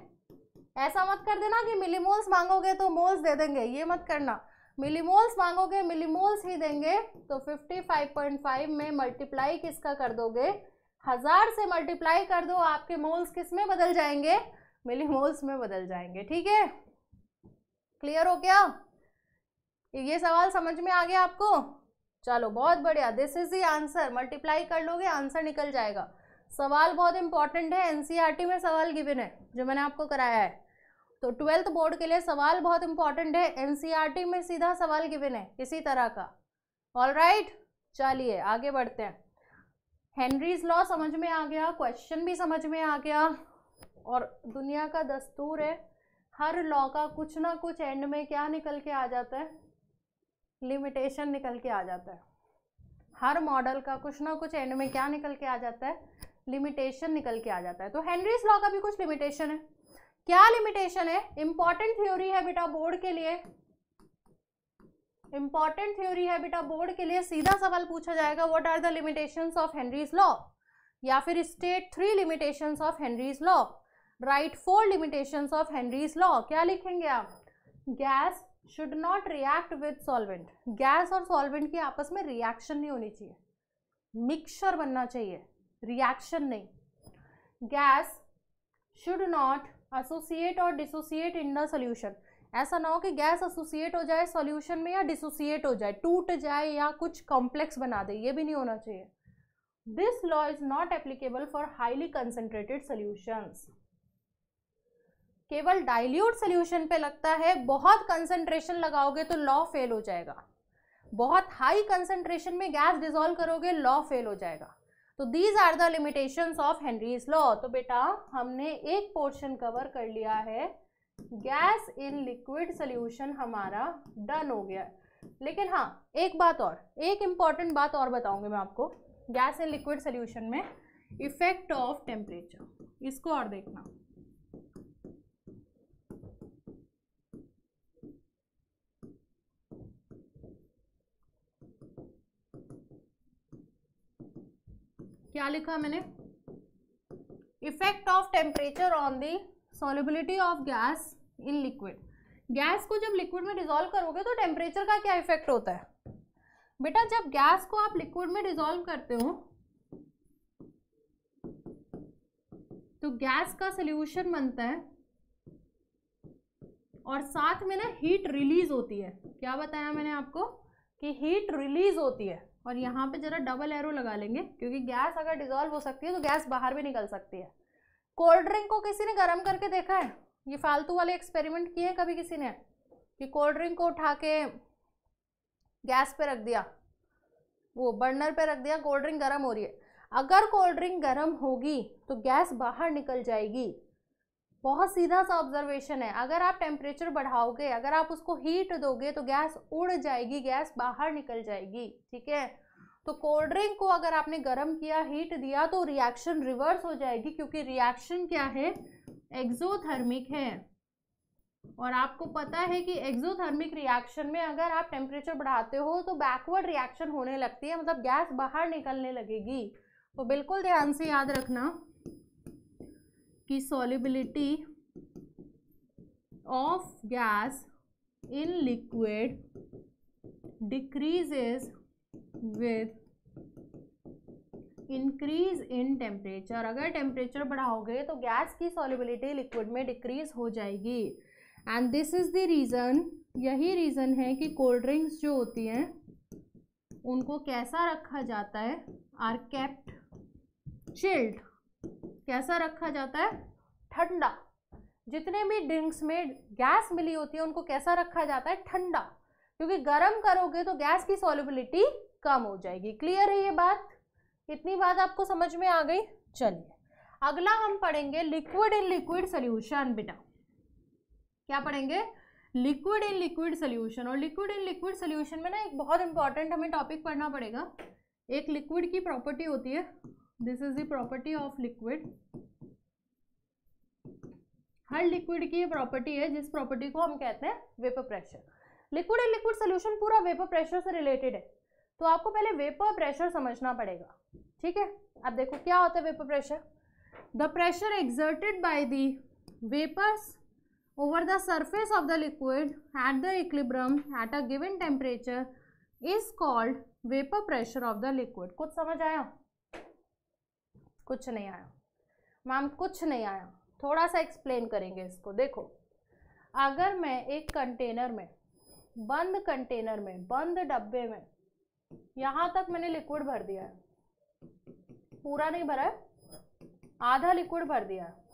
ऐसा मत कर देना कि मिलीमोल्स मांगोगे तो मोल्स दे देंगे ये मत करना मिलीमोल्स मांगोगे मिलीमोल्स ही देंगे तो 55.5 में मल्टीप्लाई किसका कर दोगे हज़ार से मल्टीप्लाई कर दो आपके मोल्स किस में बदल जाएंगे मिलीमोल्स में बदल जाएंगे ठीक है क्लियर हो क्या ये सवाल समझ में आ गया आपको चलो बहुत बढ़िया this is the answer multiply कर लोगे आंसर निकल जाएगा सवाल बहुत इंपॉर्टेंट है एनसीईआरटी e में सवाल गिवन है जो मैंने आपको कराया है तो ट्वेल्थ बोर्ड के लिए सवाल बहुत इंपॉर्टेंट है एनसीईआरटी e में सीधा सवाल गिवन है इसी तरह का ऑल राइट चलिए आगे बढ़ते हैं हेनरीज लॉ समझ में आ गया क्वेश्चन भी समझ में आ गया और दुनिया का दस्तूर है हर लॉ का कुछ ना कुछ एंड में क्या निकल के आ जाता है लिमिटेशन निकल के आ जाता है हर मॉडल का कुछ ना कुछ एंड में क्या निकल के आ जाता है लिमिटेशन निकल के आ जाता है तो हेनरीज लॉ का भी कुछ लिमिटेशन है क्या लिमिटेशन है इंपॉर्टेंट थ्योरी है बेटा बोर्ड के लिए इंपॉर्टेंट थ्योरी है बेटा बोर्ड के लिए सीधा सवाल पूछा जाएगा what are the limitation of Henry's law या फिर state three limitation of Henry's law write four limitation of Henry's law क्या लिखेंगे आप gas should not react with solvent gas और सॉल्वेंट की आपस में रिएक्शन नहीं होनी चाहिए मिक्सचर बनना चाहिए रिएक्शन नहीं गैस शुड नॉट एसोसिएट और डिसोसिएट इन द सोल्यूशन ऐसा ना हो कि गैस एसोसिएट हो जाए सोल्यूशन में या डिसोसिएट हो जाए टूट जाए या कुछ कॉम्प्लेक्स बना दे ये भी नहीं होना चाहिए this law is not applicable for highly concentrated solutions केवल डाइल्यूट सोल्यूशन पे लगता है बहुत कंसेंट्रेशन लगाओगे तो लॉ फेल हो जाएगा बहुत हाई कंसेंट्रेशन में गैस डिजोल्व करोगे लॉ फेल हो जाएगा तो these are the limitation of Henry's law तो बेटा हमने एक पोर्शन कवर कर लिया है गैस इन लिक्विड सोल्यूशन हमारा डन हो गया लेकिन हाँ एक बात और एक इम्पॉर्टेंट बात और बताऊंगी मैं आपको गैस इन लिक्विड सोल्यूशन में इफेक्ट ऑफ टेम्परेचर इसको और देखना क्या लिखा मैंने effect of temperature on the solubility of gas in liquid gas को जब लिक्विड में डिजोल्व करोगे तो टेम्परेचर का क्या इफेक्ट होता है बेटा जब गैस को आप लिक्विड में डिजोल्व करते हो तो गैस का सोल्यूशन बनता है और साथ में ना हीट रिलीज होती है क्या बताया मैंने आपको कि हीट रिलीज होती है और यहाँ पे जरा डबल एरो लगा लेंगे क्योंकि गैस अगर डिजोल्व हो सकती है तो गैस बाहर भी निकल सकती है कोल्ड ड्रिंक को किसी ने गर्म करके देखा है ये फालतू वाले एक्सपेरिमेंट किए हैं कभी किसी ने कि कोल्ड ड्रिंक को उठा के गैस पे रख दिया वो बर्नर पे रख दिया कोल्ड ड्रिंक गर्म हो रही है अगर कोल्ड ड्रिंक गर्म होगी तो गैस बाहर निकल जाएगी बहुत सीधा सा ऑब्जर्वेशन है अगर आप टेम्परेचर बढ़ाओगे अगर आप उसको हीट दोगे तो गैस उड़ जाएगी गैस बाहर निकल जाएगी ठीक है तो कोल्ड ड्रिंक को अगर आपने गर्म किया हीट दिया तो रिएक्शन रिवर्स हो जाएगी क्योंकि रिएक्शन क्या है एक्जोथर्मिक है और आपको पता है कि एक्जोथर्मिक रिएक्शन में अगर आप टेम्परेचर बढ़ाते हो तो बैकवर्ड रिएक्शन होने लगती है मतलब गैस बाहर निकलने लगेगी तो बिल्कुल ध्यान से याद रखना की solubility of gas in liquid decreases with increase in temperature अगर टेम्परेचर बढ़ाओगे तो गैस की सॉलिबिलिटी लिक्विड में डिक्रीज हो जाएगी and this is the reason यही रीज़न है कि कोल्ड ड्रिंक्स जो होती हैं उनको कैसा रखा जाता है आर कैप्ट चिल्ड कैसा रखा जाता है ठंडा जितने भी ड्रिंक्स में गैस मिली होती है उनको कैसा रखा जाता है ठंडा क्योंकि गर्म करोगे तो गैस की सॉलिबिलिटी कम हो जाएगी क्लियर है ये बात इतनी बात आपको समझ में आ गई चलिए अगला हम पढ़ेंगे लिक्विड इन लिक्विड सोल्यूशन बेटा क्या पढ़ेंगे लिक्विड इन लिक्विड सोल्यूशन और लिक्विड इन लिक्विड सोल्यूशन में ना एक बहुत इंपॉर्टेंट हमें टॉपिक पढ़ना पड़ेगा एक लिक्विड की प्रॉपर्टी होती है this is the property of liquid हर लिक्विड की ये प्रॉपर्टी है जिस प्रॉपर्टी को हम कहते हैं vapour pressure liquid and liquid solution पूरा वेपर प्रेशर से रिलेटेड है तो आपको पहले वेपर प्रेशर समझना पड़ेगा ठीक है अब देखो क्या होता है vapour pressure the pressure exerted by the vapours over the surface of the liquid at the equilibrium at a given temperature is called vapour pressure of the liquid कुछ समझ आया कुछ नहीं आया मैम कुछ नहीं आया थोड़ा सा एक्सप्लेन करेंगे इसको देखो अगर मैं एक कंटेनर में बंद कंटेनर में बंद डब्बे में यहाँ तक मैंने लिक्विड भर दिया है पूरा नहीं भरा है आधा लिक्विड भर दिया है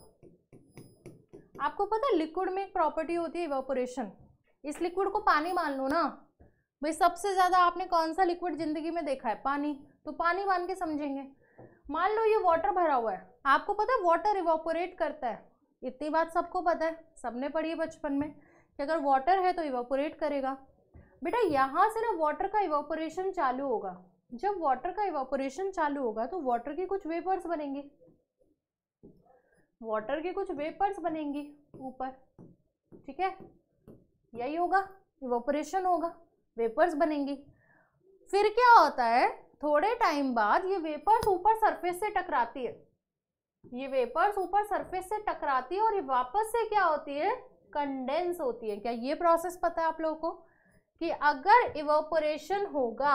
आपको पता है लिक्विड में एक प्रॉपर्टी होती है इवेपोरेशन इस लिक्विड को पानी मान लो ना भाई सबसे ज़्यादा आपने कौन सा लिक्विड ज़िंदगी में देखा है पानी तो पानी मान के समझेंगे मान लो ये वाटर भरा हुआ है आपको पता है वाटर इवोपोरेट करता है इतनी बात सबको पता है सबने पढ़ी है बचपन में कि अगर वाटर है तो इवोपोरेट करेगा बेटा यहाँ से ना वाटर का इवोपोरेशन चालू होगा जब वाटर का इवोपोरेशन चालू होगा तो वाटर के कुछ वेपर्स बनेंगे वाटर के कुछ वेपर्स बनेंगी ऊपर ठीक है यही होगा इवोपोरेशन होगा वेपर्स बनेंगी फिर क्या होता है थोड़े टाइम बाद ये वेपर्स ऊपर सरफेस से टकराती है ये वेपर्स ऊपर सरफेस से टकराती है और ये वापस से क्या होती है कंडेंस होती है क्या ये प्रोसेस पता है आप लोगों को कि अगर इवोपोरेशन होगा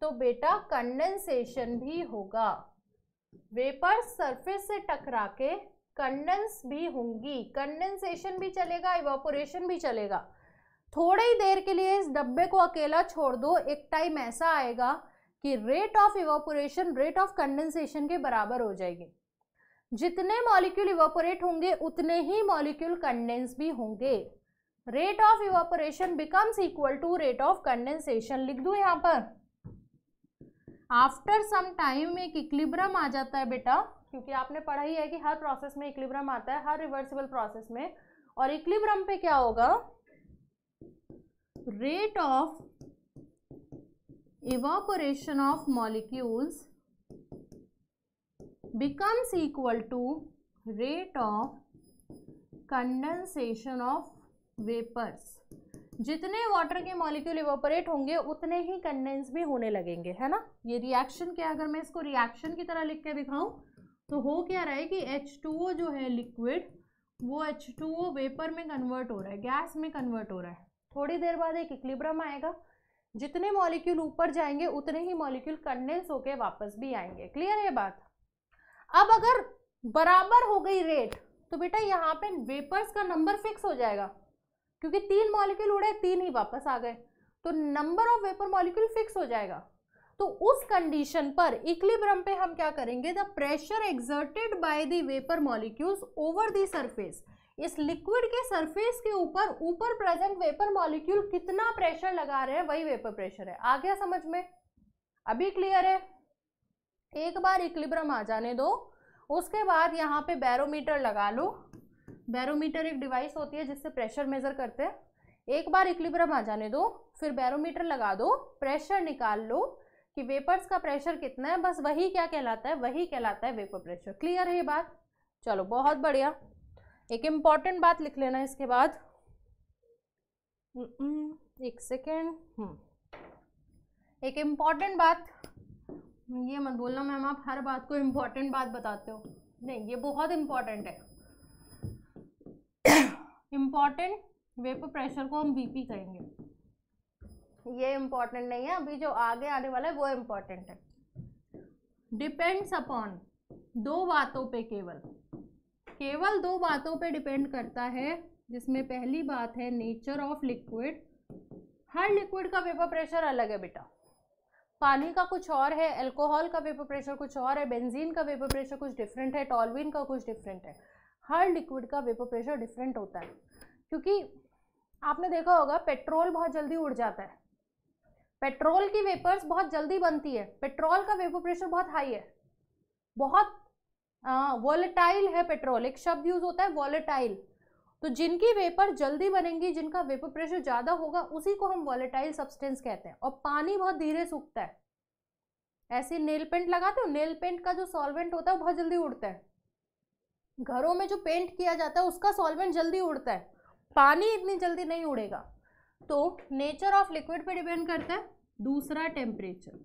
तो बेटा कंडेंसेशन भी होगा वेपर्स सरफेस से टकरा के कंडेंस भी होंगी कंडेंसेशन भी चलेगा इवोपोरेशन भी चलेगा थोड़े ही देर के लिए इस डब्बे को अकेला छोड़ दो एक टाइम ऐसा आएगा कि rate of evaporation rate of condensation के बराबर हो जाएगी जितने मॉलिक्यूल इवोपोरेट होंगे उतने ही मॉलिक्यूल कंडेंस भी होंगे rate of evaporation becomes equal to rate of condensation लिख दू यहाँ पर आफ्टर सम टाइम एक इक्लिब्रम आ जाता है बेटा क्योंकि आपने पढ़ा ही है कि हर प्रोसेस में इक्लिब्रम आता है हर रिवर्सिबल प्रोसेस में और इक्लिब्रम पे क्या होगा rate of evaporation of molecules becomes equal to rate of condensation of vapors जितने वाटर के मॉलिक्यूल इवोपरेट होंगे उतने ही कंडेंस भी होने लगेंगे है ना ये रिएक्शन क्या अगर मैं इसको रिएक्शन की तरह लिख के दिखाऊं तो हो क्या रहा है कि H2O जो है लिक्विड वो H2O वेपर में कन्वर्ट हो रहा है गैस में कन्वर्ट हो रहा है थोड़ी देर बाद एक इक्लिब्रम आएगा जितने मॉलिक्यूल ऊपर जाएंगे उतने ही मॉलिक्यूल कंडेंस होके वापस भी आएंगे क्लियर है बात अब अगर बराबर हो गई रेट तो बेटा यहाँ पे वेपर्स का नंबर फिक्स हो जाएगा क्योंकि तीन मॉलिक्यूल उड़े तीन ही वापस आ गए तो number of vapour molecule fix हो जाएगा तो उस कंडीशन पर इक्लिब्रम पे हम क्या करेंगे the pressure exerted by the vapour molecules over the surface इस लिक्विड के सरफेस के ऊपर ऊपर प्रेजेंट वेपर मॉलिक्यूल कितना प्रेशर लगा रहे हैं वही वेपर प्रेशर है आ गया समझ में अभी क्लियर है एक बार इक्लिब्रम आ जाने दो उसके बाद यहाँ पे बैरोमीटर लगा लो बैरोमीटर एक डिवाइस होती है जिससे प्रेशर मेजर करते हैं एक बार इक्लिब्रम आ जाने दो फिर बैरोमीटर लगा दो प्रेशर निकाल लो कि वेपर्स का प्रेशर कितना है बस वही क्या कहलाता है वही कहलाता है वेपर प्रेशर क्लियर है ये बात चलो बहुत बढ़िया एक इम्पॉर्टेंट बात लिख लेना इसके बाद हम्म, एक सेकेंड हम्म, एक इम्पॉर्टेंट बात हम्म, ये मत बोलना मैम आप हर बात को इम्पॉर्टेंट बात बताते हो नहीं ये बहुत इम्पॉर्टेंट है इम्पॉर्टेंट वेपर प्रेशर को हम बीपी कहेंगे ये इम्पॉर्टेंट नहीं है अभी जो आगे आने वाला है वो इम्पॉर्टेंट है डिपेंड्स अपॉन दो बातों पे केवल केवल दो बातों पे डिपेंड करता है जिसमें पहली बात है नेचर ऑफ लिक्विड हर लिक्विड का वेपर प्रेशर अलग है बेटा पानी का कुछ और है अल्कोहल का वेपर प्रेशर कुछ और है बेंजीन का वेपर प्रेशर कुछ डिफरेंट है टॉलविन का कुछ डिफरेंट है हर लिक्विड का वेपर प्रेशर डिफरेंट होता है क्योंकि आपने देखा होगा पेट्रोल बहुत जल्दी उड़ जाता है पेट्रोल की वेपर्स बहुत जल्दी बनती है पेट्रोल का वेपर प्रेशर बहुत हाई है बहुत वॉलेटाइल हाँ, है पेट्रोल एक शब्द यूज होता है वॉलेटाइल तो जिनकी वेपर जल्दी बनेंगी जिनका वेपर प्रेशर ज़्यादा होगा उसी को हम वॉलेटाइल सब्सटेंस कहते हैं और पानी बहुत धीरे सूखता है ऐसे नेल पेंट लगाते हो नेल पेंट का जो सॉल्वेंट होता है बहुत जल्दी उड़ता है घरों में जो पेंट किया जाता है उसका सॉल्वेंट जल्दी उड़ता है पानी इतनी जल्दी नहीं उड़ेगा तो नेचर ऑफ लिक्विड पे डिपेंड करता है दूसरा टेम्परेचर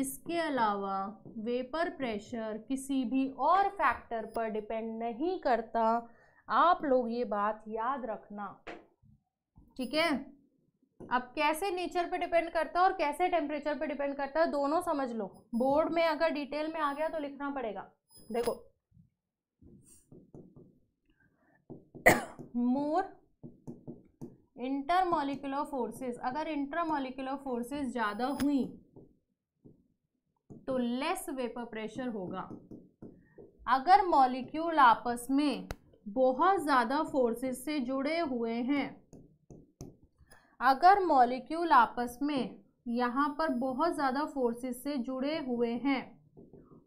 इसके अलावा वेपर प्रेशर किसी भी और फैक्टर पर डिपेंड नहीं करता आप लोग ये बात याद रखना ठीक है अब कैसे नेचर पे डिपेंड करता है और कैसे टेम्परेचर पे डिपेंड करता है दोनों समझ लो बोर्ड में अगर डिटेल में आ गया तो लिखना पड़ेगा देखो मोर इंटरमोलिकुलर फोर्सेस अगर इंटरमोलिकुलर फोर्सेस ज़्यादा हुई तो लेस वेपर प्रेशर होगा अगर मॉलिक्यूल आपस में बहुत ज़्यादा फोर्सेस से जुड़े हुए हैं अगर मॉलिक्यूल आपस में यहाँ पर बहुत ज़्यादा फोर्सेस से जुड़े हुए हैं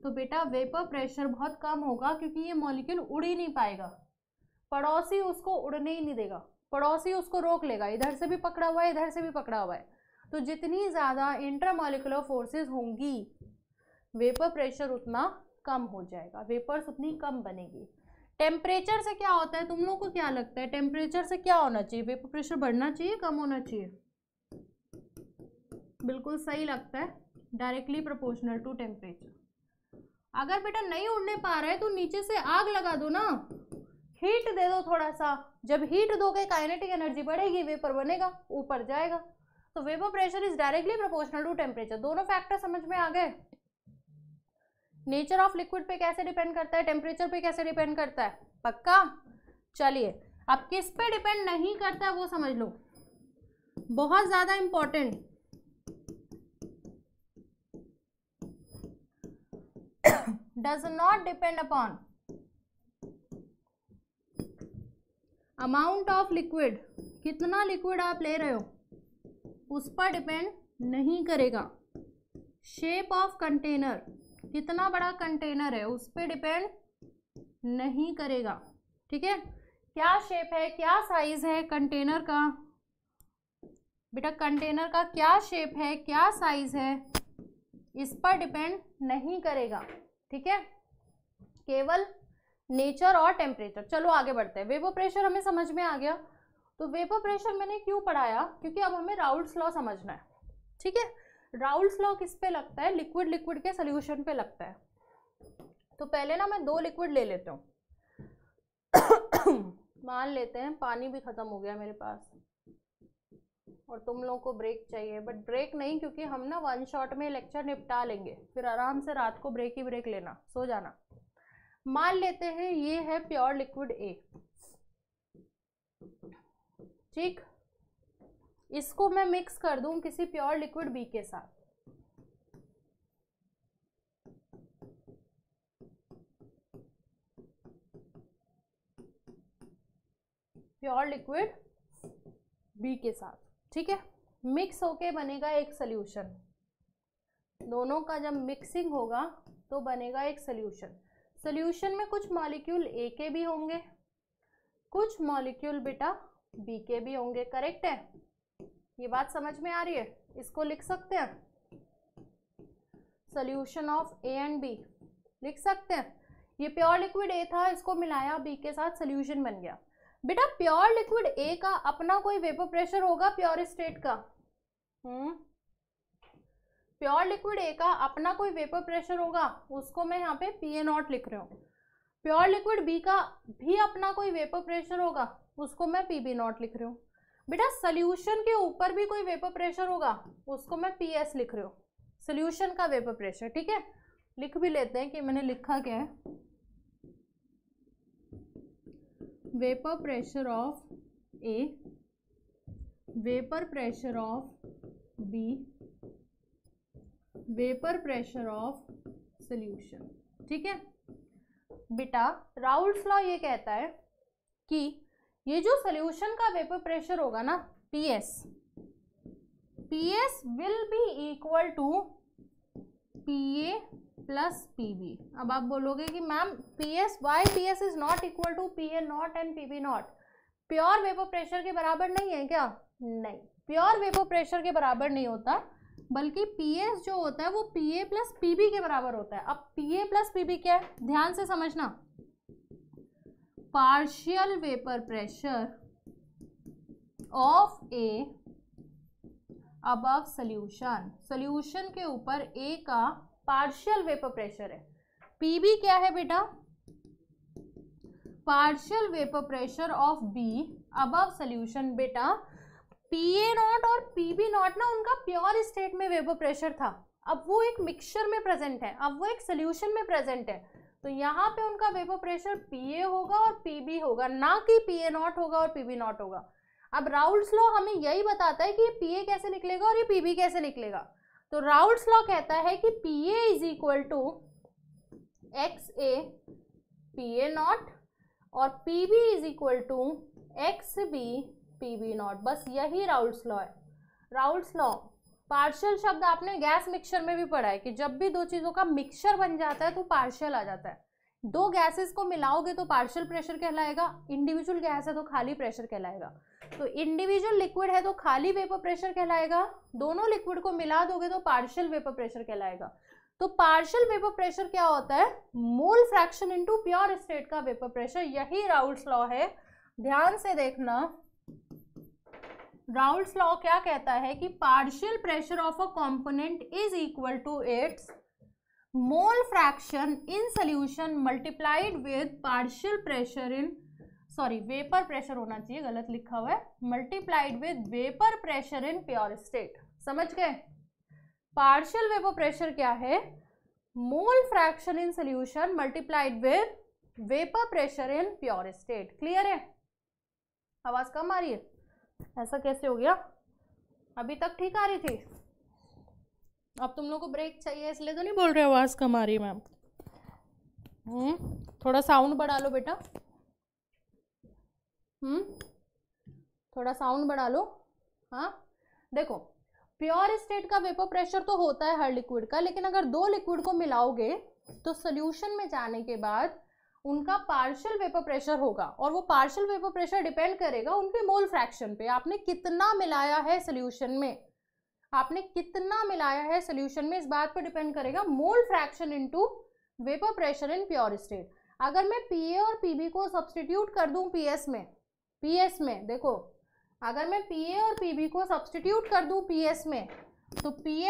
तो बेटा वेपर प्रेशर बहुत कम होगा क्योंकि ये मॉलिक्यूल उड़ ही नहीं पाएगा पड़ोसी उसको उड़ने ही नहीं देगा पड़ोसी उसको रोक लेगा इधर से भी पकड़ा हुआ है इधर से भी पकड़ा हुआ है तो जितनी ज़्यादा इंटरमोलिकुलर फोर्सेस होंगी वेपर प्रेशर उतना कम हो जाएगा वेपर्स उतनी कम बनेगी टेम्परेचर से क्या होता है तुम लोगों को क्या लगता है टेम्परेचर से क्या होना चाहिए वेपर प्रेशर बढ़ना चाहिए कम होना चाहिए बिल्कुल सही लगता है डायरेक्टली प्रोपोर्शनल टू टेम्परेचर अगर बेटा नहीं उड़ने पा रहा है तो नीचे से आग लगा दो ना हीट दे दो थोड़ा सा जब हीट दोगे काइनेटिक एनर्जी बढ़ेगी वेपर बनेगा ऊपर जाएगा तो vapour pressure is directly proportional to temperature दोनों फैक्टर समझ में आ गए नेचर ऑफ लिक्विड पे कैसे डिपेंड करता है टेम्परेचर पे कैसे डिपेंड करता है पक्का चलिए अब किस पे डिपेंड नहीं करता वो समझ लो बहुत ज़्यादा important does not depend upon amount of liquid कितना लिक्विड आप ले रहे हो उस पर डिपेंड नहीं करेगा शेप ऑफ कंटेनर कितना बड़ा कंटेनर है उस पर डिपेंड नहीं करेगा ठीक है क्या शेप है क्या साइज है कंटेनर का बेटा कंटेनर का क्या शेप है क्या साइज है इस पर डिपेंड नहीं करेगा ठीक है केवल नेचर और टेम्परेचर चलो आगे बढ़ते हैं वेपो प्रेशर हमें समझ में आ गया तो वेपो प्रेशर मैंने क्यों पढ़ाया क्योंकि अब हमें राउल्ट्स लॉ समझना है ठीक है राउल्स लॉ किस पे लगता है लिक्विड लिक्विड के सोल्यूशन पे लगता है तो पहले ना मैं दो लिक्विड ले लेता हूँ मान लेते हैं पानी भी ख़त्म हो गया मेरे पास और तुम लोगों को ब्रेक चाहिए बट ब्रेक नहीं क्योंकि हम ना वन शॉट में लेक्चर निपटा लेंगे फिर आराम से रात को ब्रेक ही ब्रेक लेना सो जाना मान लेते हैं ये है प्योर लिक्विड ए ठीक इसको मैं मिक्स कर दूं किसी प्योर लिक्विड बी के साथ प्योर लिक्विड बी के साथ ठीक है मिक्स होके बनेगा एक सोल्यूशन दोनों का जब मिक्सिंग होगा तो बनेगा एक सोल्यूशन सोल्यूशन में कुछ मॉलिक्यूल ए के भी होंगे कुछ मॉलिक्यूल बेटा बी के भी होंगे करेक्ट है ये बात समझ में आ रही है इसको लिख सकते हैं solution of A and B लिख सकते हैं ये प्योर लिक्विड ए था इसको मिलाया बी के साथ सोल्यूशन बन गया बेटा प्योर लिक्विड ए का अपना कोई वेपर प्रेशर होगा प्योर स्टेट का हम्म प्योर लिक्विड ए का अपना कोई वेपर प्रेशर होगा उसको मैं यहाँ पे पी ए नॉट लिख रही हूँ प्योर लिक्विड बी का भी अपना कोई वेपर प्रेशर होगा उसको मैं पी बी नॉट लिख रही हूँ बेटा सोल्यूशन के ऊपर भी कोई वेपर प्रेशर होगा उसको मैं पी एस लिख रही हूँ सोल्यूशन का वेपर प्रेशर ठीक है लिख भी लेते हैं कि मैंने लिखा क्या है vapour pressure of A vapour pressure of B vapour pressure of solution ठीक है बेटा राउल्स लॉ ये कहता है कि ये जो सोल्यूशन का वेपर प्रेशर होगा ना P S P S will be equal to P A plus P B अब आप बोलोगे कि ma'am P S why P S is not equal to P A nought and P B nought pure vapour pressure के बराबर नहीं है क्या नहीं प्योर वेपर प्रेशर के बराबर नहीं होता बल्कि पी एस जो होता है वो P A plus P B के बराबर होता है अब P A plus P B क्या है ध्यान से समझना partial vapor pressure of a above solution solution के ऊपर a का partial vapor pressure है PV क्या है बेटा partial vapor pressure of B above solution बेटा PA नॉट और PB नॉट ना उनका प्योर स्टेट में वेपर प्रेशर था अब वो एक मिक्सचर में प्रेजेंट है अब वो एक सोल्यूशन में प्रेजेंट है तो यहाँ पे उनका वेपो प्रेशर पी ए होगा और पी बी होगा ना कि पी ए नॉट होगा और पी बी नॉट होगा अब राउल्स लॉ हमें यही बताता है कि ये पी ए कैसे निकलेगा और ये पी बी कैसे निकलेगा तो राउल्स लॉ कहता है कि P A is equal to X A P A nought और P B is equal to X B P B nought बस यही राउल्स लॉ है राउल्स लॉ पार्शियल शब्द आपने गैस मिक्सचर में भी पढ़ा है कि जब भी दो चीज़ों का मिक्सचर बन जाता है तो पार्शियल आ जाता है दो गैसेस को मिलाओगे तो पार्शियल प्रेशर कहलाएगा इंडिविजुअल गैस है तो खाली प्रेशर कहलाएगा तो इंडिविजुअल लिक्विड है तो खाली वेपर प्रेशर कहलाएगा दोनों लिक्विड को मिला दोगे तो पार्शियल वेपर प्रेशर कहलाएगा तो पार्शियल वेपर प्रेशर क्या होता है mole fraction into pure state का वेपर प्रेशर यही राउल्स लॉ है ध्यान से देखना राउल्स लॉ क्या कहता है कि partial pressure of a component is equal to its mole fraction in solution multiplied with partial pressure in sorry vapour pressure होना चाहिए गलत लिखा हुआ है multiplied with vapour pressure in pure state समझ गए पार्शियल वेपर प्रेशर क्या है mole fraction in solution multiplied with vapour pressure in pure state clear है आवाज कम आ रही है ऐसा कैसे हो गया अभी तक ठीक आ रही थी अब तुम लोगों को ब्रेक चाहिए इसलिए तो नहीं बोल रहे आवाज़ कम आ रही मैम हम्म, थोड़ा साउंड बढ़ा लो बेटा हम्म थोड़ा साउंड बढ़ा लो हाँ देखो प्योर स्टेट का वेपर प्रेशर तो होता है हर लिक्विड का लेकिन अगर दो लिक्विड को मिलाओगे तो सोल्यूशन में जाने के बाद उनका पार्शियल वेपर प्रेशर होगा और वो पार्शियल वेपर प्रेशर डिपेंड करेगा उनके मोल फ्रैक्शन पे आपने कितना मिलाया है सोल्यूशन में आपने कितना मिलाया है सोल्यूशन में इस बात पर डिपेंड करेगा mole fraction into vapour pressure in pure state अगर मैं पी और पीबी को सब्सटीट्यूट कर दूँ पी में पीएस में देखो अगर मैं पीए और पी को सब्सटीट्यूट कर दूँ पीएस में तो P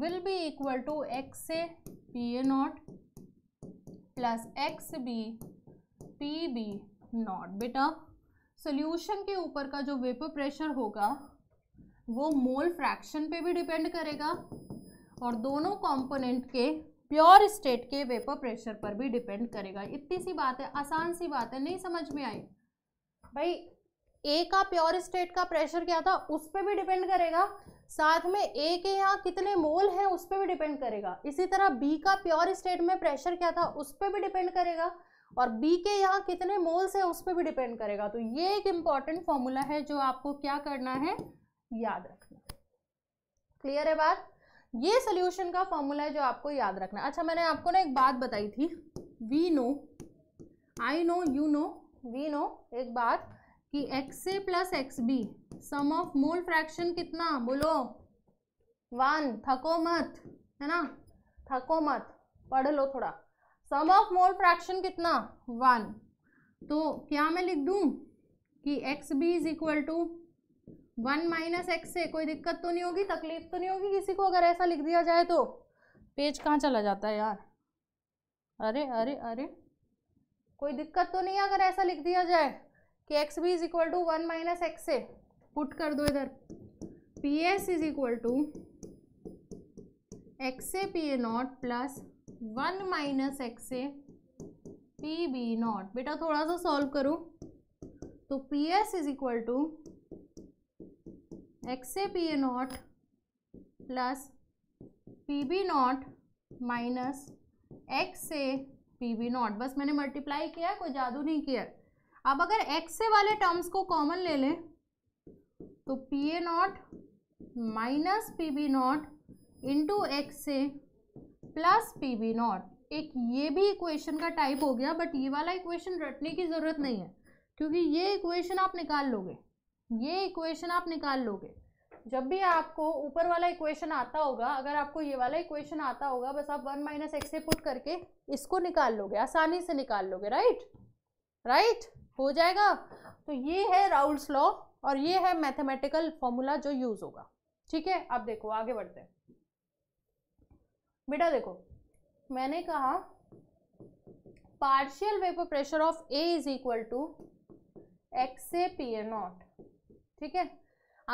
will be equal to X A P A not plus X B P B nought बेटा सोल्यूशन के ऊपर का जो वेपर प्रेशर होगा वो मोल फ्रैक्शन पे भी डिपेंड करेगा और दोनों कंपोनेंट के प्योर स्टेट के वेपर प्रेशर पर भी डिपेंड करेगा इतनी सी बात है आसान सी बात है नहीं समझ में आई भाई ए का प्योर स्टेट का प्रेशर क्या था उस पर भी डिपेंड करेगा साथ में ए के यहाँ कितने मोल हैं उस पर भी डिपेंड करेगा इसी तरह बी का प्योर स्टेट में प्रेशर क्या था उस पर भी डिपेंड करेगा और बी के यहाँ कितने मोल्स हैं उस पर भी डिपेंड करेगा तो ये एक इम्पॉर्टेंट फॉर्मूला है जो आपको क्या करना है याद रखना क्लियर है बात ये सोल्यूशन का फॉर्मूला है जो आपको याद रखना अच्छा मैंने आपको ना एक बात बताई थी we know I know you know we know एक बात कि X A plus X B sum of mole fraction कितना बोलो वन थको मत है ना थको मत पढ़ लो थोड़ा सम ऑफ मोल फ्रैक्शन कितना वन तो क्या मैं लिख दूँ कि X B is equal to one minus X से कोई दिक्कत तो नहीं होगी तकलीफ तो नहीं होगी किसी को अगर ऐसा लिख दिया जाए तो पेज कहाँ चला जाता है यार अरे अरे अरे कोई दिक्कत तो नहीं है अगर ऐसा लिख दिया जाए कि एक्स भी is equal to one minus X से पुट कर दो इधर P S is equal to X A P A not plus one minus X A P B nought बेटा थोड़ा सा सॉल्व करो तो P S is equal to X A P A not plus P B nought minus X A P B nought बस मैंने multiply किया कोई जादू नहीं किया अब अगर एक्स से वाले टर्म्स को कॉमन ले लें तो P A not minus P B nought into X से प्लस पी बी नॉट एक ये भी इक्वेशन का टाइप हो गया बट ये वाला इक्वेशन रटने की ज़रूरत नहीं है क्योंकि ये इक्वेशन आप निकाल लोगे ये इक्वेशन आप निकाल लोगे जब भी आपको ऊपर वाला इक्वेशन आता होगा अगर आपको ये वाला इक्वेशन आता होगा बस आप वन माइनस एक्स से पुट करके इसको निकाल लोगे आसानी से निकाल लोगे राइट राइट हो जाएगा तो ये है राउल्स लॉ और ये है मैथमेटिकल फॉर्मूला जो यूज होगा ठीक है अब देखो आगे बढ़ते हैं बेटा देखो मैंने कहा partial vapour pressure of A is equal to X A P A not ठीक है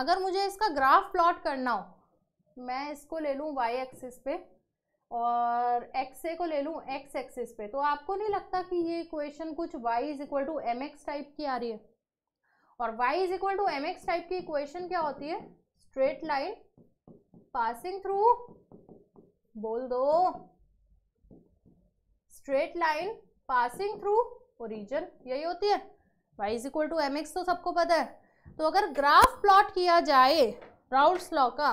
अगर मुझे इसका ग्राफ प्लॉट करना हो मैं इसको ले लूँ वाई एक्सिस पे और एक्स ए को ले लूँ एक्स एक्सिस पे तो आपको नहीं लगता कि ये इक्वेशन कुछ Y is equal to M X type की आ रही है और Y is equal to M X type की इक्वेशन क्या होती है स्ट्रेट लाइन पासिंग थ्रू बोल दो straight line passing through origin यही होती है y is equal to M X तो सबको पता है तो अगर ग्राफ प्लॉट किया जाए राउल्ट लॉ का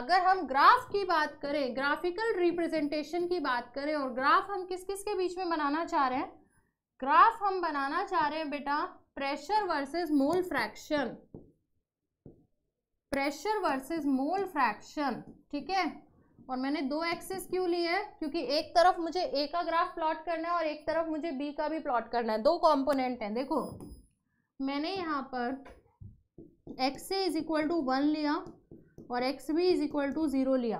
अगर हम ग्राफ की बात करें ग्राफिकल रिप्रेजेंटेशन की बात करें और ग्राफ हम किस किस के बीच में बनाना चाह रहे हैं ग्राफ हम बनाना चाह रहे हैं बेटा pressure versus mole fraction pressure versus mole fraction ठीक है और मैंने दो एक्सेस क्यों लिए है क्योंकि एक तरफ मुझे ए का ग्राफ प्लॉट करना है और एक तरफ मुझे बी का भी प्लॉट करना है दो कॉम्पोनेंट हैं देखो मैंने यहाँ पर X A is equal to one लिया और एक्स भी इज इक्वल टू ज़ीरो लिया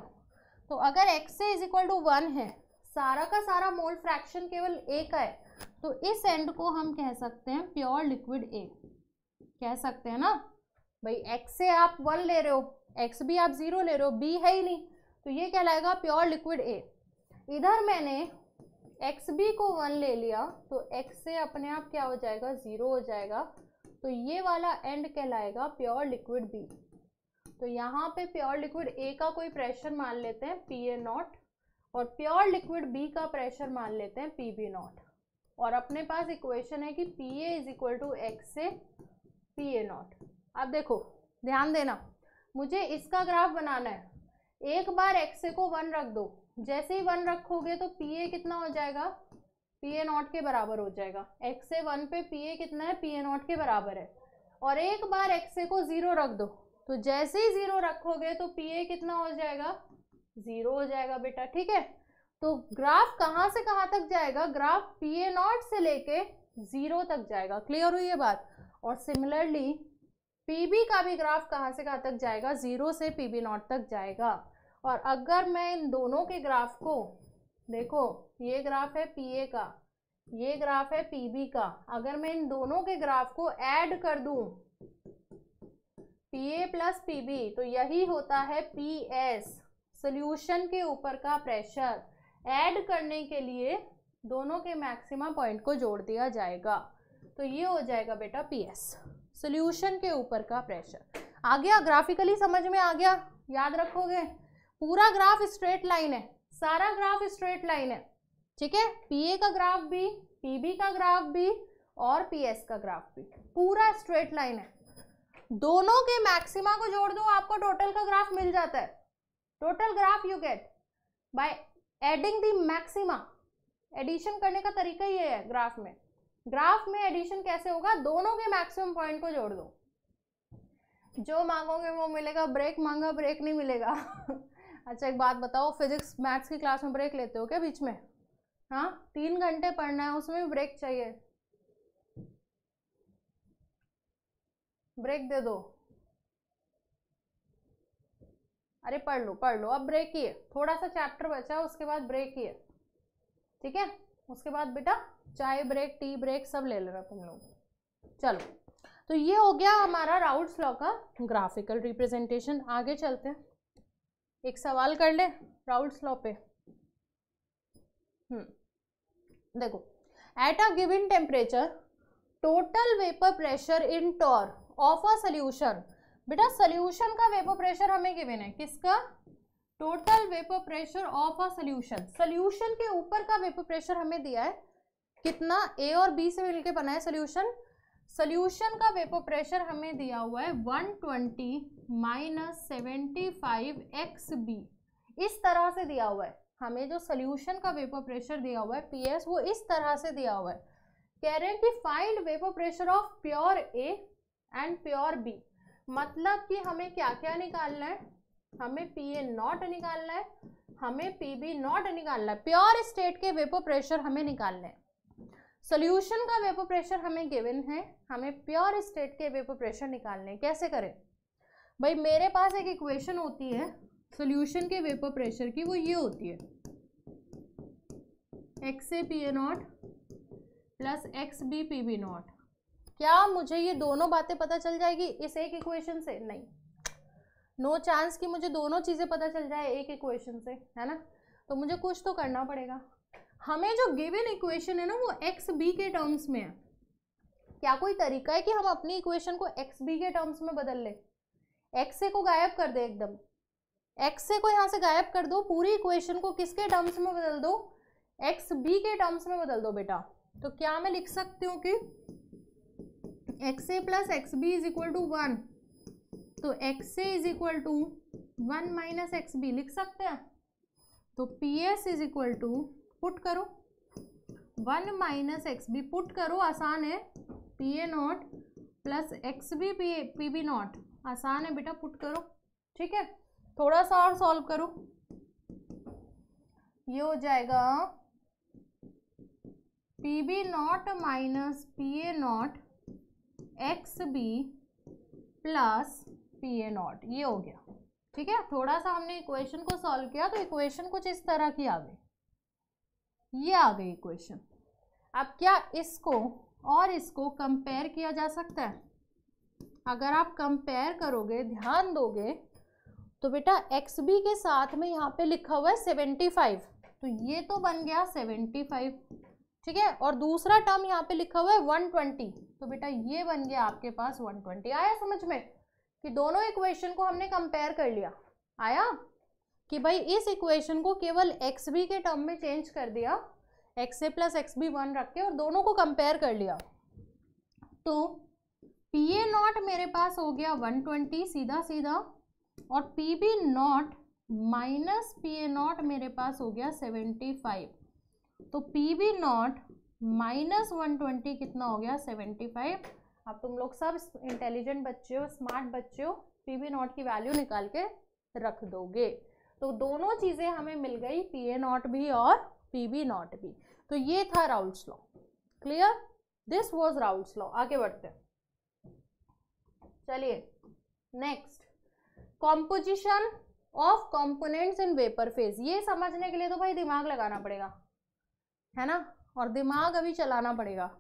तो अगर एक्स से इज इक्वल टू वन है सारा का सारा मोल फ्रैक्शन केवल ए का है तो इस एंड को हम कह सकते हैं प्योर लिक्विड ए कह सकते हैं ना भाई एक्स से आप वन ले रहे हो एक्स भी आप ज़ीरो ले रहे हो बी है ही नहीं तो ये कहलाएगा प्योर लिक्विड ए इधर मैंने एक्स बी को वन ले लिया तो एक्स से अपने आप क्या हो जाएगा ज़ीरो हो जाएगा तो ये वाला एंड कहलाएगा प्योर लिक्विड बी तो यहाँ पे प्योर लिक्विड ए का कोई प्रेशर मान लेते हैं पी ए नॉट और प्योर लिक्विड बी का प्रेशर मान लेते हैं पी बी नॉट और अपने पास इक्वेशन है कि P A is equal to X A P A nought अब देखो ध्यान देना मुझे इसका ग्राफ बनाना है एक बार एक्स ए को वन रख दो जैसे ही वन रखोगे तो पी ए कितना हो जाएगा पी ए नॉट के बराबर हो जाएगा एक्स ए वन पे पी ए कितना है पी ए नॉट के बराबर है और एक बार एक्स ए को ज़ीरो रख दो तो जैसे ही जीरो रखोगे तो पी ए कितना हो जाएगा जीरो हो जाएगा बेटा ठीक है तो ग्राफ कहाँ से कहाँ तक जाएगा ग्राफ पी ए नॉट से लेके जीरो तक जाएगा क्लियर हुई ये बात और सिमिलरली पीबी का भी ग्राफ कहाँ से कहाँ तक जाएगा जीरो से पीबी नॉट तक जाएगा और अगर मैं इन दोनों के ग्राफ को देखो ये ग्राफ है पीए का ये ग्राफ है बी का अगर मैं इन दोनों के ग्राफ को ऐड कर दू P A plus P B तो यही होता है पी एस सोल्यूशन के ऊपर का प्रेशर ऐड करने के लिए दोनों के मैक्सिमा पॉइंट को जोड़ दिया जाएगा तो ये हो जाएगा बेटा पी एस सोल्यूशन के ऊपर का प्रेशर आ गया ग्राफिकली समझ में आ गया याद रखोगे पूरा ग्राफ स्ट्रेट लाइन है सारा ग्राफ स्ट्रेट लाइन है ठीक है पीए का ग्राफ भी पी बी का ग्राफ भी और पीएस का ग्राफ भी पूरा स्ट्रेट लाइन है दोनों के मैक्सिमा को जोड़ दो आपको टोटल का ग्राफ मिल जाता है total graph you get by adding the maxima addition करने का तरीका ही है ग्राफ में ग्राफ में एडिशन कैसे होगा दोनों के मैक्सिमम पॉइंट को जोड़ दो जो मांगोगे वो मिलेगा ब्रेक मांगा ब्रेक नहीं मिलेगा अच्छा एक बात बताओ फिजिक्स मैथ्स की क्लास में ब्रेक लेते हो क्या बीच में हाँ तीन घंटे पढ़ना है उसमें भी ब्रेक चाहिए ब्रेक दे दो अरे पढ़ लो पढ़ लो अब ब्रेक ही है थोड़ा सा चैप्टर बचा उसके बाद ब्रेक ही है ठीक है उसके बाद बेटा चाय ब्रेक टी ब्रेक सब ले लेना तुम लोग चलो तो ये हो गया हमारा राउट्स लॉ का ग्राफिकल रिप्रेजेंटेशन आगे चलते हैं एक सवाल कर ले राउट्स लॉ पे हम्म। देखो at a given temperature total vapour pressure in torr of a solution बेटा सोल्यूशन का वेपर प्रेशर हमें गिवेन है किसका total vapour pressure of a solution solution के ऊपर का वेपर प्रेशर हमें दिया है कितना ए और बी से मिलकर बना है सोल्यूशन सोल्यूशन का वेपर प्रेशर हमें दिया हुआ है 120 ट्वेंटी माइनस सेवेंटी इस तरह से दिया हुआ है हमें जो सोल्यूशन का वेपर प्रेशर दिया हुआ है पीएस वो इस तरह से दिया हुआ है कह रहे हैं कि find vapour pressure of pure A and pure B मतलब कि हमें क्या क्या निकालना है हमें पी ए नॉट निकालना है हमें पी बी नॉट निकालना है प्योर स्टेट के वेपो प्रेशर हमें निकालना है सोल्यूशन का वेपो प्रेशर हमें गिवन है हमें प्योर स्टेट के वेपो प्रेशर निकालने है कैसे करें भाई मेरे पास एक इक्वेशन होती है सोल्यूशन के वेपो प्रेशर की वो ये होती है X A P A not plus X B P B nought क्या मुझे ये दोनों बातें पता चल जाएगी इस एक इक्वेशन से नहीं नो no चांस कि मुझे दोनों चीज़ें पता चल जाए एक इक्वेशन से है ना तो मुझे कुछ तो करना पड़ेगा हमें जो गिवन इक्वेशन है ना वो एक्स बी के टर्म्स में है क्या कोई तरीका है कि हम अपनी इक्वेशन को एक्स बी के टर्म्स में बदल ले एक्स ए को गायब कर दे एकदम एक्स ए को यहाँ से गायब कर दो पूरी इक्वेशन को किसके टर्म्स में बदल दो एक्स बी के टर्म्स में बदल दो बेटा तो क्या मैं लिख सकती हूँ कि X A plus X B is equal to one तो X A is equal to one minus X B लिख सकते हैं तो P S is equal to put करो one minus X B put करो आसान है P A not plus X B P A P B nought आसान है बेटा पुट करो ठीक है थोड़ा सा और सॉल्व करो ये हो जाएगा P B nought minus P A nought X B plus P A nought ये हो गया ठीक है थोड़ा सा हमने इक्वेशन को सॉल्व किया तो इक्वेशन कुछ इस तरह की आ गई ये आ गई इक्वेशन अब क्या इसको और इसको कंपेयर किया जा सकता है अगर आप कंपेयर करोगे ध्यान दोगे तो बेटा एक्स बी के साथ में यहाँ पे लिखा हुआ है सेवेंटी फाइव तो ये तो बन गया सेवेंटी फाइव ठीक है और दूसरा टर्म यहाँ पे लिखा हुआ है 120 तो बेटा ये बन गया आपके पास 120 आया समझ में कि दोनों इक्वेशन को हमने कंपेयर कर लिया आया कि भाई इस इक्वेशन को केवल एक्स बी के टर्म में चेंज कर दिया X A plus X B one रख के और दोनों को कंपेयर कर लिया तो पी ए नॉट मेरे पास हो गया 120 सीधा सीधा और P B nought minus P A nought मेरे पास हो गया फाइव तो P we nought minus one twenty कितना हो गया सेवेंटी फाइव अब तुम लोग सब इंटेलिजेंट बच्चे हो स्मार्ट बच्चे हो पी वी नॉट की वैल्यू निकाल के रख दोगे तो दोनों चीज़ें हमें मिल गई पी ए नॉट भी और पी वी नॉट भी तो ये था Raoult's law clear this was Raoult's law आगे बढ़ते हैं चलिए next composition of components in vapour phase ये समझने के लिए तो भाई दिमाग लगाना पड़ेगा है ना और दिमाग अभी चलाना पड़ेगा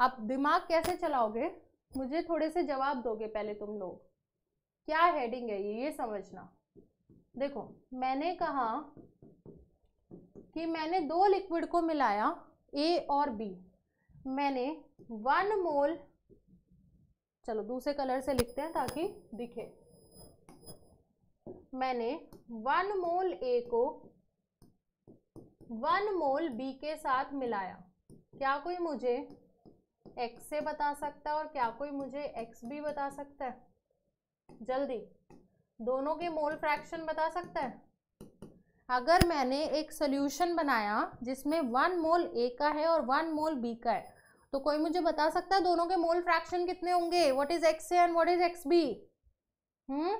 आप दिमाग कैसे चलाओगे मुझे थोड़े से जवाब दोगे पहले तुम लोग क्या हेडिंग है ये ये समझना देखो मैंने कहा कि मैंने दो लिक्विड को मिलाया ए और बी मैंने वन मोल चलो दूसरे कलर से लिखते हैं ताकि दिखे मैंने वन मोल ए को वन मोल बी के साथ मिलाया क्या कोई मुझे एक्स से बता सकता है और क्या कोई मुझे एक्स भी बता सकता है जल्दी दोनों के मोल फ्रैक्शन बता सकता है अगर मैंने एक सोल्यूशन बनाया जिसमें वन मोल ए का है और वन मोल बी का है तो कोई मुझे बता सकता है दोनों के मोल फ्रैक्शन कितने होंगे what is X A and what is X B hmm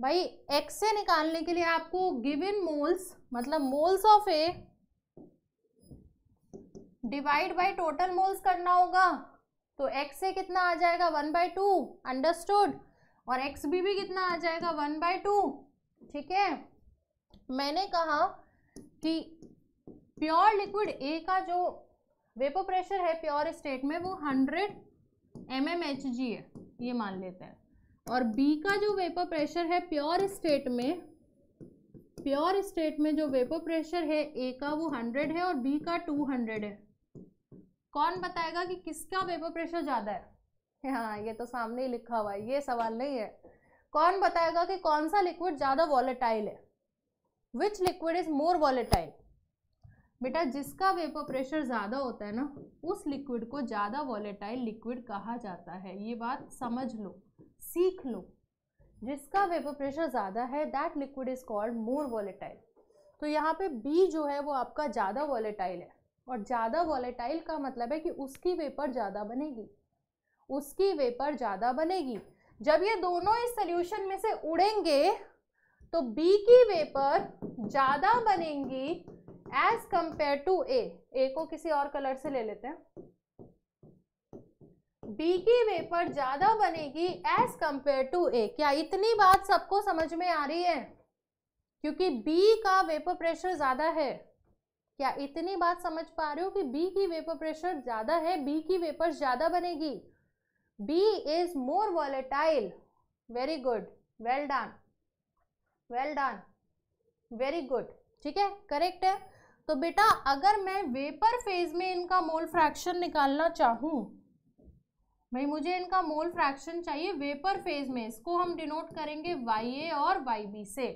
भाई एक्स से निकालने के लिए आपको गिवन मोल्स मतलब moles of A divide by total moles करना होगा तो एक्स से कितना आ जाएगा वन बाय टू अंडरस्टूड और एक्स बी भी कितना आ जाएगा वन बाय टू ठीक है मैंने कहा कि प्योर लिक्विड ए का जो वेपो प्रेशर है प्योर स्टेट में वो hundred M M H G है ये मान लेते हैं और बी का जो वेपर प्रेशर है प्योर स्टेट में प्योर स्टेट में जो वेपर प्रेशर है ए का वो हंड्रेड है और बी का टू हंड्रेड है कौन बताएगा कि किसका वेपर प्रेशर ज़्यादा है हाँ ये तो सामने ही लिखा हुआ है ये सवाल नहीं है कौन बताएगा कि कौन सा लिक्विड ज़्यादा वॉलेटाइल है which liquid is more volatile बेटा जिसका वेपर प्रेशर ज़्यादा होता है ना उस लिक्विड को ज़्यादा वॉलेटाइल लिक्विड कहा जाता है ये बात समझ लो सीख लो जिसका वेपर प्रेशर ज़्यादा है that liquid is called more volatile तो यहाँ पे बी जो है वो आपका ज़्यादा वॉलेटाइल है और ज़्यादा वॉलेटाइल का मतलब है कि उसकी वेपर ज़्यादा बनेगी उसकी वेपर ज़्यादा बनेगी जब ये दोनों इस सोल्यूशन में से उड़ेंगे तो बी की वेपर ज़्यादा बनेंगी एज कम्पेयर टू ए को किसी और कलर से ले लेते हैं बी की वेपर ज्यादा बनेगी एज कंपेयर टू ए क्या इतनी बात सबको समझ में आ रही है क्योंकि बी का वेपर प्रेशर ज्यादा है क्या इतनी बात समझ पा रहे हो कि बी की वेपर प्रेशर ज्यादा है बी की वेपर ज्यादा बनेगी B is more volatile very good well done well done very good ठीक है करेक्ट है तो बेटा अगर मैं वेपर फेज में इनका मोल फ्रैक्शन निकालना चाहूँ भाई मुझे इनका मोल फ्रैक्शन चाहिए वेपर फेज में इसको हम डिनोट करेंगे वाई ए और वाई बी से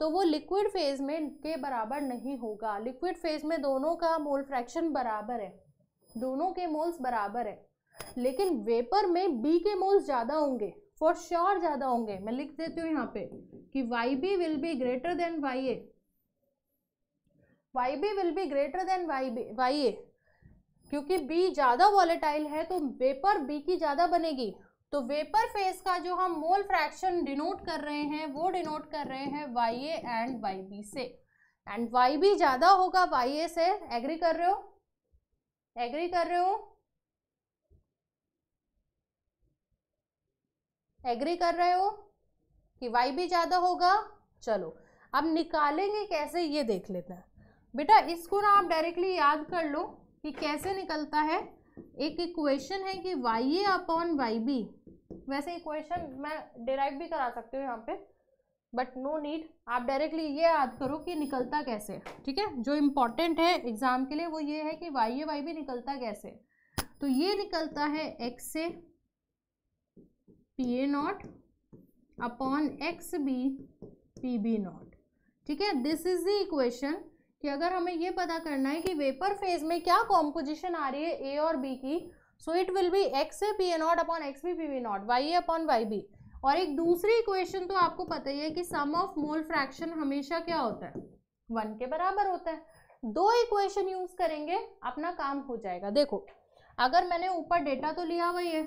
तो वो लिक्विड फेज में के बराबर नहीं होगा लिक्विड फेज में दोनों का मोल फ्रैक्शन बराबर है दोनों के मोल्स बराबर है लेकिन वेपर में बी के मोल्स ज़्यादा होंगे फॉर श्योर sure ज़्यादा होंगे मैं लिख देती हूँ यहाँ पे कि Y B will be greater than Y A Y B will be greater than Y B Y A क्योंकि बी ज़्यादा वॉलेटाइल है तो वेपर बी की ज़्यादा बनेगी तो वेपर फेस का जो हम मोल फ्रैक्शन डिनोट कर रहे हैं वो डिनोट कर रहे हैं Y A and Y B से एंड वाई बी ज़्यादा होगा वाई ए से एग्री कर रहे हो एग्री कर रहे हो एग्री कर रहे हो कि वाई भी ज़्यादा होगा चलो अब निकालेंगे कैसे ये देख लेते हैं बेटा इसको ना आप डायरेक्टली याद कर लो ये कैसे निकलता है एक इक्वेशन है कि Y A upon Y B वैसे इक्वेशन मैं डिराइव भी करा सकती हूँ यहाँ पे बट नो नीड आप डायरेक्टली ये याद करो कि निकलता कैसे ठीक है जो इम्पोर्टेंट है एग्ज़ाम के लिए वो ये है कि वाई ए वाई बी निकलता कैसे तो ये निकलता है X A P A not upon X B P B not ठीक है दिस इज द इक्वेशन कि अगर हमें ये पता करना है कि वेपर फेज में क्या कॉम्पोजिशन आ रही है ए और बी की so it will be X A P A not upon X B P we not Y A upon Y B और एक दूसरी इक्वेशन तो आपको पता ही है कि सम ऑफ मोल फ्रैक्शन हमेशा क्या होता है वन के बराबर होता है दो इक्वेशन यूज करेंगे अपना काम हो जाएगा देखो अगर मैंने ऊपर डेटा तो लिया हुआ है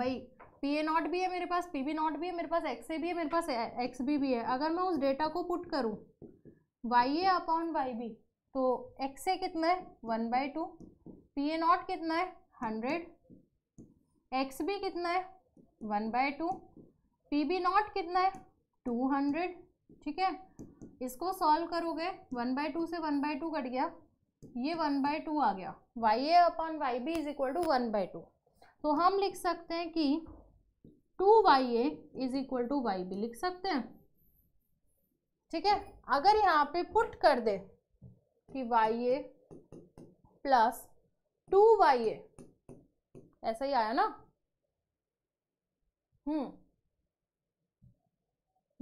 भाई पी ए नॉट भी है मेरे पास पी बी नॉट भी है मेरे पास एक्स ए भी है मेरे पास एक्स बी भी है अगर मैं उस डेटा को पुट करूँ Y A upon Y B तो एक्स ए कितना है one by two P A not कितना है हंड्रेड एक्स बी कितना है one by two P B not कितना है टू हंड्रेड ठीक है इसको सॉल्व करोगे वन बाय टू से वन बाय टू कट गया ये वन बाय टू आ गया Y A upon Y B is equal to one by two तो हम लिख सकते हैं कि two Y A is equal to Y B लिख सकते हैं ठीक है अगर यहाँ पे पुट कर दे कि Y A plus two Y A ऐसा ही आया ना hmm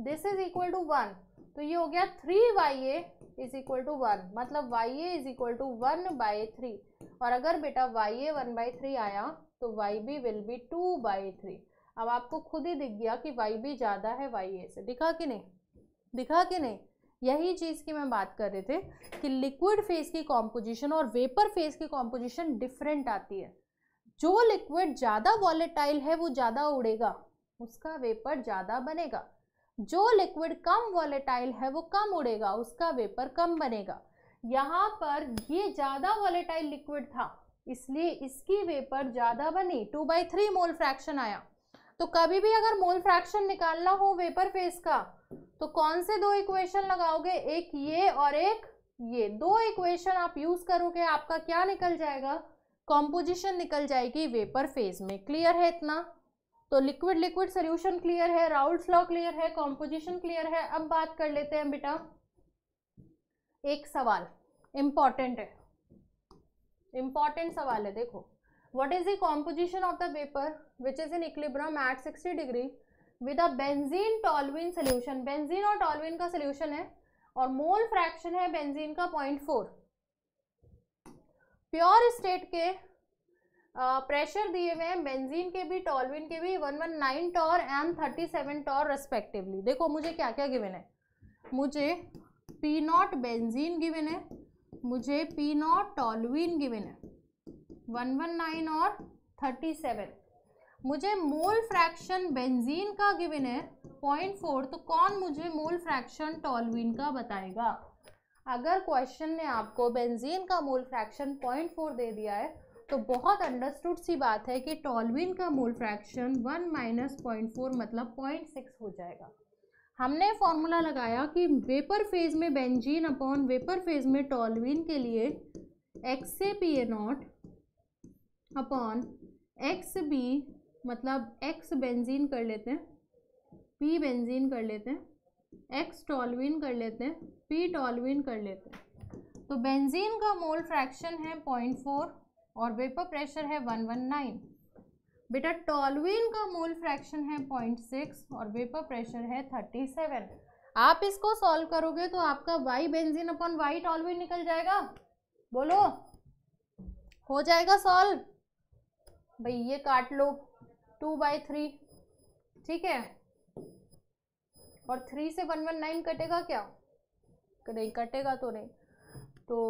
this is equal to one तो ये हो गया three Y A is equal to one मतलब Y A is equal to one by three और अगर बेटा Y A one by three आया तो Y B will be two by three अब आपको खुद ही दिख गया कि वाई बी ज़्यादा है वाई ए से दिखा कि नहीं दिखा कि नहीं यही चीज़ की मैं बात कर रहे थे कि लिक्विड फेज की कॉम्पोजिशन और वेपर फेज की कॉम्पोजिशन डिफरेंट आती है जो लिक्विड ज़्यादा वॉलेटाइल है वो ज़्यादा उड़ेगा उसका वेपर ज़्यादा बनेगा जो लिक्विड कम वॉलेटाइल है वो कम उड़ेगा उसका वेपर कम बनेगा यहाँ पर ये ज़्यादा वॉलेटाइल लिक्विड था इसलिए इसकी वेपर ज़्यादा बनी two by three mole fraction आया तो कभी भी अगर मोल फ्रैक्शन निकालना हो वेपर फेस का तो कौन से दो इक्वेशन लगाओगे एक ये और एक ये दो इक्वेशन आप यूज करोगे आपका क्या निकल जाएगा कॉम्पोजिशन निकल जाएगी वेपर फेज में क्लियर है इतना तो लिक्विड लिक्विड सोल्यूशन क्लियर है राउल्ड लॉ क्लियर है कॉम्पोजिशन क्लियर है अब बात कर लेते हैं बेटा एक सवाल इम्पॉर्टेंट है इम्पॉर्टेंट सवाल है देखो what is the composition of the vapor which is in equilibrium at 60 degree with a benzene toluene solution benzene और toluene का solution है और मोल फ्रैक्शन है बेंजीन का 0.4 प्योर स्टेट के आ, प्रेशर दिए हुए हैं बेंजीन के भी टॉलविन के भी 119 टॉर एंड 37 टॉर रेस्पेक्टिवली देखो मुझे क्या क्या गिवन है मुझे पी नॉट बेंजीन गिवन है मुझे पी नॉट टॉलविन गिवन है नाइन और सेवन मुझे मोल फ्रैक्शन बेंजीन का गिवन है पॉइंट फोर तो कौन मुझे मोल फ्रैक्शन टॉलविन का बताएगा अगर क्वेश्चन ने आपको बेंजीन का मोल फ्रैक्शन पॉइंट फोर दे दिया है तो बहुत अंडरस्टूड सी बात है कि टॉलविन का mole fraction one minus point four मतलब पॉइंट सिक्स हो जाएगा हमने फॉर्मूला लगाया कि वेपर फेज में बेंजीन अपॉन वेपर फेज में टॉलविन के लिए एक्स से P A not upon X B मतलब एक्स बेंजीन कर लेते हैं पी बेंजीन कर लेते हैं एक्स टॉलविन कर लेते हैं पी टॉलविन कर लेते हैं तो बेंजीन का मोल फ्रैक्शन है पॉइंट फोर और वेपर प्रेशर है वन वन नाइन बेटा टॉलविन का मोल फ्रैक्शन है पॉइंट सिक्स और वेपर प्रेशर है थर्टी सेवन आप इसको सॉल्व करोगे तो आपका Y benzene upon Y toluene निकल जाएगा बोलो हो जाएगा सॉल्व भाई ये काट लो टू बाई थ्री ठीक है और थ्री से वन वन नाइन कटेगा क्या नहीं कटेगा तो नहीं तो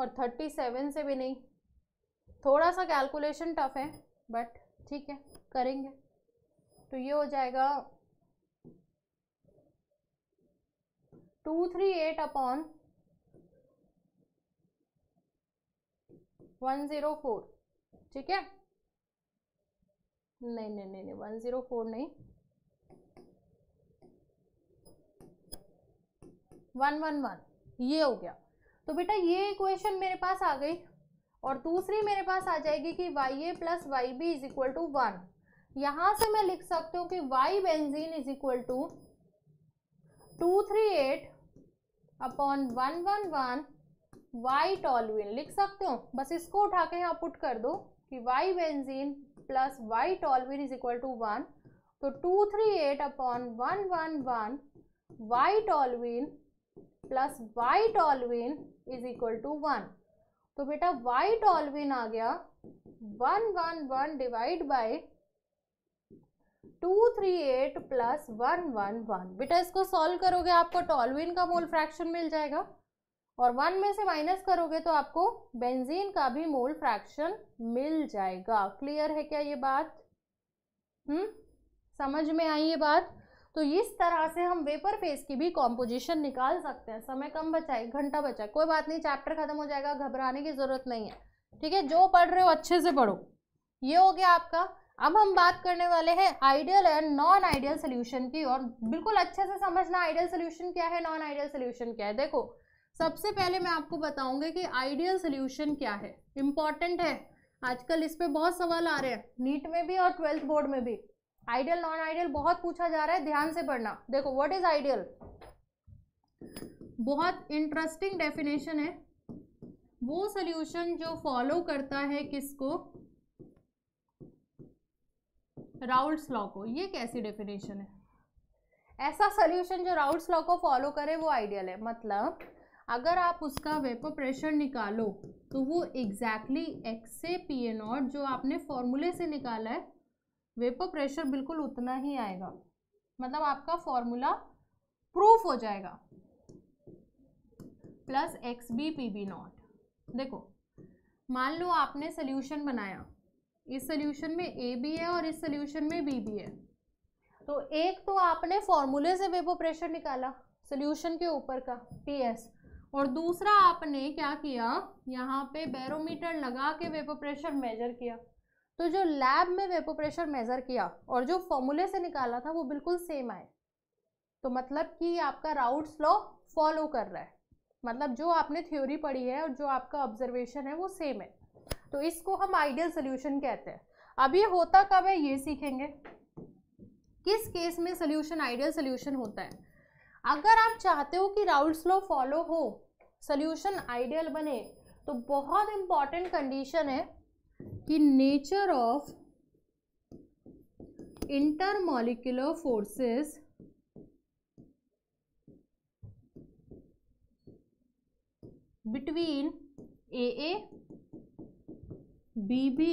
और थर्टी सेवन से भी नहीं थोड़ा सा कैलकुलेशन टफ है बट ठीक है करेंगे तो ये हो जाएगा two three eight upon one zero four ठीक है नहीं नहीं नहीं नहीं वन ज़ीरो फोर नहीं वन वन वन ये हो गया तो बेटा ये इक्वेशन मेरे पास आ गई और दूसरी मेरे पास आ जाएगी कि Y A plus Y B is equal to one यहाँ से मैं लिख सकती हूँ कि Y benzene is equal to two three eight upon one one one Y toluene लिख सकते हो बस इसको उठा के यहाँ पुट कर दो कि Y benzene plus Y toluene is equal to one तो two three eight upon one one one Y toluene plus Y toluene is equal to one तो बेटा वाई टॉलविन आ गया one one one divide by two three eight plus one one one बेटा इसको solve करोगे आपको टॉलविन का mole fraction मिल जाएगा और वन में से माइनस करोगे तो आपको बेंजीन का भी मोल फ्रैक्शन मिल जाएगा क्लियर है क्या ये बात हम्म समझ में आई ये बात तो इस तरह से हम वेपर फेस की भी कॉम्पोजिशन निकाल सकते हैं समय कम बचाए घंटा बचाए कोई बात नहीं चैप्टर खत्म हो जाएगा घबराने की जरूरत नहीं है ठीक है जो पढ़ रहे हो अच्छे से पढ़ो ये हो गया आपका अब हम बात करने वाले हैं ideal and non ideal solution की और बिल्कुल अच्छे से समझना आइडियल सोल्यूशन क्या है नॉन आइडियल सोल्यूशन क्या है देखो सबसे पहले मैं आपको बताऊंगी कि आइडियल सोल्यूशन क्या है इम्पॉर्टेंट है आजकल इस पर बहुत सवाल आ रहे हैं नीट में भी और ट्वेल्थ बोर्ड में भी आइडियल नॉन आइडियल बहुत पूछा जा रहा है ध्यान से पढ़ना देखो वट इज आइडियल बहुत इंटरेस्टिंग डेफिनेशन है वो सोल्यूशन जो फॉलो करता है किसको राउल्ट्स लॉ को ये कैसी डेफिनेशन है ऐसा सोल्यूशन जो राउल्स लॉ को फॉलो करे वो आइडियल है मतलब अगर आप उसका वेपर प्रेशर निकालो तो वो exactly X A P A not जो आपने फॉर्मूले से निकाला है वेपर प्रेशर बिल्कुल उतना ही आएगा मतलब आपका फॉर्मूला प्रूफ हो जाएगा plus X B P B not देखो मान लो आपने सोल्यूशन बनाया इस सोल्यूशन में ए भी है और इस सोल्यूशन में बी भी है तो एक तो आपने फॉर्मूले से वेपर प्रेशर निकाला सोल्यूशन के ऊपर का पी एस और दूसरा आपने क्या किया यहाँ पे बैरोमीटर लगा के वेपो प्रेशर मेजर किया तो जो लैब में वेपो प्रेशर मेजर किया और जो फॉर्मूले से निकाला था वो बिल्कुल सेम आए तो मतलब कि आपका राउट्स लॉ फॉलो कर रहा है मतलब जो आपने थ्योरी पढ़ी है और जो आपका ऑब्जर्वेशन है वो सेम है तो इसको हम आइडियल सोल्यूशन कहते हैं अब ये होता कब है ये सीखेंगे किस केस में सोल्यूशन आइडियल सोल्यूशन होता है अगर आप चाहते हो कि राउल्स लॉ फॉलो हो सोल्यूशन आइडियल बने तो बहुत इंपॉर्टेंट कंडीशन है कि nature of intermolecular forces between A A B B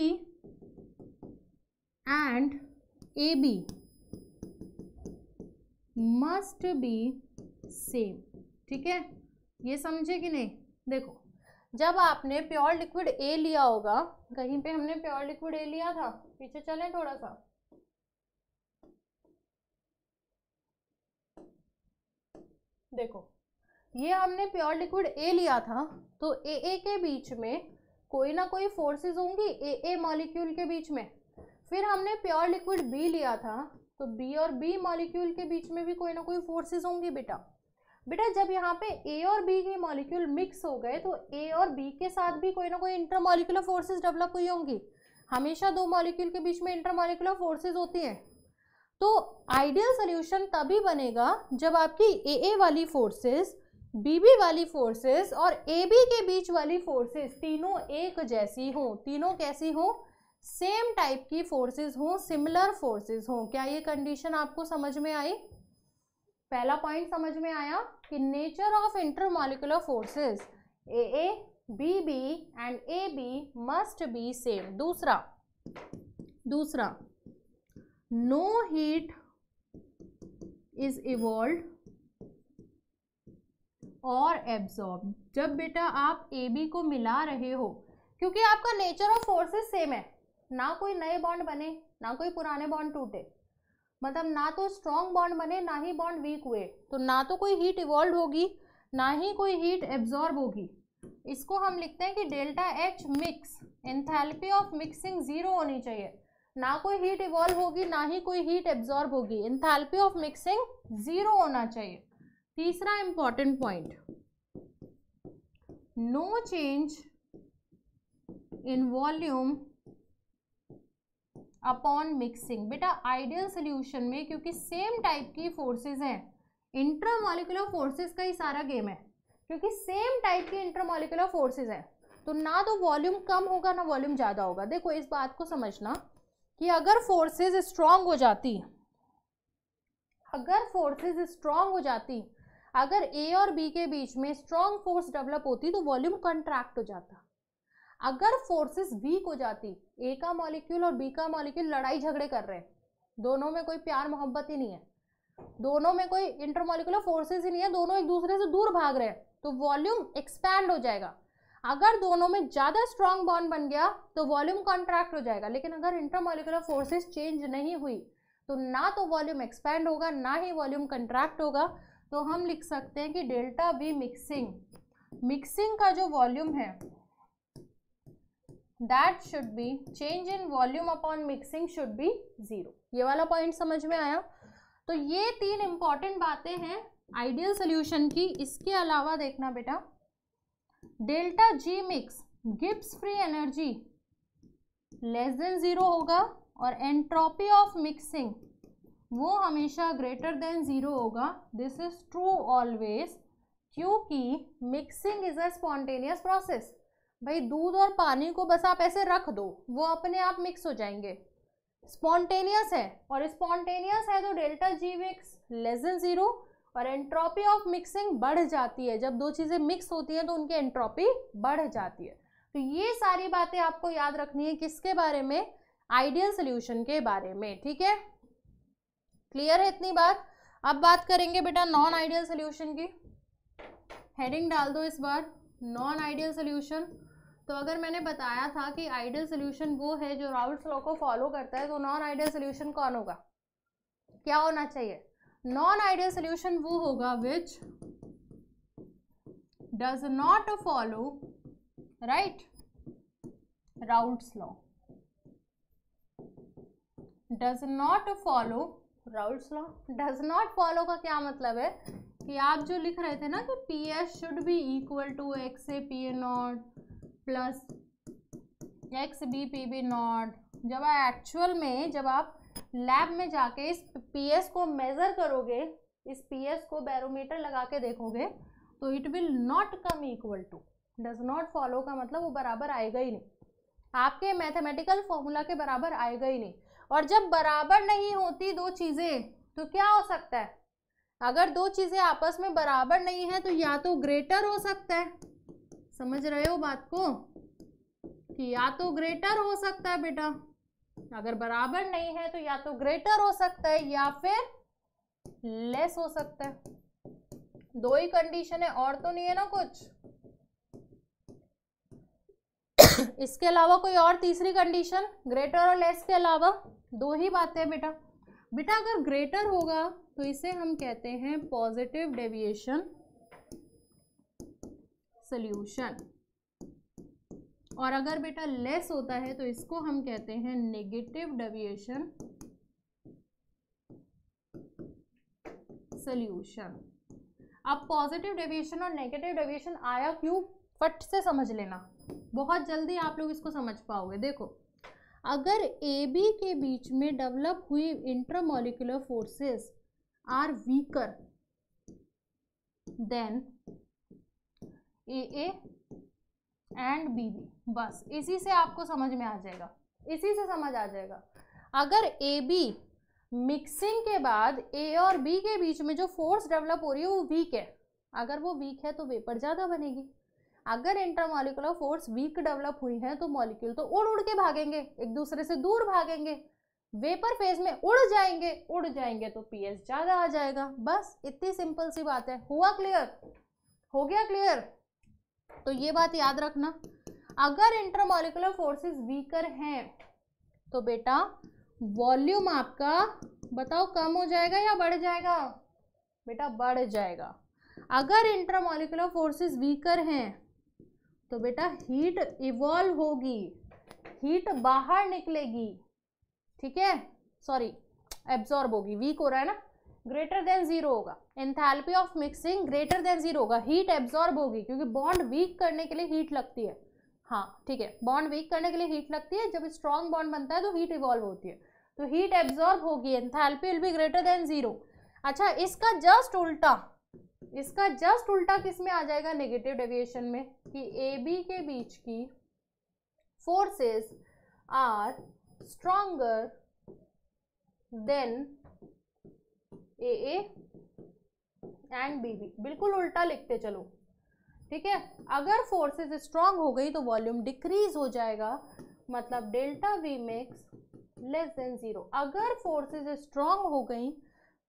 and A B must be same ठीक है ये समझे कि नहीं देखो जब आपने प्योर लिक्विड ए लिया होगा कहीं पे हमने प्योर लिक्विड ए लिया था पीछे चलें थोड़ा सा देखो ये हमने प्योर लिक्विड ए लिया था तो ए ए के बीच में कोई ना कोई फोर्सेस होंगी ए ए मॉलिक्यूल के बीच में फिर हमने प्योर लिक्विड बी लिया था तो बी और बी मॉलिक्यूल के बीच में भी कोई ना कोई फोर्सेस होंगी बेटा बेटा जब यहाँ पे ए और बी के मॉलिक्यूल मिक्स हो गए तो ए और बी के साथ भी कोई ना कोई इंटरमॉलिकुलर फोर्सेज डेवलप हुई होंगी हमेशा दो मॉलिक्यूल के बीच में इंटरमॉलिकुलर फोर्सेज होती हैं तो आइडियल सोल्यूशन तभी बनेगा जब आपकी ए ए वाली फोर्सेस बी बी वाली फोर्सेस और ए बी के बीच वाली फोर्सेस तीनों एक जैसी हों तीनों कैसी हों सेम टाइप की फोर्सेस हों सिमिलर फोर्सेस हों क्या ये कंडीशन आपको समझ में आई पहला पॉइंट समझ में आया कि nature of intermolecular forces A A B B and A B must be same दूसरा दूसरा नो हीट इज इवॉल्व और एब्जॉर्ब जब बेटा आप ए बी को मिला रहे हो क्योंकि आपका नेचर ऑफ फोर्सेस सेम है ना कोई नए बॉन्ड बने ना कोई पुराने बॉन्ड टूटे मतलब ना तो स्ट्रॉन्ग बॉन्ड बने ना ही बॉन्ड वीक हुए तो ना तो कोई हीट इवॉल्व होगी ना ही कोई हीट एब्जॉर्ब होगी इसको हम लिखते हैं कि delta H mix enthalpy of mixing zero होनी चाहिए ना कोई हीट इवॉल्व होगी ना ही कोई हीट एब्जॉर्ब होगी एंथैल्पी ऑफ मिक्सिंग जीरो होना चाहिए तीसरा important point no change in volume upon mixing बेटा आइडियल सोल्यूशन में क्योंकि सेम टाइप की फोर्सेज हैं इंट्रामोलिकुलर फोर्सेज का ही सारा गेम है क्योंकि सेम टाइप की इंट्रामोलिकुलर फोर्सेज है तो ना तो वॉल्यूम कम होगा ना वॉल्यूम ज़्यादा होगा देखो इस बात को समझना कि अगर फोर्सेज स्ट्रांग हो जाती अगर फोर्सेज स्ट्रांग हो जाती अगर ए और बी के बीच में स्ट्रांग फोर्स डेवलप होती तो वॉल्यूम कंट्रैक्ट हो जाता अगर फोर्सेस वीक हो जाती ए का मॉलिक्यूल और बी का मॉलिक्यूल लड़ाई झगड़े कर रहे हैं दोनों में कोई प्यार मोहब्बत ही नहीं है दोनों में कोई इंटरमोलिकुलर फोर्सेस ही नहीं है दोनों एक दूसरे से दूर भाग रहे हैं तो वॉल्यूम एक्सपैंड हो जाएगा अगर दोनों में ज़्यादा स्ट्रांग बॉन्ड बन गया तो वॉल्यूम कॉन्ट्रैक्ट हो जाएगा लेकिन अगर इंटरमोलिकुलर फोर्सेज चेंज नहीं हुई तो ना तो वॉल्यूम एक्सपैंड होगा ना ही वॉल्यूम कंट्रैक्ट होगा तो हम लिख सकते हैं कि डेल्टा वी मिक्सिंग मिक्सिंग का जो वॉल्यूम है that should be change in volume upon mixing should be zero ये वाला पॉइंट समझ में आया तो ये तीन इंपॉर्टेंट बातें हैं आइडियल सोल्यूशन की इसके अलावा देखना बेटा delta G mix Gibbs free energy less than zero होगा और एंट्रोपी ऑफ मिक्सिंग वो हमेशा ग्रेटर देन ज़ीरो होगा दिस इज़ ट्रू ऑलवेज क्योंकि mixing is a spontaneous process भाई दूध और पानी को बस आप ऐसे रख दो वो अपने आप मिक्स हो जाएंगे स्पॉन्टेनियस है और स्पॉन्टेनियस है तो delta G mix less than zero और एंट्रोपी ऑफ मिक्सिंग बढ़ जाती है जब दो चीज़ें मिक्स होती हैं तो उनकी एंट्रोपी बढ़ जाती है तो ये सारी बातें आपको याद रखनी है किसके बारे में आइडियल सोल्यूशन के बारे में ठीक है क्लियर है इतनी बात अब बात करेंगे बेटा नॉन आइडियल सोल्यूशन की हेडिंग डाल दो इस बार नॉन आइडियल सोल्यूशन तो अगर मैंने बताया था कि आइडियल सोल्यूशन वो है जो राउल्ट लॉ को फॉलो करता है तो नॉन आइडियल सोल्यूशन कौन होगा क्या होना चाहिए नॉन आइडियल सोल्यूशन वो होगा which does not follow right Raoult law does not follow Raoult law does not follow का क्या मतलब है कि आप जो लिख रहे थे ना कि P S should be equal to X A P A not plus X B P B not जब आप एक्चुअल में जब आप लैब में जाके इस पीएस को मेज़र करोगे इस पीएस को बैरोमीटर लगा के देखोगे तो it will not come equal to does not follow का मतलब वो बराबर आएगा ही नहीं आपके मैथमेटिकल फॉर्मूला के बराबर आएगा ही नहीं और जब बराबर नहीं होती दो चीज़ें तो क्या हो सकता है अगर दो चीज़ें आपस में बराबर नहीं है तो या तो ग्रेटर हो सकता है समझ रहे हो बात को कि या तो ग्रेटर हो सकता है बेटा अगर बराबर नहीं है तो या तो ग्रेटर हो सकता है या फिर लेस हो सकता है दो ही कंडीशन है और तो नहीं है ना कुछ इसके अलावा कोई और तीसरी कंडीशन ग्रेटर और लेस के अलावा दो ही बातें हैं बेटा बेटा अगर ग्रेटर होगा तो इसे हम कहते हैं पॉजिटिव डेविएशन सोल्यूशन और अगर बेटा लेस होता है तो इसको हम कहते हैं नेगेटिव डेविएशन सोल्यूशन अब पॉजिटिव डेविएशन और नेगेटिव डेविएशन आया क्यों फट से समझ लेना बहुत जल्दी आप लोग इसको समझ पाओगे देखो अगर ए बी के बीच में डेवलप हुई intramolecular forces are weaker than A A and B B बस इसी से आपको समझ में आ जाएगा इसी से समझ आ जाएगा अगर ए बी मिक्सिंग के बाद ए और बी के बीच में जो फोर्स डेवलप हो रही है वो वीक है अगर वो वीक है तो वेपर ज़्यादा बनेगी अगर इंटरमोलिकुलर फोर्स वीक डेवलप हुई है तो मॉलिक्यूल तो उड़ उड़ के भागेंगे एक दूसरे से दूर भागेंगे वेपर फेज में उड़ जाएंगे उड़ जाएंगे तो पीएच ज़्यादा आ जाएगा बस इतनी सिंपल सी बात है हुआ क्लियर हो गया क्लियर तो ये बात याद रखना अगर इंटरमोलिकुलर फोर्सेस वीकर हैं तो बेटा वॉल्यूम आपका बताओ कम हो जाएगा या बढ़ जाएगा बेटा बढ़ जाएगा अगर इंटरमोलिकुलर फोर्सेस वीकर हैं तो बेटा हीट इवॉल्व होगी हीट बाहर निकलेगी ठीक है सॉरी एब्जॉर्ब होगी वीक हो रहा है ना ग्रेटर देन जीरो होगा enthalpy of mixing greater than zero होगा हीट एब्जॉर्ब होगी क्योंकि बॉन्ड वीक करने के लिए हीट लगती है हाँ ठीक है बॉन्ड वीक करने के लिए हीट लगती है जब स्ट्रॉन्ग बॉन्ड बनता है तो हीट इवॉल्व होती है तो हीट एब्जॉर्ब होगी enthalpy will be greater than zero अच्छा इसका जस्ट उल्टा इसका जस्ट उल्टा किस में आ जाएगा नेगेटिव डेविएशन में कि ए बी के बीच की forces are stronger than A A and B B बिल्कुल उल्टा लिखते चलो ठीक है अगर फोर्सेस स्ट्रांग हो गई तो वॉल्यूम डिक्रीज हो जाएगा मतलब delta V mix less than zero अगर फोर्सेस स्ट्रांग हो गई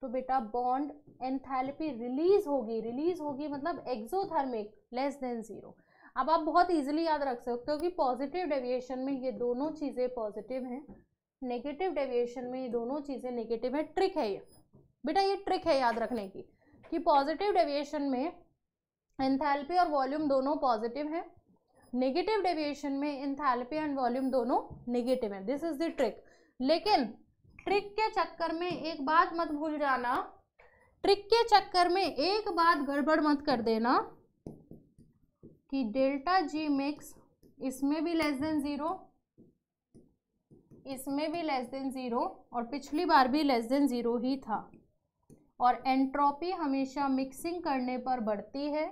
तो बेटा बॉन्ड एंथैल्पी रिलीज होगी रिलीज होगी मतलब एक्सोथर्मिक लेस देन ज़ीरो अब आप बहुत इजीली याद रख सकते हो कि पॉजिटिव डेविएशन में ये दोनों चीज़ें पॉजिटिव हैं नेगेटिव डेविएशन में ये दोनों चीज़ें नेगेटिव है ट्रिक है ये बेटा ये ट्रिक है याद रखने की कि पॉजिटिव डेविएशन में इंथेलपी और वॉल्यूम दोनों पॉजिटिव हैं नेगेटिव डेविएशन में इंथैल्पी एंड वॉल्यूम दोनों नेगेटिव हैं दिस इज द ट्रिक लेकिन ट्रिक के चक्कर में एक बात मत भूल जाना ट्रिक के चक्कर में एक बात गड़बड़ मत कर देना कि डेल्टा जी मिक्स इसमें भी लेस देन ज़ीरो इसमें भी लेस देन ज़ीरो और पिछली बार भी लेस देन ज़ीरो ही था और एंट्रोपी हमेशा मिक्सिंग करने पर बढ़ती है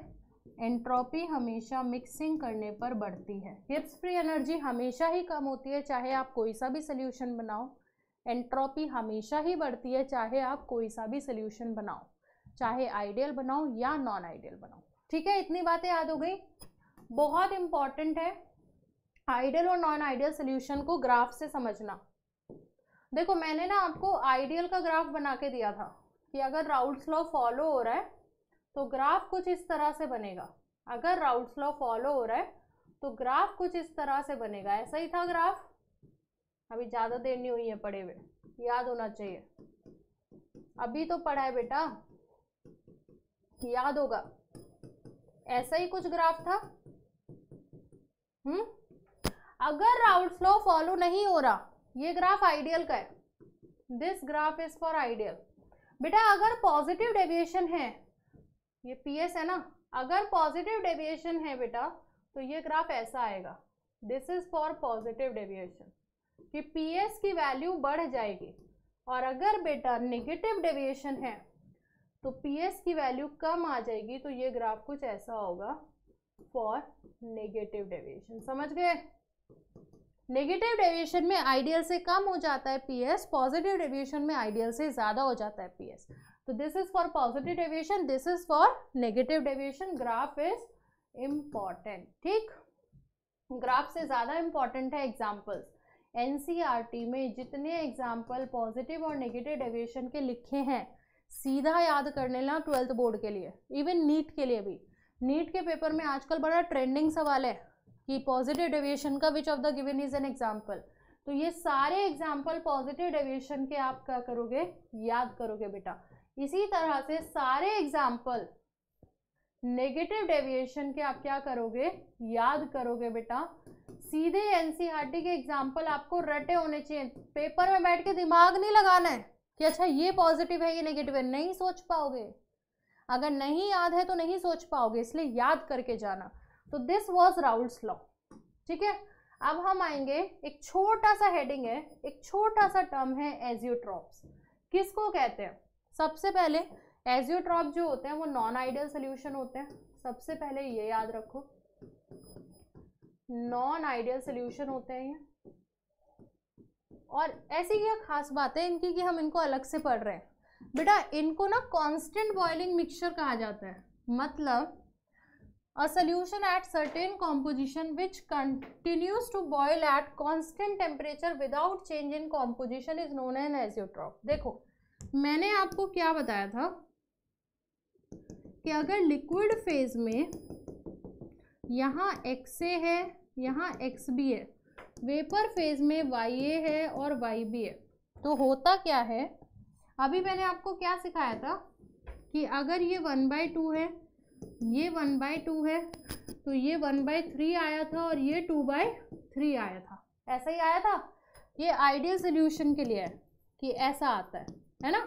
एंट्रोपी हमेशा मिक्सिंग करने पर बढ़ती है हिप्स फ्री एनर्जी हमेशा ही कम होती है चाहे आप कोई सा भी सोल्यूशन बनाओ एंट्रोपी हमेशा ही बढ़ती है चाहे आप कोई सा भी सोल्यूशन बनाओ चाहे आइडियल बनाओ या नॉन आइडियल बनाओ ठीक है इतनी बातें याद हो गई बहुत इंपॉर्टेंट है आइडियल और नॉन आइडियल सोल्यूशन को ग्राफ से समझना देखो मैंने ना आपको आइडियल का ग्राफ बना के दिया था कि अगर राउल्स लॉ फॉलो हो रहा है तो ग्राफ कुछ इस तरह से बनेगा अगर राउल्स लॉ फॉलो हो रहा है तो ग्राफ कुछ इस तरह से बनेगा ऐसा ही था ग्राफ अभी ज़्यादा देर नहीं हुई है पढ़े हुए याद होना चाहिए अभी तो पढ़ा है बेटा याद होगा ऐसा ही कुछ ग्राफ था हम्म अगर राउल फ्लो फॉलो नहीं हो रहा ये ग्राफ आइडियल का है this graph is for ideal बेटा अगर पॉजिटिव डेविएशन है ये पीएस है ना अगर पॉजिटिव डेविएशन है बेटा तो ये ग्राफ ऐसा आएगा this is for positive deviation कि पीएस की वैल्यू बढ़ जाएगी और अगर बेटा नेगेटिव डेविएशन है तो पीएस की वैल्यू कम आ जाएगी तो ये ग्राफ कुछ ऐसा होगा फॉर नेगेटिव डेविएशन समझ गए नेगेटिव डेविएशन में आइडियल से कम हो जाता है पीएस पॉजिटिव डेविएशन में आइडियल से ज़्यादा हो जाता है पीएस तो this is for positive deviation this is for negative deviation graph is important ठीक ग्राफ से ज़्यादा इम्पॉर्टेंट है एग्जाम्पल्स एनसीआरटी e में जितने एग्जाम्पल पॉजिटिव और नेगेटिव डेविएशन के लिखे हैं सीधा याद कर लेना ट्वेल्थ बोर्ड के लिए इवन नीट के लिए भी नीट के पेपर में आजकल बड़ा ट्रेंडिंग सवाल है कि पॉजिटिव डेविएशन का which of the given is an example तो ये सारे एग्जाम्पल पॉजिटिव डेविएशन के आप क्या करोगे याद करोगे बेटा इसी तरह से सारे एग्जाम्पल नेगेटिव डेविएशन के आप क्या करोगे याद करोगे बेटा सीधे एनसीईआरटी e के एग्जाम्पल आपको रटे होने चाहिए पेपर में बैठ के दिमाग नहीं लगाना है कि अच्छा ये पॉजिटिव है ये नेगेटिव है नहीं सोच पाओगे अगर नहीं याद है तो नहीं सोच पाओगे इसलिए याद करके जाना तो दिस वॉज राउल्स लॉ ठीक है अब हम आएंगे एक छोटा सा हेडिंग है एक छोटा सा टर्म है एजियोट्रॉप्स किसको कहते हैं सबसे पहले एजियोट्रॉप जो होते हैं वो नॉन आइडियल सोल्यूशन होते हैं सबसे पहले ये याद रखो नॉन आइडियल सोल्यूशन होते हैं ये और ऐसी क्या खास बात है इनकी कि हम इनको अलग से पढ़ रहे हैं बेटा इनको ना कांस्टेंट बॉइलिंग मिक्सचर कहा जाता है मतलब a solution at certain composition which continues to boil at constant temperature without change in composition is known as azeotrope देखो मैंने आपको क्या बताया था कि अगर लिक्विड फेज में यहाँ एक्स ए है यहाँ एक्स बी है वेपर फेज में वाई ए है और वाई बी है तो होता क्या है अभी मैंने आपको क्या सिखाया था कि अगर ये वन बाई टू है ये वन बाई टू है तो ये वन बाई थ्री आया था और ये टू बाई थ्री आया था ऐसा ही आया था ये आइडियल सोल्यूशन के लिए है कि ऐसा आता है है ना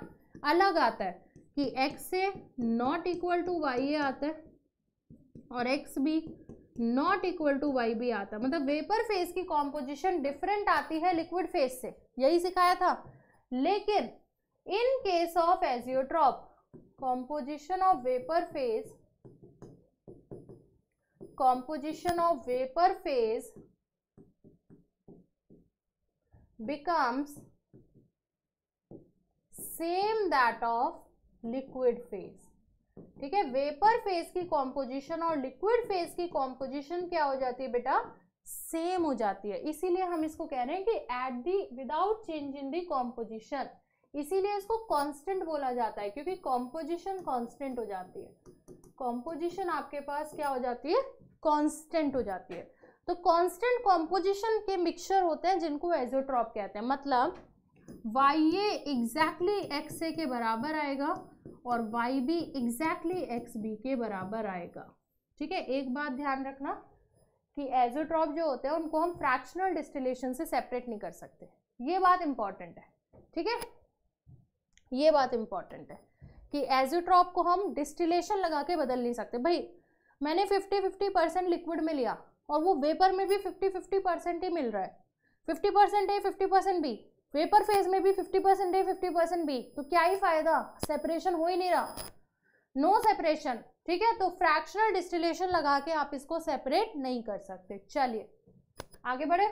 अलग आता है कि x से नॉट इक्वल टू वाई ये आता है और x भी नॉट इक्वल टू वाई भी आता है मतलब वेपर फेस की कॉम्पोजिशन डिफरेंट आती है लिक्विड फेस से यही सिखाया था लेकिन in case of azeotrope composition of vapour phase composition of vapor phase becomes same that of liquid phase ठीक है वेपर फेज की कॉम्पोजिशन और लिक्विड फेज की कॉम्पोजिशन क्या हो जाती है बेटा सेम हो जाती है इसीलिए हम इसको कह रहे हैं कि at the without change in the composition इसीलिए इसको कांस्टेंट बोला जाता है क्योंकि कॉम्पोजिशन कांस्टेंट हो जाती है कॉम्पोजिशन आपके पास क्या हो जाती है कांस्टेंट हो जाती है तो कांस्टेंट कॉम्पोजिशन के मिक्सचर होते हैं जिनको एजोट्रॉप कहते हैं मतलब Y A exactly X A के बराबर आएगा और Y B exactly X B के बराबर आएगा ठीक है एक बात ध्यान रखना कि एजोट्रॉप जो होते हैं उनको हम फ्रैक्शनल डिस्टिलेशन से सेपरेट नहीं कर सकते ये बात इंपॉर्टेंट है ठीक है ये बात इंपॉर्टेंट है कि एजोट्रॉप को हम डिस्टिलेशन लगा के बदल नहीं सकते भाई मैंने फिफ्टी फिफ्टी परसेंट लिक्विड में लिया और वो वेपर में भी फिफ्टी फिफ्टी परसेंट ही मिल रहा है फिफ्टी परसेंट है फिफ्टी परसेंट भी वेपर फेज में भी फिफ्टी परसेंट है फिफ्टी परसेंट भी तो क्या ही फायदा सेपरेशन हो ही नहीं रहा नो सेपरेशन ठीक है तो फ्रैक्शनल डिस्टिलेशन लगा के आप इसको सेपरेट नहीं कर सकते चलिए आगे बढ़े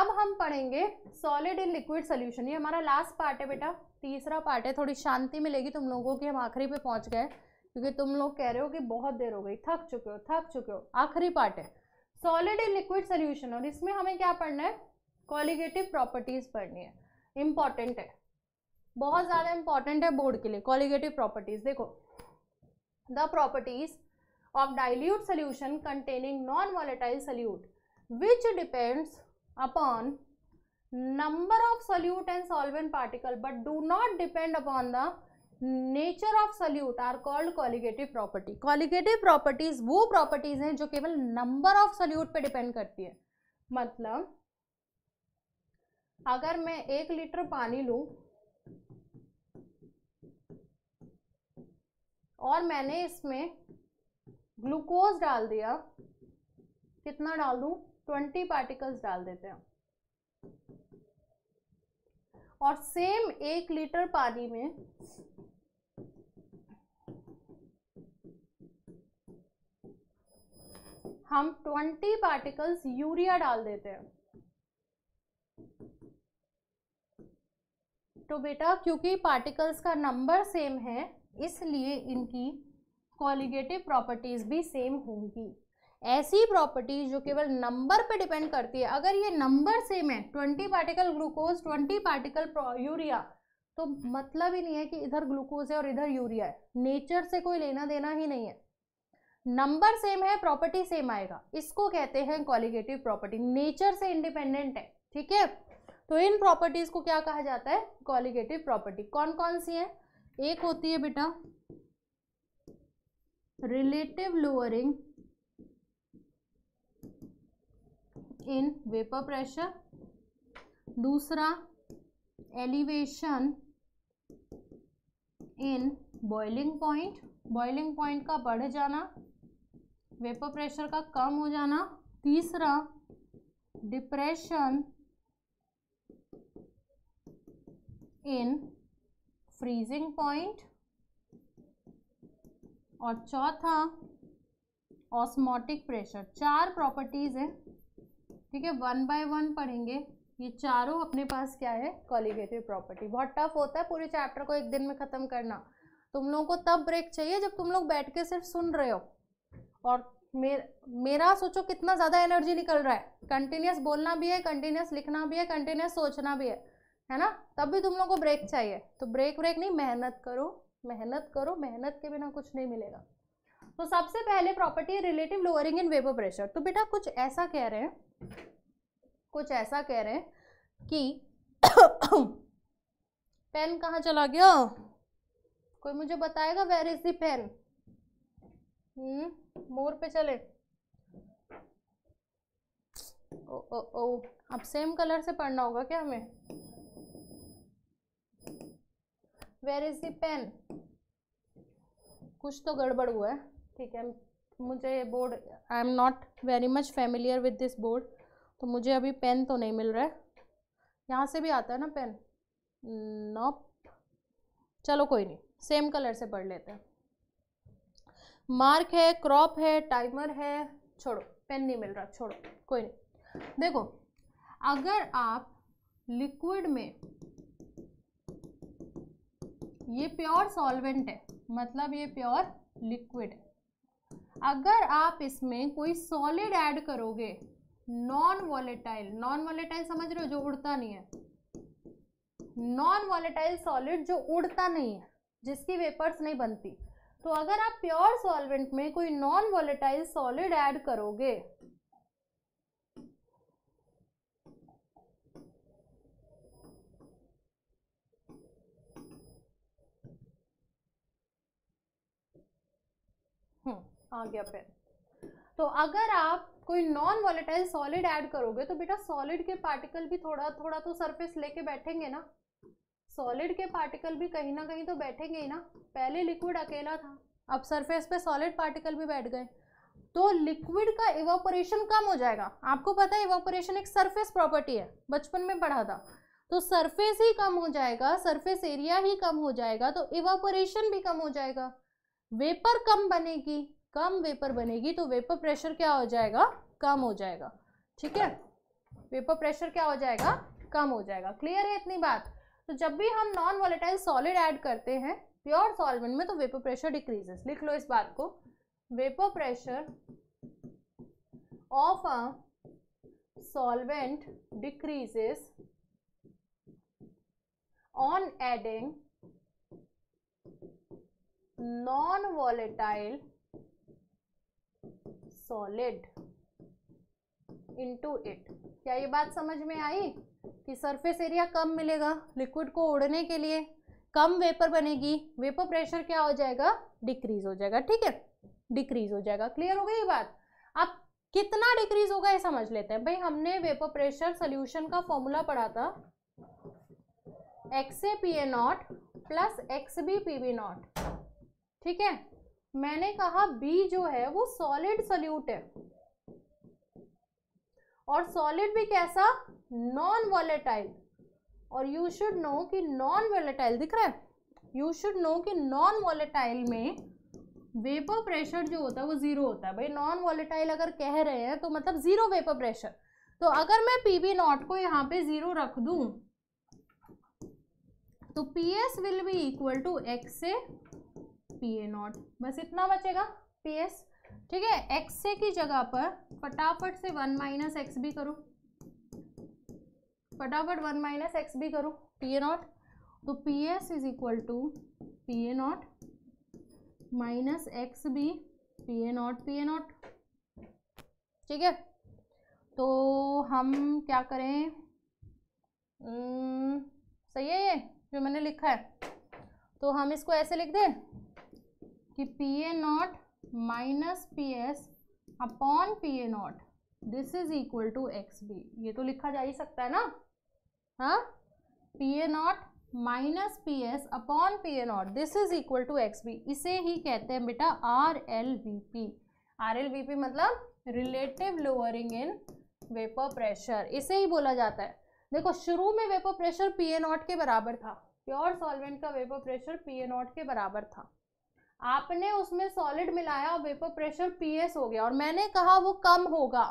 अब हम पढ़ेंगे सॉलिड इन लिक्विड सोल्यूशन ये हमारा लास्ट पार्ट है बेटा तीसरा पार्ट है थोड़ी शांति मिलेगी तुम लोगों की हम आखिरी पे पहुंच गए क्योंकि तुम लोग कह रहे हो कि बहुत देर हो गई थक चुके हो थक चुके हो आखिरी पार्ट है सॉलिड एंड लिक्विड सोल्यूशन और इसमें हमें क्या पढ़ना है कॉलीगेटिव प्रॉपर्टीज पढ़नी है इम्पॉर्टेंट है बहुत ज़्यादा इंपॉर्टेंट है बोर्ड के लिए कॉलीगेटिव प्रॉपर्टीज देखो the properties of dilute solution containing non volatile solute which depends upon number of solute and solvent particle but do not depend upon the nature of solute are called colligative property colligative properties वो properties हैं जो केवल number of solute पे depend करती है मतलब अगर मैं एक लीटर पानी लू और मैंने इसमें ग्लूकोज डाल दिया कितना डाल दू ट्वेंटी पार्टिकल्स डाल देते हैं और सेम एक लीटर पानी में हम 20 पार्टिकल्स यूरिया डाल देते हैं तो बेटा क्योंकि पार्टिकल्स का नंबर सेम है इसलिए इनकी कॉलिगेटिव प्रॉपर्टीज़ भी सेम होंगी ऐसी प्रॉपर्टीज जो केवल नंबर पे डिपेंड करती है अगर ये नंबर सेम है twenty particle glucose twenty particle urea तो मतलब ही नहीं है कि इधर ग्लूकोज है और इधर यूरिया है नेचर से कोई लेना देना ही नहीं है नंबर सेम है प्रॉपर्टी सेम आएगा इसको कहते हैं कॉलिगेटिव प्रॉपर्टी नेचर से इंडिपेंडेंट है ठीक है तो इन प्रॉपर्टीज को क्या कहा जाता है कॉलिगेटिव प्रॉपर्टी कौन कौन सी है एक होती है बेटा relative lowering in vapour pressure दूसरा elevation in boiling point boiling point का बढ़ जाना वेपर प्रेशर का कम हो जाना तीसरा डिप्रेशन इन फ्रीजिंग पॉइंट और चौथा ऑस्मोटिक प्रेशर चार प्रॉपर्टीज़ हैं ठीक है वन बाय वन पढ़ेंगे ये चारों अपने पास क्या है कॉलिगेटिव प्रॉपर्टी बहुत टफ होता है पूरे चैप्टर को एक दिन में ख़त्म करना तुम लोगों को तब ब्रेक चाहिए जब तुम लोग बैठ के सिर्फ सुन रहे हो और मेरा मेरा सोचो कितना ज़्यादा एनर्जी निकल रहा है कंटिन्यूस बोलना भी है कंटिन्यूस लिखना भी है कंटिन्यूस सोचना भी है है ना तब भी तुम लोग को ब्रेक चाहिए तो ब्रेक ब्रेक नहीं मेहनत करो मेहनत करो मेहनत के बिना कुछ नहीं मिलेगा तो सबसे पहले property relative lowering in vapour pressure तो बेटा कुछ ऐसा कह रहे हैं कुछ ऐसा कह रहे हैं कि पेन कहाँ चला गया कोई मुझे बताएगा where is the pen hmm मोर पे चले ओ ओ ओ अब सेम कलर से पढ़ना होगा क्या हमें वेर इज देन पेन कुछ तो गड़बड़ हुआ है ठीक है मुझे ये board I am not very much familiar with this board तो मुझे अभी पेन तो नहीं मिल रहा है यहाँ से भी आता है ना पेन नॉप nope. चलो कोई नहीं सेम कलर से पढ़ लेते हैं मार्क है क्रॉप है टाइमर है छोड़ो पेन नहीं मिल रहा छोड़ो कोई नहीं देखो अगर आप लिक्विड में ये प्योर सॉल्वेंट है मतलब ये प्योर लिक्विड है अगर आप इसमें कोई सॉलिड ऐड करोगे नॉन वॉलेटाइल नॉन वॉलेटाइल समझ रहे हो जो उड़ता नहीं है नॉन वॉलेटाइल सॉलिड जो उड़ता नहीं है जिसकी वेपर्स नहीं बनती तो अगर आप प्योर सॉल्वेंट में कोई नॉन वॉलेटाइल सॉलिड ऐड करोगे हम्म, आ गया पेन तो अगर आप कोई नॉन वॉलेटाइल सॉलिड ऐड करोगे तो बेटा सॉलिड के पार्टिकल भी थोड़ा थोड़ा तो सरफेस लेके बैठेंगे ना सॉलिड के पार्टिकल भी कहीं ना कहीं तो बैठेंगे ही ना पहले लिक्विड अकेला था अब सरफेस पे सॉलिड पार्टिकल भी बैठ गए तो लिक्विड का इवापोरेशन कम हो जाएगा आपको पता है इवापोरेशन एक सरफेस प्रॉपर्टी है बचपन में पढ़ा था तो सरफेस ही कम हो जाएगा सरफेस एरिया ही कम हो जाएगा तो इवापोरेशन भी कम हो जाएगा वेपर कम बनेगी कम वेपर बनेगी तो वेपर प्रेशर क्या हो जाएगा कम हो जाएगा ठीक है वेपर प्रेशर क्या हो जाएगा कम हो जाएगा क्लियर है इतनी बात तो जब भी हम नॉन वॉलेटाइल सॉलिड ऐड करते हैं प्योर सॉल्वेंट में तो वेपर प्रेशर डिक्रीजेस लिख लो इस बात को vapour pressure of a solvent decreases on adding non volatile solid into it क्या ये बात समझ में आई कि सरफेस एरिया कम मिलेगा लिक्विड को उड़ने के लिए कम वेपर बनेगी वेपर प्रेशर क्या हो जाएगा डिक्रीज हो जाएगा ठीक है डिक्रीज हो जाएगा क्लियर हो गई ये बात अब कितना डिक्रीज होगा ये समझ लेते हैं भाई हमने वेपर प्रेशर सोल्यूशन का फॉर्मूला पढ़ा था X A P A not plus X B P B not ठीक है मैंने कहा बी जो है वो सॉलिड सल्यूट है और सॉलिड भी कैसा नॉन वॉलेटाइल और यू शुड नो कि नॉन वॉलेटाइल दिख रहा है यू शुड नो कि नॉन वॉलेटाइल में वेपर प्रेशर जो होता है वो जीरो होता है भाई नॉन वॉलेटाइल अगर कह रहे हैं तो मतलब जीरो वेपर प्रेशर तो अगर मैं पी बी नॉट को यहाँ पे जीरो रख दूँ तो P S will be equal to X से पी ए नॉट बस इतना बचेगा पी एस ठीक है एक्स से की जगह पर फटाफट से वन माइनस एक्स भी करो फटाफट वन माइनस एक्स भी करो पी ए नॉट तो P S is equal to P A not minus X B P A naught P A not ठीक है तो हम क्या करें सही है ये जो मैंने लिखा है तो हम इसको ऐसे लिख दें कि P A not minus P S upon P A naught this is equal to X B ये तो लिखा जा ही सकता है ना हाँ P A not minus P S upon P A naught this is equal to X B इसे ही कहते हैं बेटा R L V P R L V P मतलब relative lowering in vapour pressure इसे ही बोला जाता है देखो शुरू में vapour pressure P A naught के बराबर था प्योर सॉल्वेंट का vapour pressure P A naught के बराबर था आपने उसमें सॉलिड मिलाया और वेपर प्रेशर पीएस हो गया और मैंने कहा वो कम होगा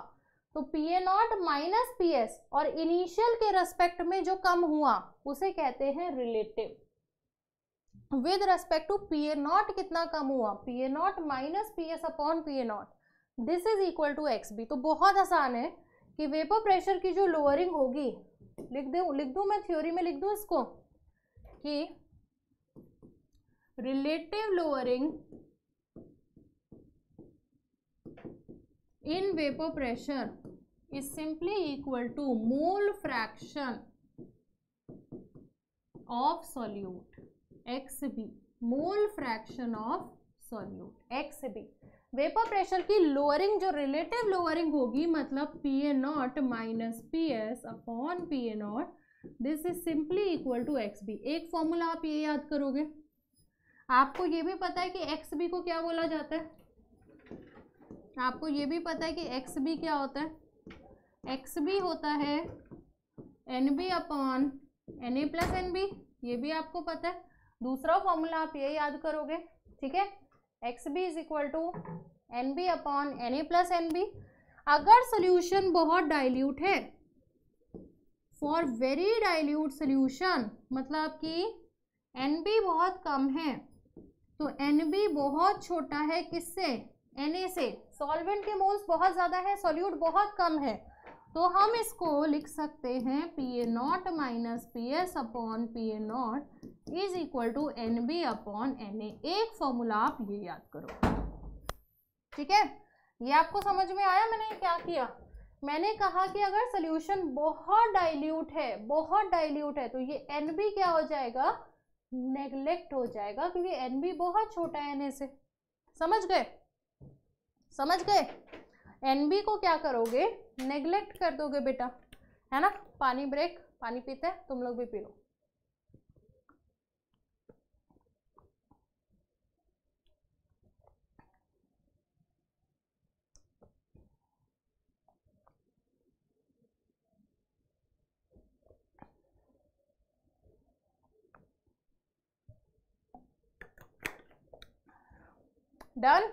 तो P A not minus P S और इनिशियल के रेस्पेक्ट में जो कम हुआ उसे कहते हैं relative with respect to P A not कितना कम हुआ P A not minus P S upon P A naught this is equal to X B तो बहुत आसान है कि वेपर प्रेशर की जो लोअरिंग होगी लिख दे लिख दूँ मैं थ्योरी में लिख दू इसको कि relative lowering in vapor pressure is simply equal to mole fraction of solute xb mole fraction of solute xb vapour pressure की लोअरिंग जो रिलेटिव लोअरिंग होगी मतलब P A not minus P S upon P A naught this is simply equal to X B एक formula आप ये याद करोगे आपको ये भी पता है कि एक्स बी को क्या बोला जाता है आपको ये भी पता है कि एक्स बी क्या होता है एक्स बी होता है N B upon N A plus N B ये भी आपको पता है दूसरा फॉर्मूला आप ये याद करोगे ठीक है X B is equal to N B upon N A plus N B अगर सोल्यूशन बहुत डाइल्यूट है फॉर वेरी डाइल्यूट सोल्यूशन मतलब कि एन बी बहुत कम है तो एन बी बहुत छोटा है किससे एन से सॉल्वेंट के मोल्स बहुत ज़्यादा है सॉल्यूट बहुत कम है तो हम इसको लिख सकते हैं P A not minus P S upon P A naught is equal to N B upon N A एक फॉर्मूला आप ये याद करो ठीक है ये आपको समझ में आया मैंने क्या किया मैंने कहा कि अगर सोल्यूशन बहुत डाइल्यूट है बहुत डाइल्यूट है तो ये एन बी क्या हो जाएगा नेग्लेक्ट हो जाएगा क्योंकि एन बी बहुत छोटा है एन ए से समझ गए समझ गए एन बी को क्या करोगे नेग्लेक्ट कर दोगे बेटा है ना पानी ब्रेक पानी पीते हैं तुम लोग भी पी लो डन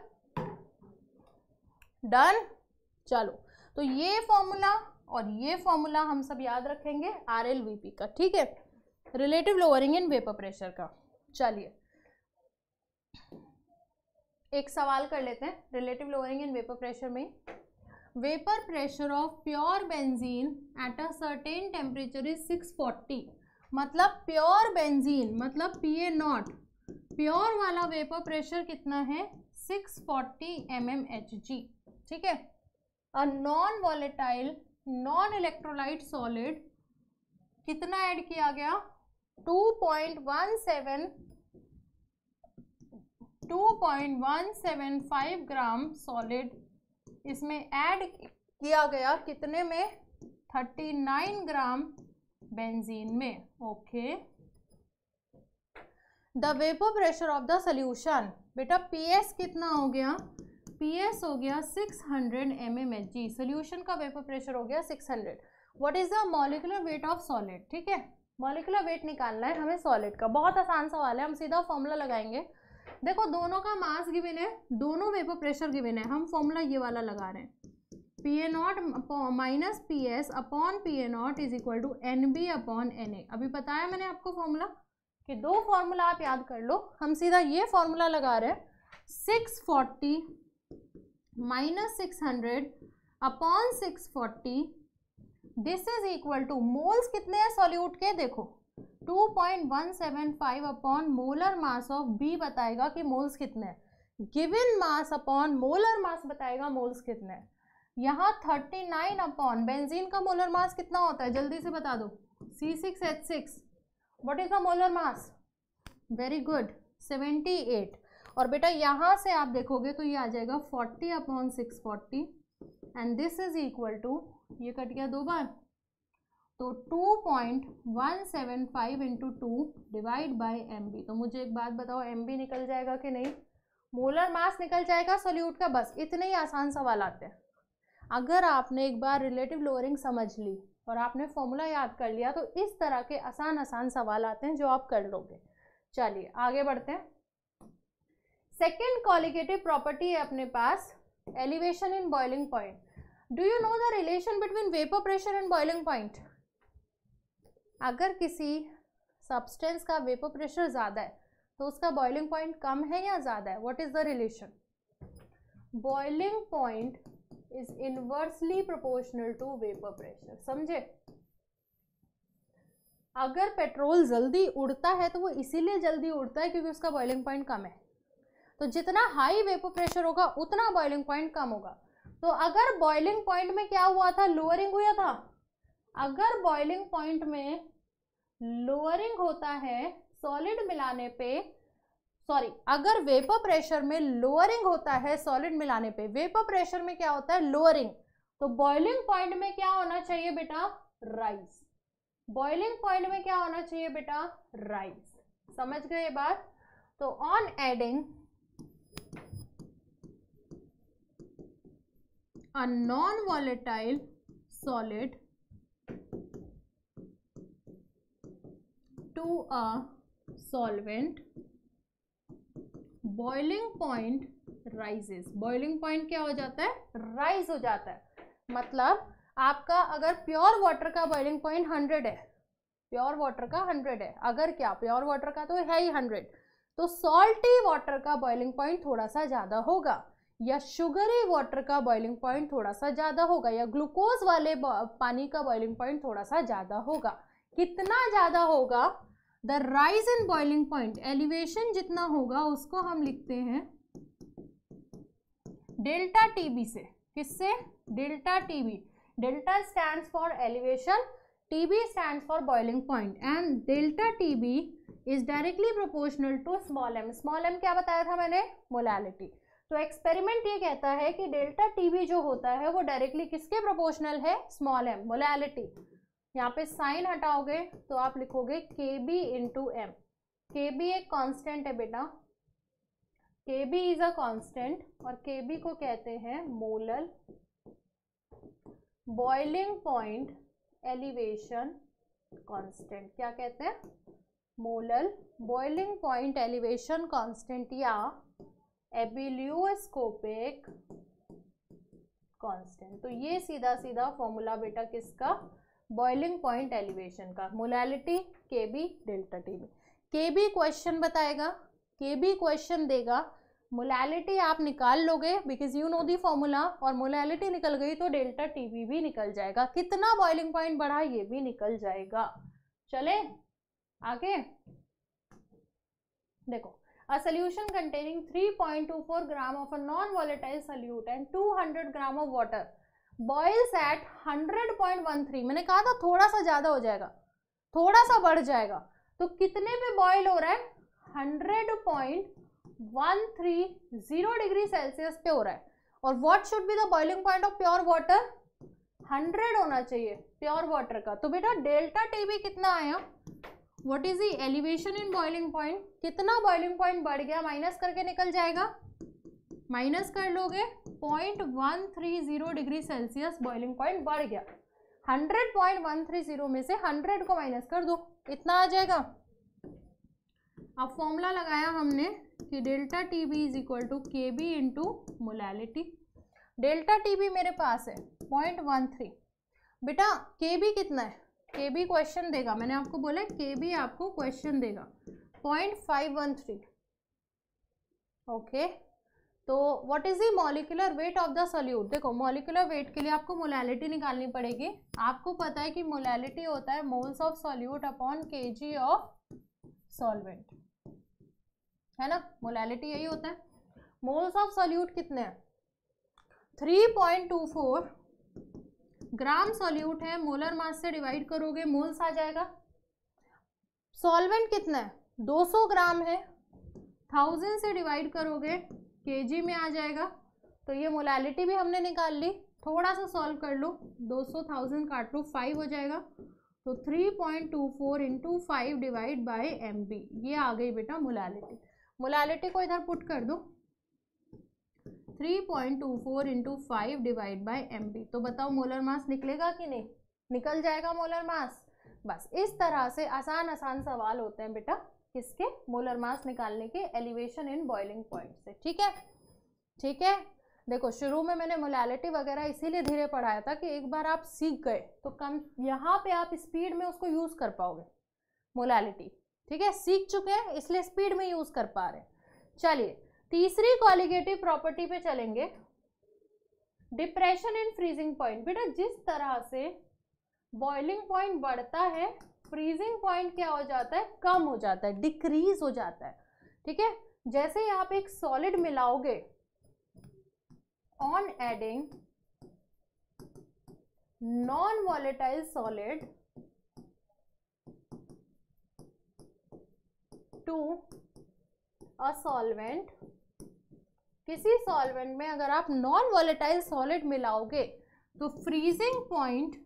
डन चलो तो ये फॉर्मूला और ये फॉर्मूला हम सब याद रखेंगे आर एल वी पी का ठीक है relative lowering in vapour pressure का चलिए एक सवाल कर लेते हैं relative lowering in vapour pressure में vapour pressure of pure benzene at a certain temperature is 640 मतलब प्योर बेंजीन मतलब पी ए नॉट प्योर वाला वेपर प्रेशर कितना है six forty M M H G ठीक है a non volatile non electrolyte solid कितना add किया गया सेवन फाइव ग्राम सॉलिड इसमें ऐड किया गया कितने में थर्टी नाइन ग्राम बेंजीन में okay the vapour pressure of the solution बेटा पीएस कितना हो गया पीएस हो गया 600 hundred M M H G solution का वेपर प्रेशर हो गया 600 hundred what is the molecular weight of solid ठीक है मॉलिकुलर वेट निकालना है हमें सॉलिड का बहुत आसान सवाल है हम सीधा फॉर्मूला लगाएंगे देखो दोनों का मास गिवन है दोनों वेपर प्रेशर गिवन है हम फॉर्मूला ये वाला लगा रहे हैं P A not minus P S upon P A naught is equal to N B upon N A अभी बताया मैंने आपको फॉर्मूला ये दो फॉर्मूला आप याद कर लो हम सीधा ये फॉर्मूला लगा रहे हैं six forty minus six hundred upon six forty this is equal to moles कितने हैं सॉल्यूट के देखो 2.175 upon molar mass of B बताएगा कि मोल्स कितने हैं given mass upon molar mass बताएगा मोल्स कितने हैं यहाँ 39 अपॉन बेंजीन का मोलर मास कितना होता है जल्दी से बता दो C6H6 what is the molar mass very good 78 और बेटा यहाँ से आप देखोगे तो ये आ जाएगा 40 upon six forty and this is equal to ये कट गया दो बार तो 2.175 point one seven five into two divide by M तो मुझे एक बात बताओ एम निकल जाएगा कि नहीं मोलर मास निकल जाएगा सोल्यूट का बस इतने ही आसान सवाल आते हैं अगर आपने एक बार रिलेटिव लोअरिंग समझ ली और आपने फॉर्मूला याद कर लिया तो इस तरह के आसान आसान सवाल आते हैं जो आप कर लोगे चलिए आगे बढ़ते हैं सेकेंड कॉलिगेटिव प्रॉपर्टी है अपने पास elevation in boiling point do you know the relation between vapour pressure and boiling point अगर किसी सब्सटेंस का वेपर प्रेशर ज़्यादा है तो उसका बॉइलिंग पॉइंट कम है या ज़्यादा है what is the relation boiling point is inversely proportional to vapour pressure समझे अगर पेट्रोल जल्दी उड़ता है तो वो इसीलिए जल्दी उड़ता है क्योंकि उसका बॉइलिंग पॉइंट कम है तो जितना हाई वेपर प्रेशर होगा उतना बॉइलिंग पॉइंट कम होगा तो अगर बॉइलिंग पॉइंट में क्या हुआ था लोअरिंग हुआ था अगर बॉइलिंग पॉइंट में लोअरिंग होता है सॉलिड मिलाने पे सॉरी अगर वेपर प्रेशर में लोअरिंग होता है सॉलिड मिलाने पे वेपर प्रेशर में क्या होता है लोअरिंग तो बॉइलिंग पॉइंट में क्या होना चाहिए बेटा राइस बॉइलिंग पॉइंट में क्या होना चाहिए बेटा राइस समझ गए ये बात तो on adding a non volatile solid to a solvent boiling point rises boiling point क्या हो जाता है राइज हो जाता है मतलब आपका अगर प्योर वाटर का बॉइलिंग पॉइंट हंड्रेड है प्योर वाटर का हंड्रेड है अगर क्या प्योर वाटर का तो है ही हंड्रेड तो सॉल्टी वाटर का बॉइलिंग पॉइंट थोड़ा सा ज़्यादा होगा या शुगरी वाटर का बॉइलिंग पॉइंट थोड़ा सा ज़्यादा होगा या ग्लूकोज वाले पानी का बॉइलिंग पॉइंट थोड़ा सा ज़्यादा होगा कितना ज़्यादा होगा the rise in boiling point elevation जितना होगा उसको हम लिखते हैं डेल्टा टीबी से किससे delta TB delta stand for elevation TB stand for boiling point and delta TB is directly proportional to small M small M क्या बताया था मैंने मोलैलिटी तो एक्सपेरिमेंट ये कहता है कि डेल्टा टीबी जो होता है वो डायरेक्टली किसके प्रोपोर्शनल है स्मॉल एम मोलैलिटी यहाँ पे साइन हटाओगे तो आप लिखोगे K B into M K B एक कांस्टेंट है बेटा के बी इज अ कांस्टेंट और के बी को कहते हैं molal boiling point elevation constant क्या कहते हैं molal boiling point elevation constant या एबिलियोस्कोपिक कांस्टेंट तो ये सीधा सीधा फॉर्मूला बेटा किसका बॉइलिंग पॉइंट एलिवेशन का molality K B delta T B K B question बताएगा के बी क्वेश्चन देगा मोलैलिटी आप निकाल लोगे because you know the formula और मोलैलिटी निकल गई तो डेल्टा टी बी भी निकल जाएगा कितना बॉइलिंग पॉइंट बढ़ा ये भी निकल जाएगा चले आगे देखो a solution containing 3.24 gram of a non volatile solute and 200 gram of water boils at 100.13 मैंने कहा था थोड़ा सा ज़्यादा हो जाएगा थोड़ा सा बढ़ जाएगा तो कितने पे बॉयल हो रहा है 100.130 डिग्री सेल्सियस पे हो रहा है और what should be the boiling point of pure water 100 होना चाहिए प्योर वाटर का तो बेटा डेल्टा टी भी कितना आया what is the elevation in boiling point कितना बॉइलिंग पॉइंट बढ़ गया माइनस करके निकल जाएगा माइनस कर लोगे point one three zero degree Celsius boiling point बढ़ गया hundred point one three zero में से हंड्रेड को माइनस कर दो इतना आ जाएगा अब फॉर्मूला लगाया हमने कि delta T B is equal to K B into molality delta T B मेरे पास है पॉइंट वन थ्री बेटा के बी कितना है के बी क्वेश्चन देगा मैंने आपको बोला के बी आपको क्वेश्चन देगा point five one three okay तो what is the molecular weight of the solute देखो मॉलिकुलर वेट के लिए आपको मोलैलिटी निकालनी पड़ेगी आपको पता है कि मोलैलिटी होता है moles of solute upon K G of solvent है ना मोलैलिटी यही होता है मोल्स ऑफ सॉल्यूट कितने हैं 3.24 ग्राम सॉल्यूट है मोलर मास से डिवाइड करोगे मोल्स आ जाएगा सॉल्वेंट कितना है 200 ग्राम है थाउजेंड से डिवाइड करोगे के में आ जाएगा तो ये मोलालिटी भी हमने निकाल ली थोड़ा सा सॉल्व कर लो 200,000 सौ थाउजेंड काट लो फाइव हो जाएगा तो 3.24 point two four into five divide by M ये आ गई बेटा मोलालिटी मोलालिटी को इधर पुट कर दो 3.24 point two four into five divide by M तो बताओ मोलर मास निकलेगा कि नहीं निकल जाएगा मोलर मास बस इस तरह से आसान आसान सवाल होते हैं बेटा किसके मोलर मास निकालने के एलिवेशन इन बॉइलिंग पॉइंट से ठीक है ठीक है देखो शुरू में मैंने मोलैलिटी वगैरह इसीलिए धीरे पढ़ाया था कि एक बार आप सीख गए तो कम यहाँ पे आप स्पीड में उसको यूज़ कर पाओगे मोलैलिटी ठीक है सीख चुके हैं इसलिए स्पीड में यूज़ कर पा रहे हैं चलिए तीसरी क्वालिगेटिव प्रॉपर्टी पे चलेंगे डिप्रेशन इन फ्रीजिंग पॉइंट बेटा जिस तरह से बॉइलिंग पॉइंट बढ़ता है फ्रीजिंग पॉइंट क्या हो जाता है कम हो जाता है डिक्रीज हो जाता है ठीक है जैसे ही आप एक सॉलिड मिलाओगे on adding non volatile solid to a solvent किसी सॉल्वेंट में अगर आप नॉन वॉलेटाइल सॉलिड मिलाओगे तो फ्रीजिंग पॉइंट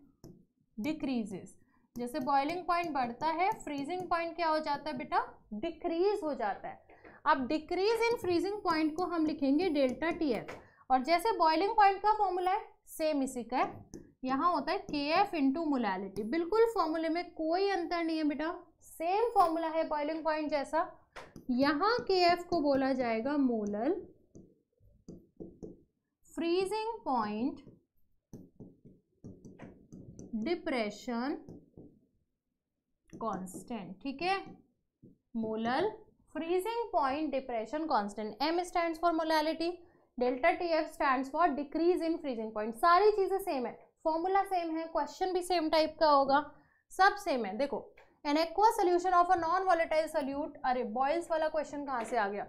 डिक्रीजेस जैसे बॉइलिंग पॉइंट बढ़ता है फ्रीजिंग पॉइंट क्या हो जाता है बेटा डिक्रीज हो जाता है अब डिक्रीज इन फ्रीजिंग पॉइंट को हम लिखेंगे डेल्टा टी एफ और जैसे बॉइलिंग पॉइंट का फॉर्मूला है सेम इसी का है यहाँ होता है के एफ इंटू मोलैलिटी बिल्कुल फॉर्मूले में कोई अंतर नहीं है बेटा सेम फॉर्मूला है बॉइलिंग पॉइंट जैसा यहाँ के एफ को बोला जाएगा molal freezing point depression constant ठीक है molal freezing point depression constant M stand for molality delta T F stand for decrease in freezing point सारी चीज़ें सेम है फॉर्मूला सेम है क्वेश्चन भी सेम टाइप का होगा सब सेम है देखो an aqueous solution of a non volatile solute अरे बॉयल्स वाला क्वेश्चन कहाँ से आ गया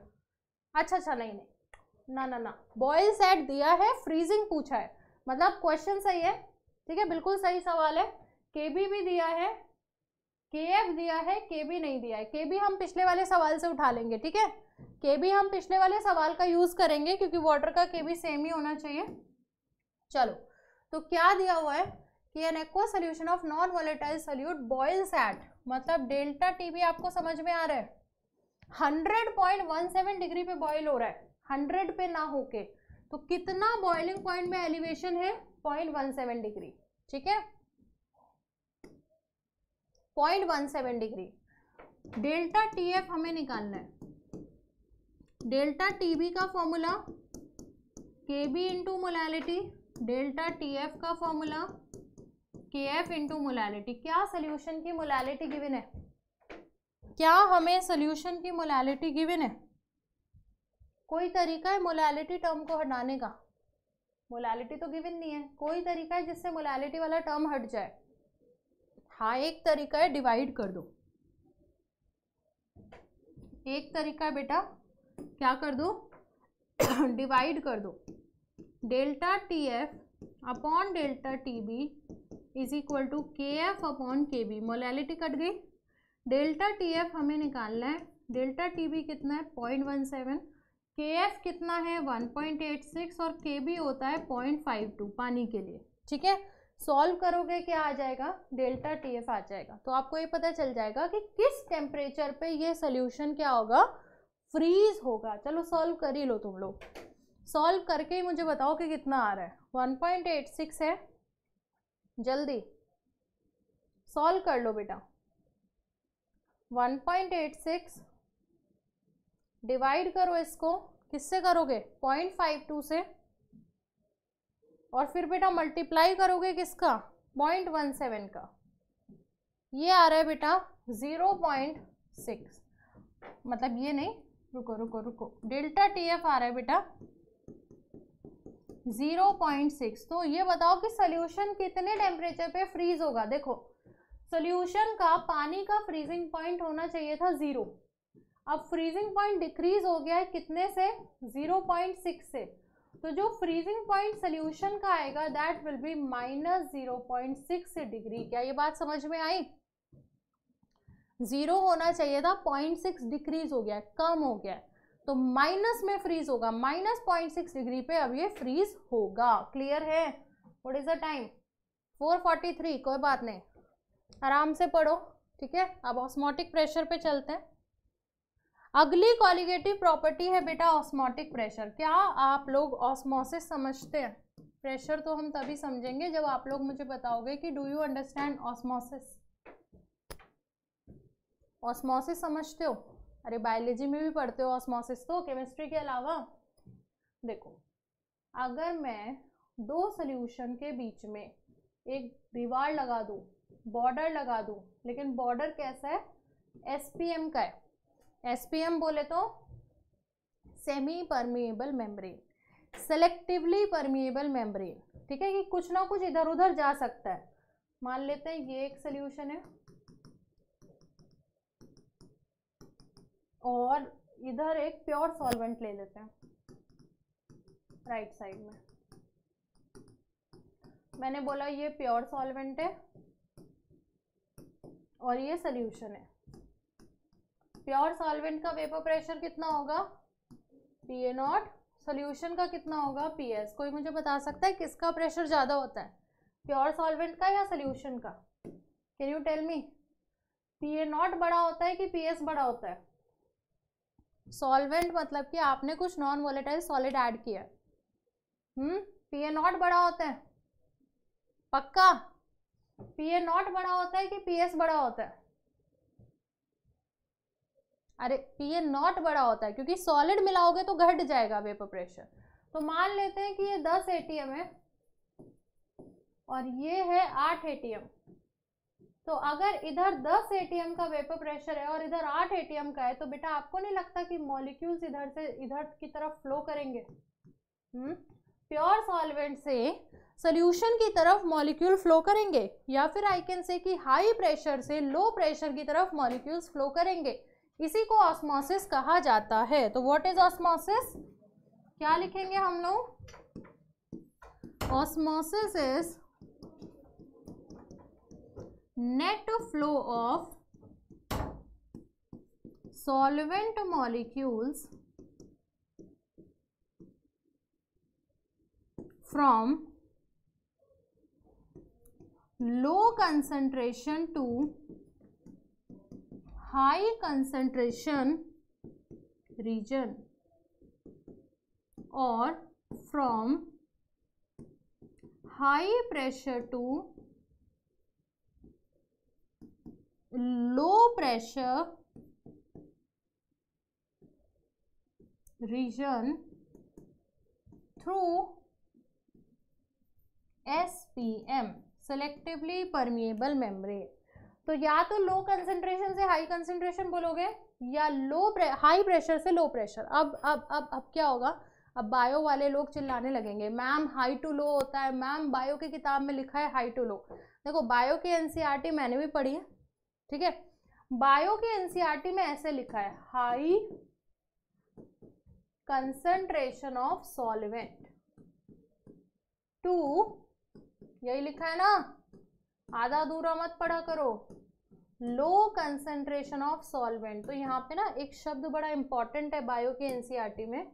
अच्छा अच्छा नहीं नहीं ना ना ना बॉयल सेट दिया है फ्रीजिंग पूछा है मतलब क्वेश्चन सही है ठीक है बिल्कुल सही सवाल है के भी दिया है के एफ दिया है के बी नहीं दिया है के बी हम पिछले वाले सवाल से उठा लेंगे ठीक है के बी हम पिछले वाले सवाल का यूज़ करेंगे क्योंकि वाटर का के बी सेम ही होना चाहिए चलो तो क्या दिया हुआ है कि an aqueous solution of non volatile solute boils at मतलब डेल्टा टी बी आपको समझ में आ रहा है hundred point one seven degree पे बॉयल हो रहा है हंड्रेड पे ना होके तो कितना बॉइलिंग पॉइंट में एलिवेशन है पॉइंट वन सेवन डिग्री ठीक है point one seven degree delta T F हमें निकालना है डेल्टा टी बी का formula K B into molality delta T F का formula K F into molality क्या सोल्यूशन की मोलैलिटी गिवन है क्या हमें सोल्यूशन की मोलैलिटी गिवन है कोई तरीका है मोलैलिटी टर्म को हटाने का मोलैलिटी तो गिवन नहीं है कोई तरीका है जिससे मोलैलिटी वाला टर्म हट जाए हाँ एक तरीका है डिवाइड कर दो एक तरीका है बेटा क्या कर दो डिवाइड कर दो delta T F upon delta T B is equal to K F upon K B molality cut गई डेल्टा टी एफ हमें निकालना है डेल्टा टी बी कितना है point one seven K F कितना है वन पॉइंट एट सिक्स और के बी होता है पॉइंट फाइव टू पानी के लिए ठीक है सॉल्व करोगे क्या आ जाएगा डेल्टा टी एफ आ जाएगा तो आपको ये पता चल जाएगा कि किस टेम्परेचर पे ये सोल्यूशन क्या होगा फ्रीज होगा चलो सॉल्व कर ही लो तुम लोग सॉल्व करके ही मुझे बताओ कि कितना आ रहा है 1.86 है जल्दी सॉल्व कर लो बेटा 1.86 डिवाइड करो इसको किससे करोगे 0.52 से और फिर बेटा मल्टीप्लाई करोगे किसका पॉइंट वन सेवन का ये आ रहा है बेटा ज़ीरो पॉइंट सिक्स मतलब ये नहीं रुको रुको रुको डेल्टा टी एफ आ रहा है बेटा ज़ीरो पॉइंट सिक्स तो ये बताओ कि सोल्यूशन कितने टेम्परेचर पे फ्रीज होगा देखो सोल्यूशन का पानी का फ्रीजिंग पॉइंट होना चाहिए था ज़ीरो अब फ्रीजिंग पॉइंट डिक्रीज हो गया है कितने से ज़ीरो पॉइंट सिक्स से तो जो फ्रीजिंग पॉइंट सोल्यूशन का आएगा that will be minus zero point six degree क्या ये बात समझ में आई जीरो होना चाहिए था पॉइंट सिक्स डिक्रीज हो गया कम हो गया तो माइनस में फ्रीज होगा माइनस पॉइंट सिक्स डिग्री पे अब ये फ्रीज होगा क्लियर है what is the time four forty three कोई बात नहीं आराम से पढ़ो ठीक है अब ऑस्मोटिक प्रेशर पे चलते हैं अगली कॉलिगेटिव प्रॉपर्टी है बेटा ऑस्मोटिक प्रेशर क्या आप लोग ऑस्मोसिस समझते हैं प्रेशर तो हम तभी समझेंगे जब आप लोग मुझे बताओगे कि do you understand osmosis osmosis समझते हो अरे बायोलॉजी में भी पढ़ते हो ऑस्मोसिस तो केमिस्ट्री के अलावा देखो अगर मैं दो सोल्यूशन के बीच में एक दीवार लगा दूँ बॉर्डर लगा दूँ लेकिन बॉर्डर कैसा है एस का है एसपीएम बोले तो semipermeable membrane selectively permeable membrane ठीक है कि कुछ ना कुछ इधर उधर जा सकता है मान लेते हैं ये एक सोल्यूशन है और इधर एक प्योर सॉल्वेंट ले लेते हैं राइट right साइड में मैंने बोला ये प्योर सॉल्वेंट है और ये सोल्यूशन है प्योर सॉल्वेंट का वेपर प्रेशर कितना होगा पी ए नॉट सोल्यूशन का कितना होगा पी एस कोई मुझे बता सकता है किसका प्रेशर ज़्यादा होता है प्योर सॉल्वेंट का या सोल्यूशन का can you tell me P A nought बड़ा होता है कि पी एस बड़ा होता है सॉल्वेंट मतलब कि आपने कुछ नॉन वोलेटाइल सॉलिड ऐड किया हम्म पी ए नॉट बड़ा होता है पक्का पी ए नॉट बड़ा होता है कि पी एस बड़ा होता है अरे पी ए नॉट बड़ा होता है क्योंकि सॉलिड मिलाओगे तो घट जाएगा वेपर प्रेशर तो मान लेते हैं कि ये दस एटीएम है और ये है आठ एम तो अगर इधर 10 एटीएम का वेपर प्रेशर है और इधर 8 एटीएम का है तो बेटा आपको नहीं लगता कि मॉलिक्यूल्स इधर से इधर की तरफ फ्लो करेंगे हम्म प्योर सॉल्वेंट से सोल्यूशन की तरफ मॉलिक्यूल फ्लो करेंगे या फिर आई कैन से कि हाई प्रेशर से लो प्रेशर की तरफ मॉलिक्यूल्स फ्लो करेंगे इसी को ऑस्मोसिस कहा जाता है तो व्हाट इज ऑस्मोसिस क्या लिखेंगे हम लोग osmosis is net flow of solvent molecules from low concentration to high concentration region or from high pressure to low pressure region through SPM selectively permeable membrane तो या तो लो कंसेंट्रेशन से high concentration बोलोगे या लो pray, high pressure से low pressure अब अब अब अब क्या होगा अब बायो वाले लोग चिल्लाने लगेंगे मैम हाई टू लो होता है मैम बायो की किताब में लिखा है हाई टू लो देखो बायो की एनसीईआरटी e मैंने भी पढ़ी है ठीक है बायो की एनसीईआरटी e में ऐसे लिखा है high concentration of solvent to यही लिखा है ना आधा अधूरा मत पढ़ा करो लो कंसेंट्रेशन ऑफ सॉल्वेंट तो यहाँ पे ना एक शब्द बड़ा इंपॉर्टेंट है बायो के एनसीईआरटी e में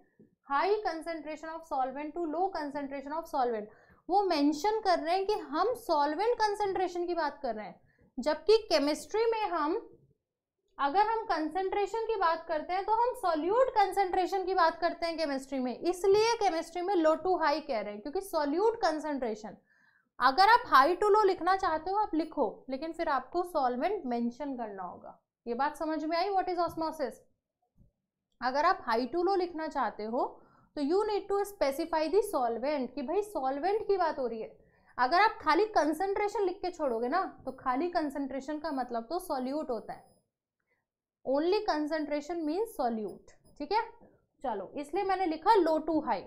high concentration of solvent to low concentration of solvent वो मेंशन कर रहे हैं कि हम सॉल्वेंट कंसेंट्रेशन की बात कर रहे हैं जबकि केमिस्ट्री में हम अगर हम कंसेंट्रेशन की बात करते हैं तो हम सॉल्यूट कंसेंट्रेशन की बात करते हैं केमिस्ट्री में इसलिए केमिस्ट्री में लो टू हाई कह रहे हैं क्योंकि सॉल्यूट कंसेंट्रेशन अगर आप हाई टू लो लिखना चाहते हो आप लिखो लेकिन फिर आपको सॉल्वेंट मेंशन करना होगा ये बात समझ में आई व्हाट इज ऑस्मोसिस अगर आप हाई टू लो लिखना चाहते हो तो you need to specify the solvent कि भाई सॉल्वेंट की बात हो रही है अगर आप खाली कंसंट्रेशन लिख के छोड़ोगे ना तो खाली कंसंट्रेशन का मतलब तो सॉल्यूट होता है ओनली कंसंट्रेशन मीन्स सॉल्यूट ठीक है चलो इसलिए मैंने लिखा लो टू हाई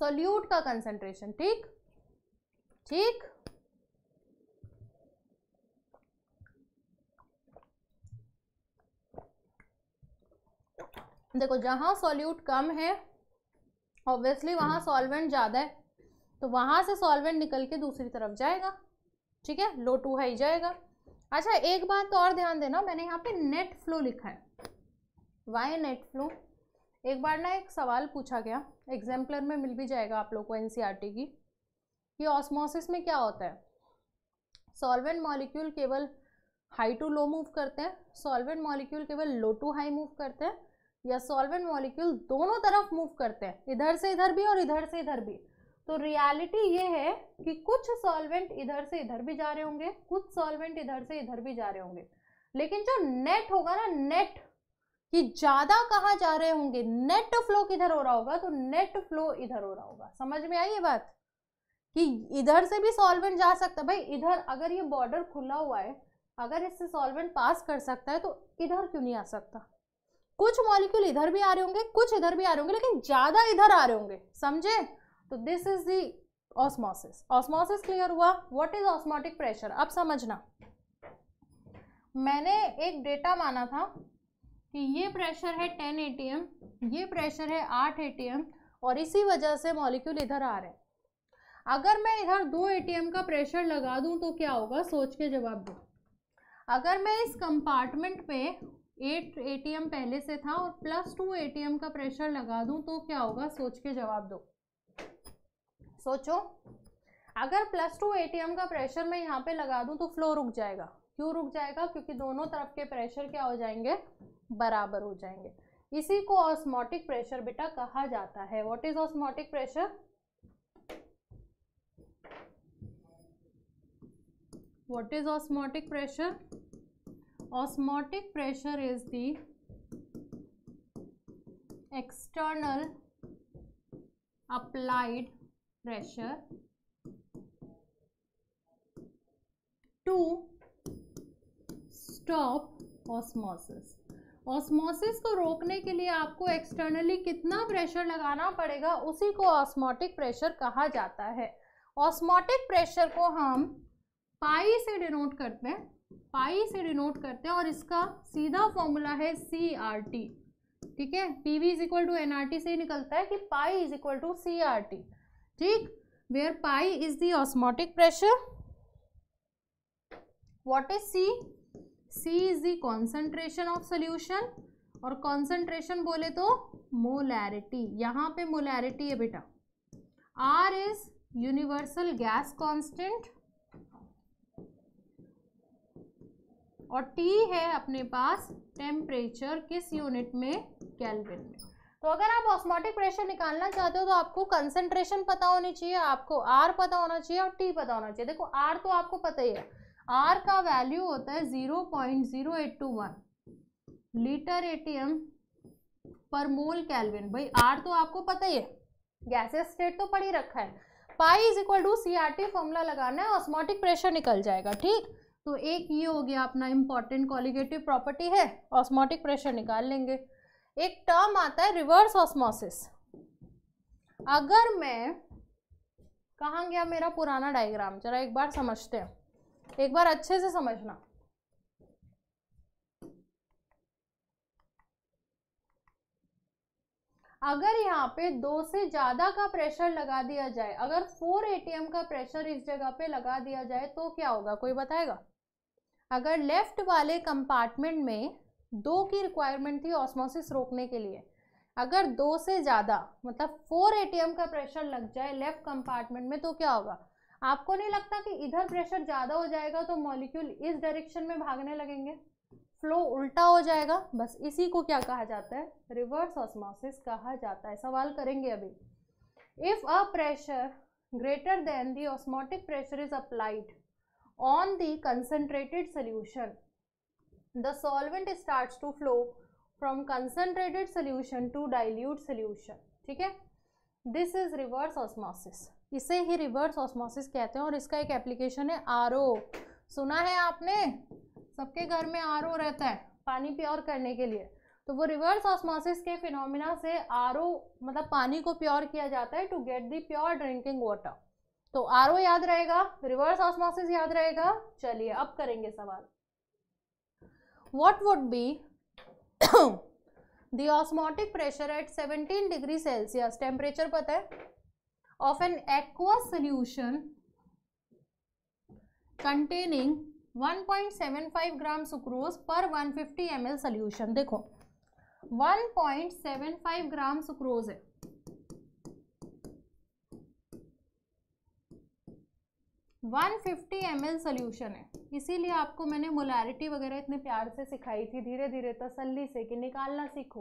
सॉल्यूट का कंसंट्रेशन ठीक ठीक देखो जहां सॉल्यूट कम है ऑब्वियसली वहां सॉल्वेंट ज़्यादा है तो वहां से सॉल्वेंट निकल के दूसरी तरफ जाएगा ठीक है लो टू हाई जाएगा अच्छा एक बात तो और ध्यान देना मैंने यहाँ पे नेट फ्लो लिखा है वाई नेट फ्लो एक बार ना एक सवाल पूछा गया एग्जाम्पलर में मिल भी जाएगा आप लोग को एनसीईआरटी e की कि ऑस्मोसिस में क्या होता है सॉल्वेंट मॉलिक्यूल केवल हाई टू लो मूव करते हैं सॉल्वेंट मॉलिक्यूल केवल लो टू हाई मूव करते हैं या सॉल्वेंट मॉलिक्यूल दोनों तरफ मूव करते हैं इधर से इधर भी और इधर से इधर भी तो रियलिटी ये है कि कुछ सॉल्वेंट इधर से इधर भी जा रहे होंगे कुछ सॉल्वेंट इधर से इधर भी जा रहे होंगे लेकिन जो नेट होगा ना नेट कि ज़्यादा कहाँ जा रहे होंगे नेट फ्लो किधर हो रहा होगा तो नेट फ्लो इधर हो रहा होगा समझ में आई ये बात कि इधर से भी सॉल्वेंट जा सकता है भाई इधर अगर ये बॉर्डर खुला हुआ है अगर इससे सॉल्वेंट पास कर सकता है तो इधर क्यों नहीं आ सकता कुछ मॉलिक्यूल इधर भी आ रहे होंगे कुछ इधर भी आ रहे होंगे लेकिन ज़्यादा इधर आ रहे होंगे समझे तो this is the osmosis osmosis clear हुआ व्हाट इज ऑस्मोटिक प्रेशर अब समझना मैंने एक डेटा माना था कि ये प्रेशर है 10 ए ये प्रेशर है 8 ए और इसी वजह से मॉलिक्यूल इधर आ रहे हैं अगर मैं इधर दो एटीएम का प्रेशर लगा दूं तो क्या होगा सोच के जवाब दो अगर मैं इस कंपार्टमेंट पे एट एटीएम पहले से था और प्लस टू एटीएम का प्रेशर लगा दूं तो क्या होगा सोच के जवाब दो सोचो अगर प्लस टू एटीएम का प्रेशर मैं यहाँ पे लगा दूं तो फ्लो रुक जाएगा क्यों रुक जाएगा क्योंकि दोनों तरफ के प्रेशर क्या हो जाएंगे बराबर हो जाएंगे इसी को ऑस्मोटिक प्रेशर बेटा कहा जाता है what is osmotic pressure what is osmotic pressure osmotic pressure is the external applied pressure to stop osmosis osmosis को रोकने के लिए आपको एक्सटर्नली कितना प्रेशर लगाना पड़ेगा उसी को ऑस्मोटिक प्रेशर कहा जाता है ऑस्मोटिक प्रेशर को हम पाई से डिनोट करते हैं पाई से डिनोट करते हैं और इसका सीधा फॉर्मूला है सी आर टी ठीक है P V is equal to N R T से निकलता है कि pi is equal to C R T ठीक where pi is the osmotic pressure what is C C is the concentration of solution और concentration बोले तो molarity यहाँ पे मोलैरिटी है बेटा R is universal gas constant और टी है अपने पास टेम्परेचर किस यूनिट में कैलविन में तो अगर आप ऑस्मोटिक प्रेशर निकालना चाहते हो तो आपको कंसंट्रेशन पता होनी चाहिए आपको आर पता होना चाहिए और टी पता होना चाहिए देखो आर तो आपको पता ही है आर का वैल्यू होता है zero point zero eight two one litre ATM per mole kelvin भाई आर तो आपको पता ही है गैसेस स्टेट तो पढ़ी रखा है pi is equal to C R T formula लगाना है ऑस्मोटिक प्रेशर निकल जाएगा ठीक तो एक ये हो गया अपना इम्पॉर्टेंट कॉलिगेटिव प्रॉपर्टी है ऑस्मोटिक प्रेशर निकाल लेंगे एक टर्म आता है रिवर्स ऑस्मोसिस अगर मैं कहाँ गया मेरा पुराना डायग्राम जरा एक बार समझते हैं एक बार अच्छे से समझना अगर यहाँ पे दो से ज़्यादा का प्रेशर लगा दिया जाए अगर फोर एटीएम का प्रेशर इस जगह पे लगा दिया जाए तो क्या होगा कोई बताएगा अगर लेफ्ट वाले कंपार्टमेंट में दो की रिक्वायरमेंट थी ऑस्मोसिस रोकने के लिए अगर दो से ज़्यादा मतलब फोर ए का प्रेशर लग जाए लेफ्ट कंपार्टमेंट में तो क्या होगा आपको नहीं लगता कि इधर प्रेशर ज़्यादा हो जाएगा तो मॉलिक्यूल इस डायरेक्शन में भागने लगेंगे फ्लो उल्टा हो जाएगा बस इसी को क्या कहा जाता है रिवर्स ऑस्मोसिस कहा जाता है सवाल करेंगे अभी if a pressure greater than the osmotic pressure is applied on the concentrated solution the solvent starts to flow from concentrated solution to dilute solution ठीक है this is reverse osmosis इसे ही reverse osmosis कहते हैं और इसका एक application है RO सुना है आपने सबके घर में RO रहता है पानी प्योर करने के लिए तो वो रिवर्स ऑस्मोसिस के फिनोमिना से आर मतलब पानी को प्योर किया जाता है to get the pure drinking water तो आर याद रहेगा रिवर्स ऑस्मोसिस याद रहेगा चलिए अब करेंगे सवाल what would be the osmotic pressure at 17 degree celsius temperature pata hai of an aqueous solution containing 1.75 gram sucrose per 150 ml solution देखो 1.75 ग्राम सुक्रोज है 150 ml सोल्यूशन है इसीलिए आपको मैंने मोलारिटी वगैरह इतने प्यार से सिखाई थी धीरे धीरे तसल्ली से कि निकालना सीखो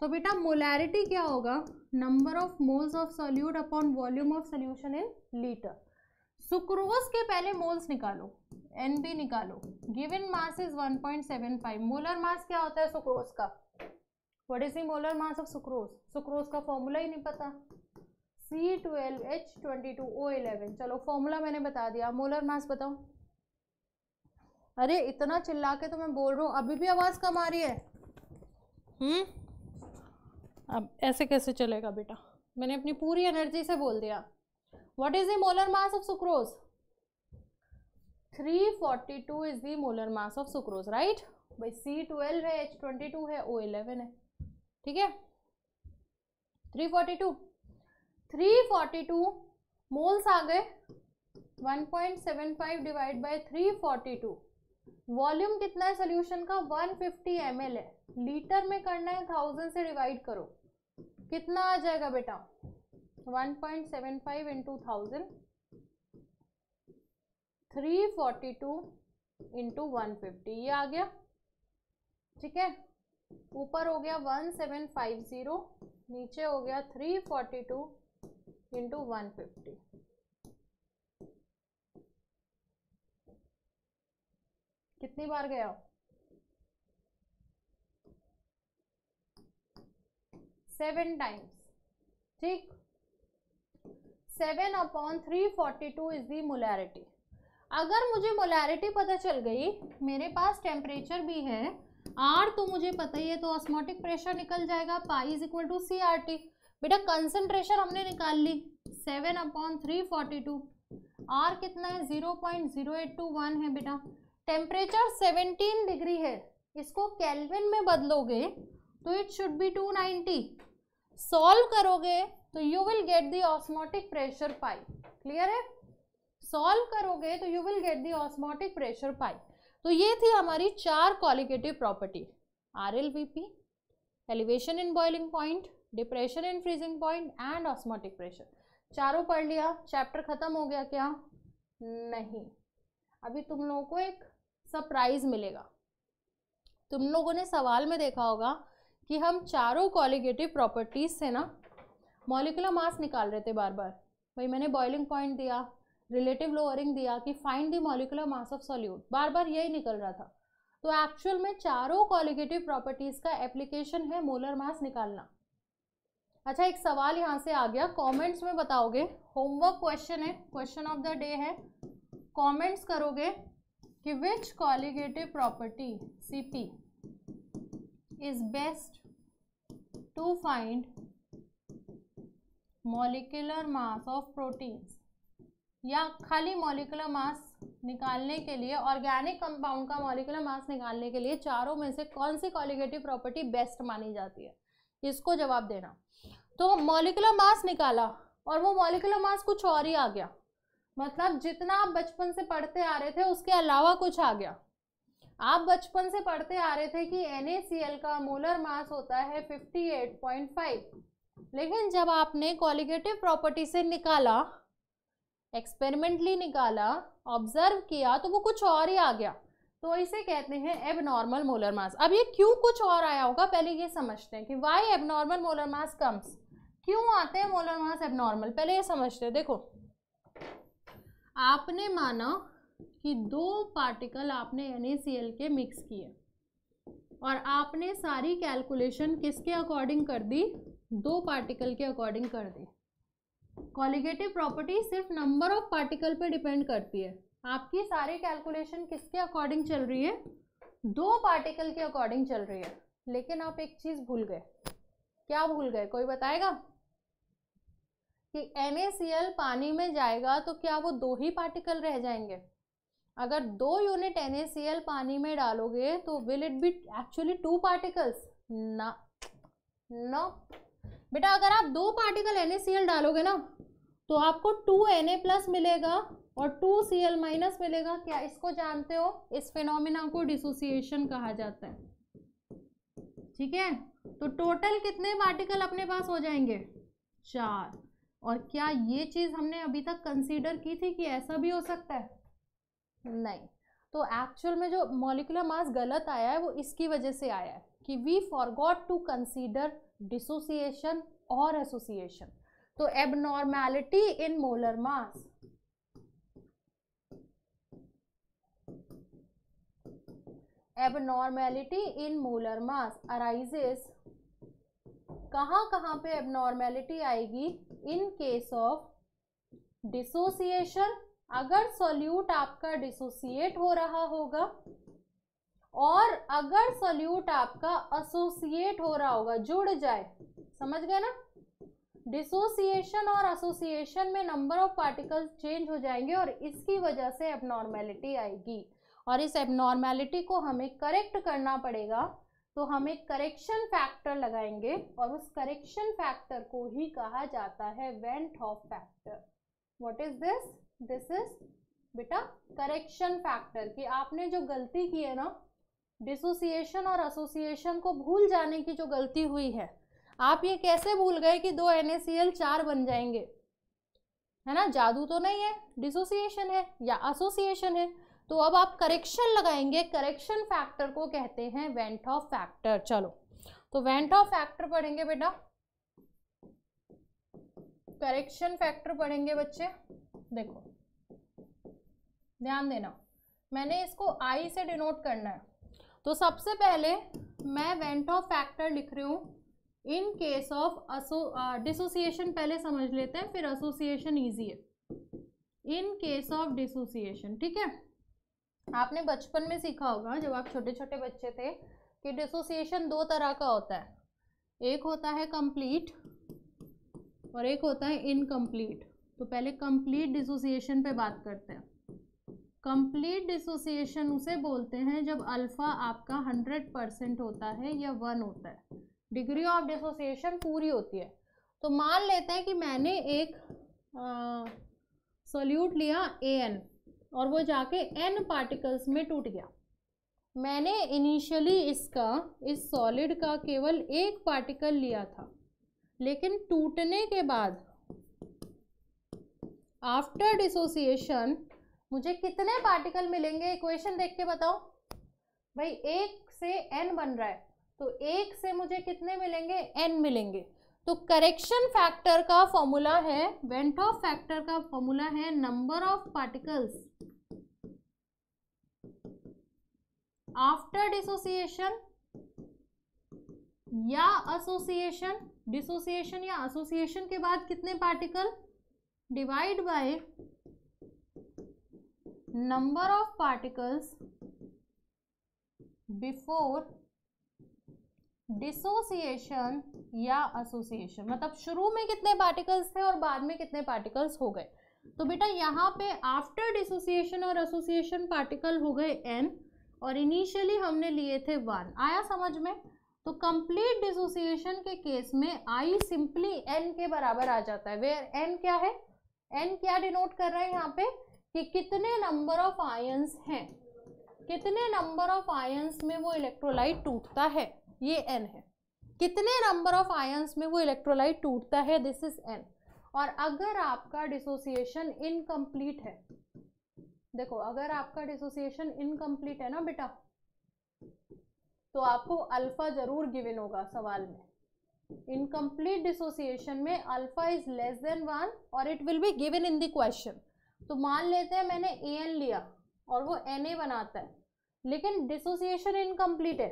तो बेटा मोलारिटी क्या होगा number of moles of solute upon volume of solution in litre sucrose के पहले मोल्स निकालो एन बी निकालो given mass is 1.75 molar mass क्या होता है सुक्रोज का what is the molar mass of sucrose sucrose का फॉर्मूला ही नहीं पता C12H22O11 चलो फॉर्मूला मैंने बता दिया मोलर मास बताओ अरे इतना चिल्ला के तो मैं बोल रहा हूँ अभी भी आवाज़ कम आ रही है हम्म अब ऐसे कैसे चलेगा बेटा मैंने अपनी पूरी एनर्जी से बोल दिया what is the molar mass of sucrose 342 is the molar mass of sucrose right भाई C12 है H22 है O11 है ठीक है थ्री फोर्टी टू 342 मोल्स आ गए 1.75 डिवाइड बाय 342 वॉल्यूम कितना है सोल्यूशन का 150 ml है लीटर में करना है थाउजेंड से डिवाइड करो कितना आ जाएगा बेटा 1.75 point seven five into thousand three forty two into one fifty ये आ गया ठीक है ऊपर हो गया वन सेवन फाइव ज़ीरो नीचे हो गया three forty two into one fifty कितनी बार गया सेवन टाइम्स ठीक seven upon three forty two is the molarity अगर मुझे मोलैरिटी पता चल गई मेरे पास टेम्परेचर भी है आर तो मुझे पता ही है तो ऑस्मोटिक प्रेशर निकल जाएगा pi is equal to C R T बेटा कंसनट्रेशन हमने निकाल ली seven upon three forty two R कितना है zero point zero eight two one है बेटा टेम्परेचर सेवनटीन डिग्री है इसको कैलविन में बदलोगे तो it should be two ninety solve करोगे तो you will get the osmotic pressure pi clear है सॉल्व करोगे तो you will get the osmotic pressure pi तो ये थी हमारी चार colligative property R L V P elevation in boiling point depression in freezing point and osmotic pressure चारों पढ़ लिया चैप्टर खत्म हो गया क्या नहीं अभी तुम लोगों को एक सरप्राइज मिलेगा तुम लोगों ने सवाल में देखा होगा कि हम चारों कॉलिगेटिव प्रॉपर्टीज से ना मॉलिकुलर मास निकाल रहे थे बार बार भाई मैंने बॉइलिंग पॉइंट दिया रिलेटिव लोअरिंग दिया कि find the molecular mass of solute बार बार यही निकल रहा था तो एक्चुअल में चारों कॉलिगेटिव प्रॉपर्टीज़ का एप्लीकेशन है मोलर मास निकालना अच्छा एक सवाल यहाँ से आ गया कमेंट्स में बताओगे होमवर्क क्वेश्चन है क्वेश्चन ऑफ द डे है कमेंट्स करोगे कि which colligative property CP is best to find molecular mass of proteins या खाली मॉलिकुलर मास निकालने के लिए ऑर्गेनिक कंपाउंड का मॉलिकुलर मास निकालने के लिए चारों में से कौन सी कॉलिगेटिव प्रॉपर्टी बेस्ट मानी जाती है इसको जवाब देना तो मॉलिकुलर मास निकाला और वो मॉलिकुलर मास कुछ और ही आ गया मतलब जितना आप बचपन से पढ़ते आ रहे थे उसके अलावा कुछ आ गया आप बचपन से पढ़ते आ रहे थे कि एन का मोलर मास होता है 58.5 लेकिन जब आपने कॉलिगेटिव प्रॉपर्टी से निकाला एक्सपेरिमेंटली निकाला ऑब्जर्व किया तो वो कुछ और ही आ गया तो इसे कहते हैं एबनॉर्मल मोलर मास अब ये क्यों कुछ और आया होगा पहले ये समझते हैं कि why abnormal molar mass comes क्यों आते हैं मोलर मास एबनॉर्मल पहले ये समझते हैं देखो आपने माना कि दो पार्टिकल आपने एन के मिक्स किए और आपने सारी कैलकुलेशन किसके अकॉर्डिंग कर दी दो पार्टिकल के अकॉर्डिंग कर दी कॉलिगेटिव प्रॉपर्टी सिर्फ नंबर ऑफ पार्टिकल पे डिपेंड करती है आपकी सारी कैलकुलेशन किसके अकॉर्डिंग चल रही है दो पार्टिकल के अकॉर्डिंग चल रही है लेकिन आप एक चीज़ भूल गए क्या भूल गए कोई बताएगा कि NaCl पानी में जाएगा तो क्या वो दो ही पार्टिकल रह जाएंगे अगर दो यूनिट NaCl पानी में डालोगे तो will it be actually two particles ना नो बेटा अगर आप दो पार्टिकल NaCl डालोगे ना तो आपको टू Na प्लस मिलेगा और टू सी माइनस मिलेगा क्या इसको जानते हो इस फिनोमिना को डिसोसिएशन कहा जाता है ठीक है तो टोटल कितने पार्टिकल अपने पास हो जाएंगे चार और क्या ये चीज़ हमने अभी तक कंसीडर की थी कि ऐसा भी हो सकता है नहीं तो एक्चुअल में जो मॉलिकुलर मास गलत आया है वो इसकी वजह से आया है कि we forgot to consider dissociation और एसोसिएशन तो abnormality in molar mass abnormality in molar mass arises कहाँ कहाँ पे एबनॉर्मेलिटी आएगी इन केस ऑफ डिसोसिएशन अगर सॉल्यूट आपका डिसोसिएट हो रहा होगा और अगर सॉल्यूट आपका असोसिएट हो रहा होगा जुड़ जाए समझ गए ना डिसोसिएशन और एसोसिएशन में नंबर ऑफ पार्टिकल्स चेंज हो जाएंगे और इसकी वजह से एबनॉर्मेलिटी आएगी और इस एबनॉर्मेलिटी को हमें करेक्ट करना पड़ेगा तो हम एक करेक्शन फैक्टर लगाएंगे और उस करेक्शन फैक्टर को ही कहा जाता है van't Hoff factor what is this this is बेटा करेक्शन फैक्टर कि आपने जो गलती की है ना डिसोसिएशन और एसोसिएशन को भूल जाने की जो गलती हुई है आप ये कैसे भूल गए कि दो एन चार बन जाएंगे है ना जादू तो नहीं है डिसोसिएशन है या एसोसिएशन है तो अब आप करेक्शन लगाएंगे करेक्शन फैक्टर को कहते हैं वेंट ऑफ फैक्टर चलो तो वेंट ऑफ फैक्टर पढ़ेंगे बेटा करेक्शन फैक्टर पढ़ेंगे बच्चे देखो ध्यान देना मैंने इसको आई से डिनोट करना है तो सबसे पहले मैं वेंट ऑफ फैक्टर लिख रही हूँ इन केस ऑफ डिसोसिएशन पहले समझ लेते हैं फिर एसोसिएशन ईजी है इन केस ऑफ डिसोसिएशन ठीक है आपने बचपन में सीखा होगा जब आप छोटे छोटे बच्चे थे कि डिसोसिएशन दो तरह का होता है एक होता है कंप्लीट और एक होता है इनकम्प्लीट तो पहले कंप्लीट डिसोसिएशन पे बात करते हैं कंप्लीट डिसोसिएशन उसे बोलते हैं जब अल्फ़ा आपका हंड्रेड परसेंट होता है या वन होता है डिग्री ऑफ डिसोसिएशन पूरी होती है तो मान लेते हैं कि मैंने एक सोल्यूट लिया ए एन और वो जाके एन पार्टिकल्स में टूट गया मैंने इनिशियली इसका इस सॉलिड का केवल एक पार्टिकल लिया था लेकिन टूटने के बाद आफ्टर डिसोसिएशन मुझे कितने पार्टिकल मिलेंगे इक्वेशन देख के बताओ भाई एक से एन बन रहा है तो एक से मुझे कितने मिलेंगे एन मिलेंगे तो करेक्शन फैक्टर का फॉर्मूला है वेंट ऑफ फैक्टर का फॉर्मूला है number of particles after dissociation या एसोसिएशन डिसोसिएशन या एसोसिएशन के बाद कितने particle divide by number of particles before dissociation या एसोसिएशन मतलब शुरू में कितने पार्टिकल्स थे और बाद में कितने पार्टिकल्स हो गए तो बेटा यहाँ पे आफ्टर डिसोसिएशन और एसोसिएशन पार्टिकल हो गए एन और इनिशियली हमने लिए थे वन आया समझ में तो कंप्लीट डिसोसिएशन के केस में आई सिंपली एन के बराबर आ जाता है वेयर एन क्या है एन क्या डिनोट कर रहा है यहाँ पे कि कितने नंबर ऑफ आयंस हैं कितने नंबर ऑफ आयंस में वो इलेक्ट्रोलाइट टूटता है ये एन है कितने नंबर ऑफ आयंस में वो इलेक्ट्रोलाइट टूटता है दिस इज एन और अगर आपका डिसोसिएशन इनकम्प्लीट है देखो अगर आपका डिसोसिएशन इनकम्प्लीट है ना बेटा तो आपको अल्फा जरूर गिवन होगा सवाल में इनकम्प्लीट डिसोसिएशन में alpha is less than one और it will be given in the question तो मान लेते हैं मैंने ए एन लिया और वो एन ए बनाता है लेकिन डिसोसिएशन इनकम्प्लीट है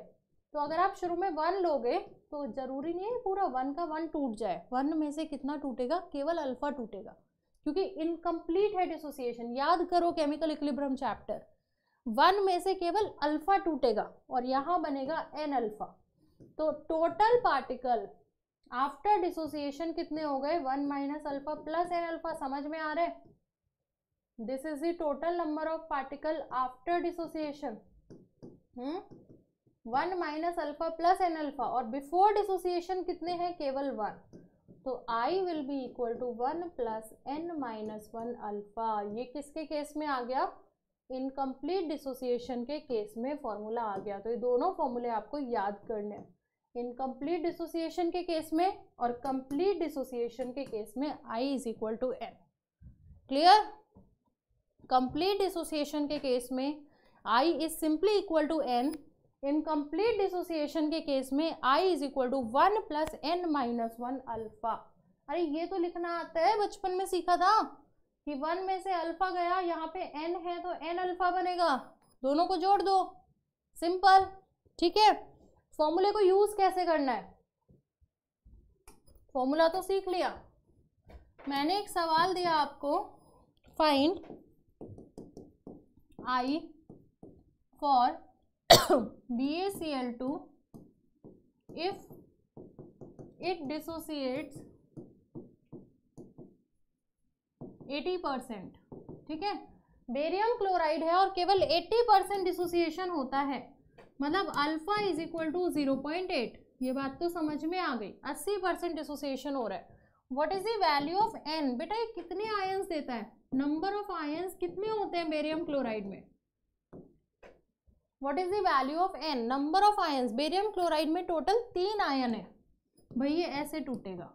तो अगर आप शुरू में वन लोगे तो ज़रूरी नहीं है पूरा वन का वन टूट जाए वन में से कितना टूटेगा केवल अल्फ़ा टूटेगा क्योंकि इनकम्प्लीट है डिसोसिएशन याद करो केमिकल इक्लिब्रम चैप्टर वन में से केवल अल्फ़ा टूटेगा और यहाँ बनेगा एन अल्फ़ा तो टोटल पार्टिकल आफ्टर डिसोसिएशन कितने हो गए one minus alpha plus n alpha समझ में आ रहा है this is the number of particle after dissociation dissociation hmm? One minus alpha plus n alpha और बिफोर डिसोसिएशन कितने हैं केवल वन तो आई will be equal to one plus n minus one alpha ये किसके केस में आ गया इनकम्प्लीट डिसोसिएशन के केस में फॉर्मूला आ गया तो ये दोनों फॉर्मूले आपको याद करने इनकम्प्लीट डिसोसिएशन के केस में और कंप्लीट डिसोसिएशन के केस में i is equal to n clear complete dissociation के केस में i is simply equal to n incomplete dissociation के केस में i is equal to one plus n minus one alpha अरे ये तो लिखना आता है बचपन में सीखा था कि वन में से अल्फा गया यहाँ पे एन है तो एन अल्फा बनेगा दोनों को जोड़ दो सिंपल ठीक है फॉर्मूले को यूज कैसे करना है फॉर्मूला तो सीख लिया मैंने एक सवाल दिया आपको find i for BaCl2 if it dissociates 80 percent ठीक है बेरियम क्लोराइड है और केवल 80 परसेंट डिसोसिएशन होता है मतलब alpha is equal to zero point eight ये बात तो समझ में आ गई 80 परसेंट डिसोसिएशन हो रहा है what is the value of n बेटा ये कितने आयंस देता है नंबर ऑफ आयंस कितने होते हैं बेरियम क्लोराइड में what is the value of n number of ions barium chloride में टोटल तीन आयन है भाई ये ऐसे टूटेगा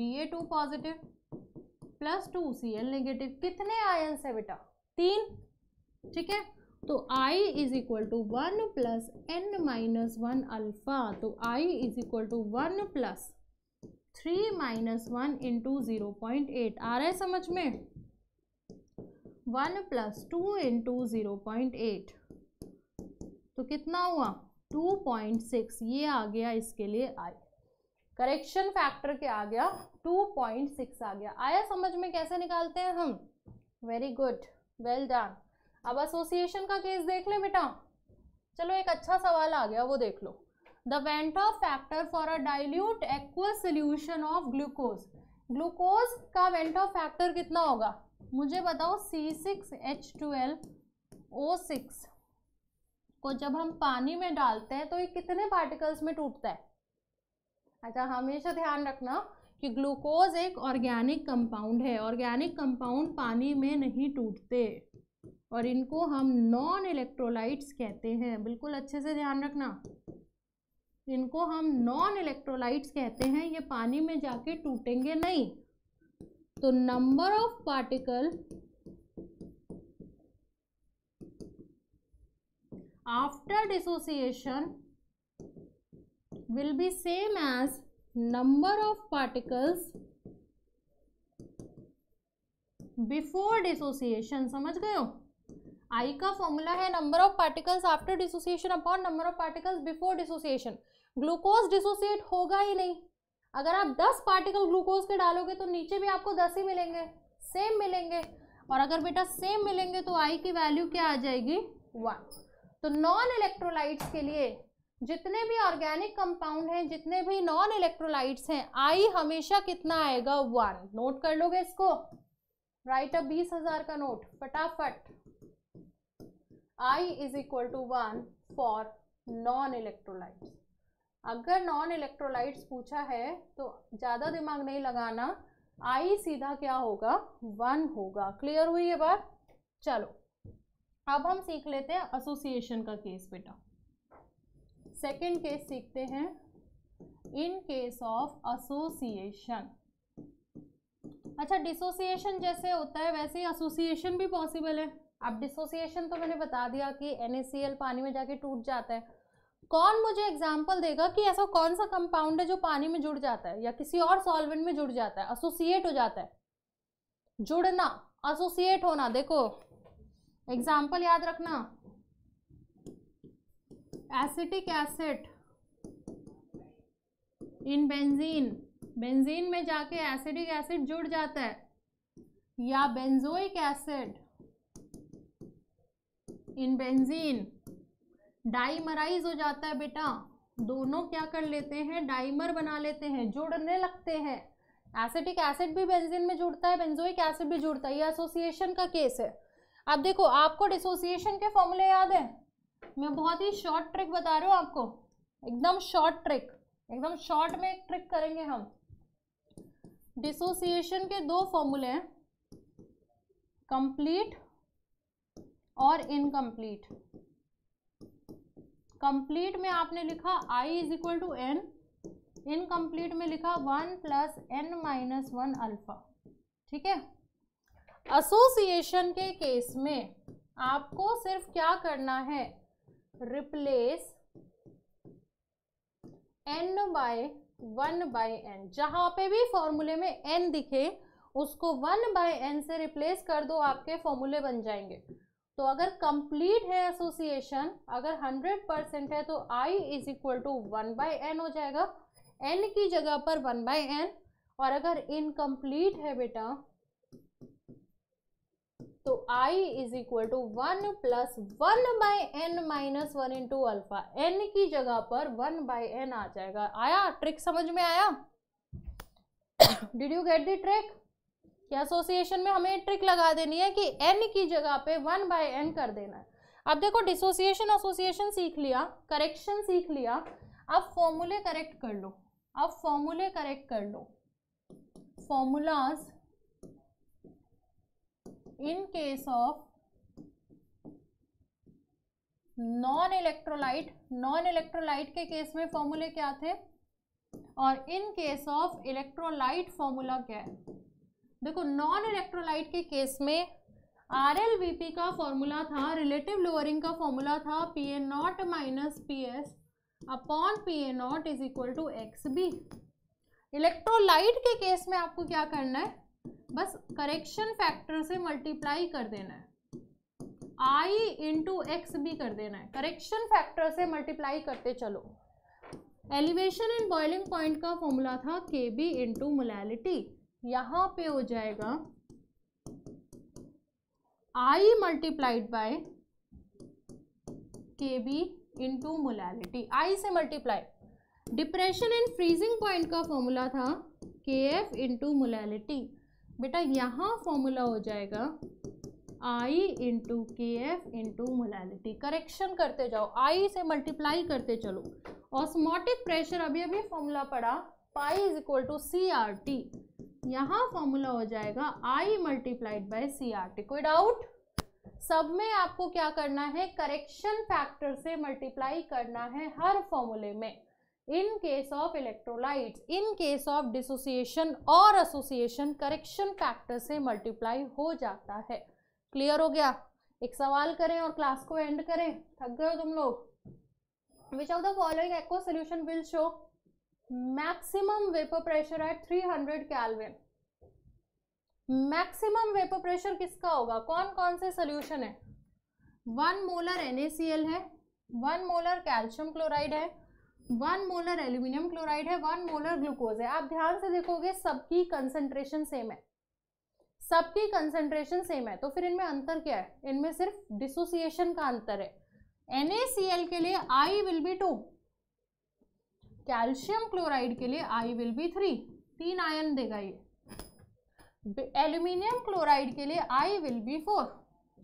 B A two positive plus two C L negative कितने आयन है बेटा तीन ठीक है तो I is equal to one plus n minus one alpha तो I is equal to one plus three minus one into zero point eight आ रहा है समझ में one plus two into zero point eight तो कितना हुआ 2.6 ये आ गया इसके लिए आई करेक्शन फैक्टर के आ गया 2.6 आ गया आया समझ में कैसे निकालते हैं हम वेरी गुड वेल डन अब एसोसिएशन का केस देख ले बेटा चलो एक अच्छा सवाल आ गया वो देख लो the van't Hoff factor for a dilute aqueous solution of glucose glucose का वेंट ऑफ फैक्टर कितना होगा मुझे बताओ C six H twelve O six को जब हम पानी में डालते हैं तो ये कितने पार्टिकल्स में टूटता है अच्छा हमेशा ध्यान रखना कि ग्लूकोज एक ऑर्गेनिक कंपाउंड है ऑर्गेनिक कंपाउंड पानी में नहीं टूटते और इनको हम नॉन इलेक्ट्रोलाइट्स कहते हैं बिल्कुल अच्छे से ध्यान रखना इनको हम नॉन इलेक्ट्रोलाइट्स कहते हैं ये पानी में जाके टूटेंगे नहीं तो number of particle after dissociation will be same as number of particles before dissociation समझ गए हो आई का फॉर्मूला है number of particles after dissociation upon number of particles before dissociation glucose dissociate होगा ही नहीं अगर आप 10 पार्टिकल ग्लूकोज के डालोगे तो नीचे भी आपको 10 ही मिलेंगे सेम मिलेंगे और अगर बेटा सेम मिलेंगे तो आई की वैल्यू क्या आ जाएगी वन तो नॉन इलेक्ट्रोलाइट्स के लिए जितने भी ऑर्गेनिक कंपाउंड हैं जितने भी नॉन इलेक्ट्रोलाइट्स हैं आई हमेशा कितना आएगा वन नोट कर लोगे इसको राइट अप बीस हजार का नोट फटाफट i is equal to one for non electrolytes अगर नॉन इलेक्ट्रोलाइट्स पूछा है तो ज़्यादा दिमाग नहीं लगाना आई सीधा क्या होगा वन होगा क्लियर हुई ये बात चलो अब हम सीख लेते हैं एसोसिएशन का केस बेटा सेकंड केस सीखते हैं इन केस ऑफ एसोसिएशन अच्छा डिसोसिएशन जैसे होता है वैसे ही एसोसिएशन भी पॉसिबल है अब डिसोसिएशन तो मैंने बता दिया कि एन पानी में जाके टूट जाता है कौन मुझे एग्जाम्पल देगा कि ऐसा कौन सा कंपाउंड है जो पानी में जुड़ जाता है या किसी और सॉल्वेंट में जुड़ जाता है एसोसिएट हो जाता है जुड़ना एसोसिएट होना देखो एग्जाम्पल याद रखना acetic acid in benzene benzene में जाके एसिडिक एसिड जुड़ जाता है या benzoic acid in benzene dimerize हो जाता है बेटा दोनों क्या कर लेते हैं डाइमर बना लेते हैं जुड़ने लगते हैं एसिटिक एसिड भी बेंजीन में जुड़ता है बेंजोइक एसिड भी जुड़ता है ये एसोसिएशन का केस है अब देखो आपको डिसोसिएशन के फॉर्मूले याद है मैं बहुत ही शॉर्ट ट्रिक बता रही हूँ आपको एकदम शॉर्ट ट्रिक एकदम शॉर्ट में एक ट्रिक करेंगे हम डिसोसिएशन के दो फॉर्मूले हैं कंप्लीट और इनकम्प्लीट कंप्लीट में आपने लिखा i is equal to n incomplete में लिखा one plus n minus one alpha ठीक है एसोसिएशन के केस में आपको सिर्फ क्या करना है replace n by one by n जहां पे भी फॉर्मूले में एन दिखे उसको वन बाय एन से रिप्लेस कर दो आपके फॉर्मूले बन जाएंगे तो अगर कंप्लीट है एसोसिएशन अगर हंड्रेड परसेंट है तो i is equal to one by n हो जाएगा एन की जगह पर वन बाय एन और अगर इनकम्प्लीट है बेटा तो i is equal to one plus one by n minus one into alpha n की जगह पर वन बाई एन आ जाएगा आया ट्रिक समझ में आया did you get the trick क्या एसोसिएशन में हमें ट्रिक लगा देनी है कि एन की जगह पे वन बाय एन कर देना है अब देखो डिसोसिएशन एसोसिएशन सीख लिया करेक्शन सीख लिया अब फॉर्मूले करेक्ट कर लो अब फॉर्मूले करेक्ट कर लो formulas in case of non electrolyte non electrolyte के केस में फॉर्मूले क्या थे और in case of electrolyte formula क्या है देखो नॉन इलेक्ट्रोलाइट के केस में आर एल वी पी का फॉर्मूला था रिलेटिव लोअरिंग का फॉर्मूला था P A not minus P S upon P A naught is equal to X B electrolyte के केस में आपको क्या करना है बस करेक्शन फैक्टर से मल्टीप्लाई कर देना है आई इंटू एक्स भी कर देना है करेक्शन फैक्टर से मल्टीप्लाई करते चलो एलिवेशन एंड बॉइलिंग पॉइंट का फॉर्मूला था के बी इंटू मोलैलिटी यहाँ पे हो जाएगा i multiplied by K B into molality i से multiply depression and freezing point का फॉर्मूला था के एफ इंटू मोलैलिटी बेटा यहाँ फॉर्मूला हो जाएगा i into K F into molality correction करते जाओ आई से मल्टीप्लाई करते चलो ऑस्मोटिक प्रेशर अभी अभी फॉर्मूला पड़ा pi is equal to C R T यहाँ फॉर्मूला हो जाएगा i multiplied by C R T कोई डाउट सब में आपको क्या करना है करेक्शन फैक्टर से मल्टीप्लाई करना है हर फॉर्मूले में in case of electrolyte in case of dissociation और एसोसिएशन करेक्शन फैक्टर से मल्टीप्लाई हो जाता है क्लियर हो गया एक सवाल करें और क्लास को एंड करें थक गए हो तुम लोग which of the following aqueous solution will show maximum vapour pressure at 300 kelvin maximum vapour pressure किसका होगा कौन कौन से सोल्यूशन है वन मोलर एन है वन मोलर कैल्शियम क्लोराइड है वन मोलर एल्यूमिनियम क्लोराइड है वन मोलर ग्लूकोज है आप ध्यान से देखोगे सबकी कंसेंट्रेशन सेम है सबकी कंसेंट्रेशन सेम है तो फिर इनमें अंतर क्या है इनमें सिर्फ डिसोसिएशन का अंतर है NaCl के लिए I will be two calcium chloride के लिए I विल बी थ्री तीन आयन देगा ये एल्यूमिनियम क्लोराइड के लिए I विल बी फोर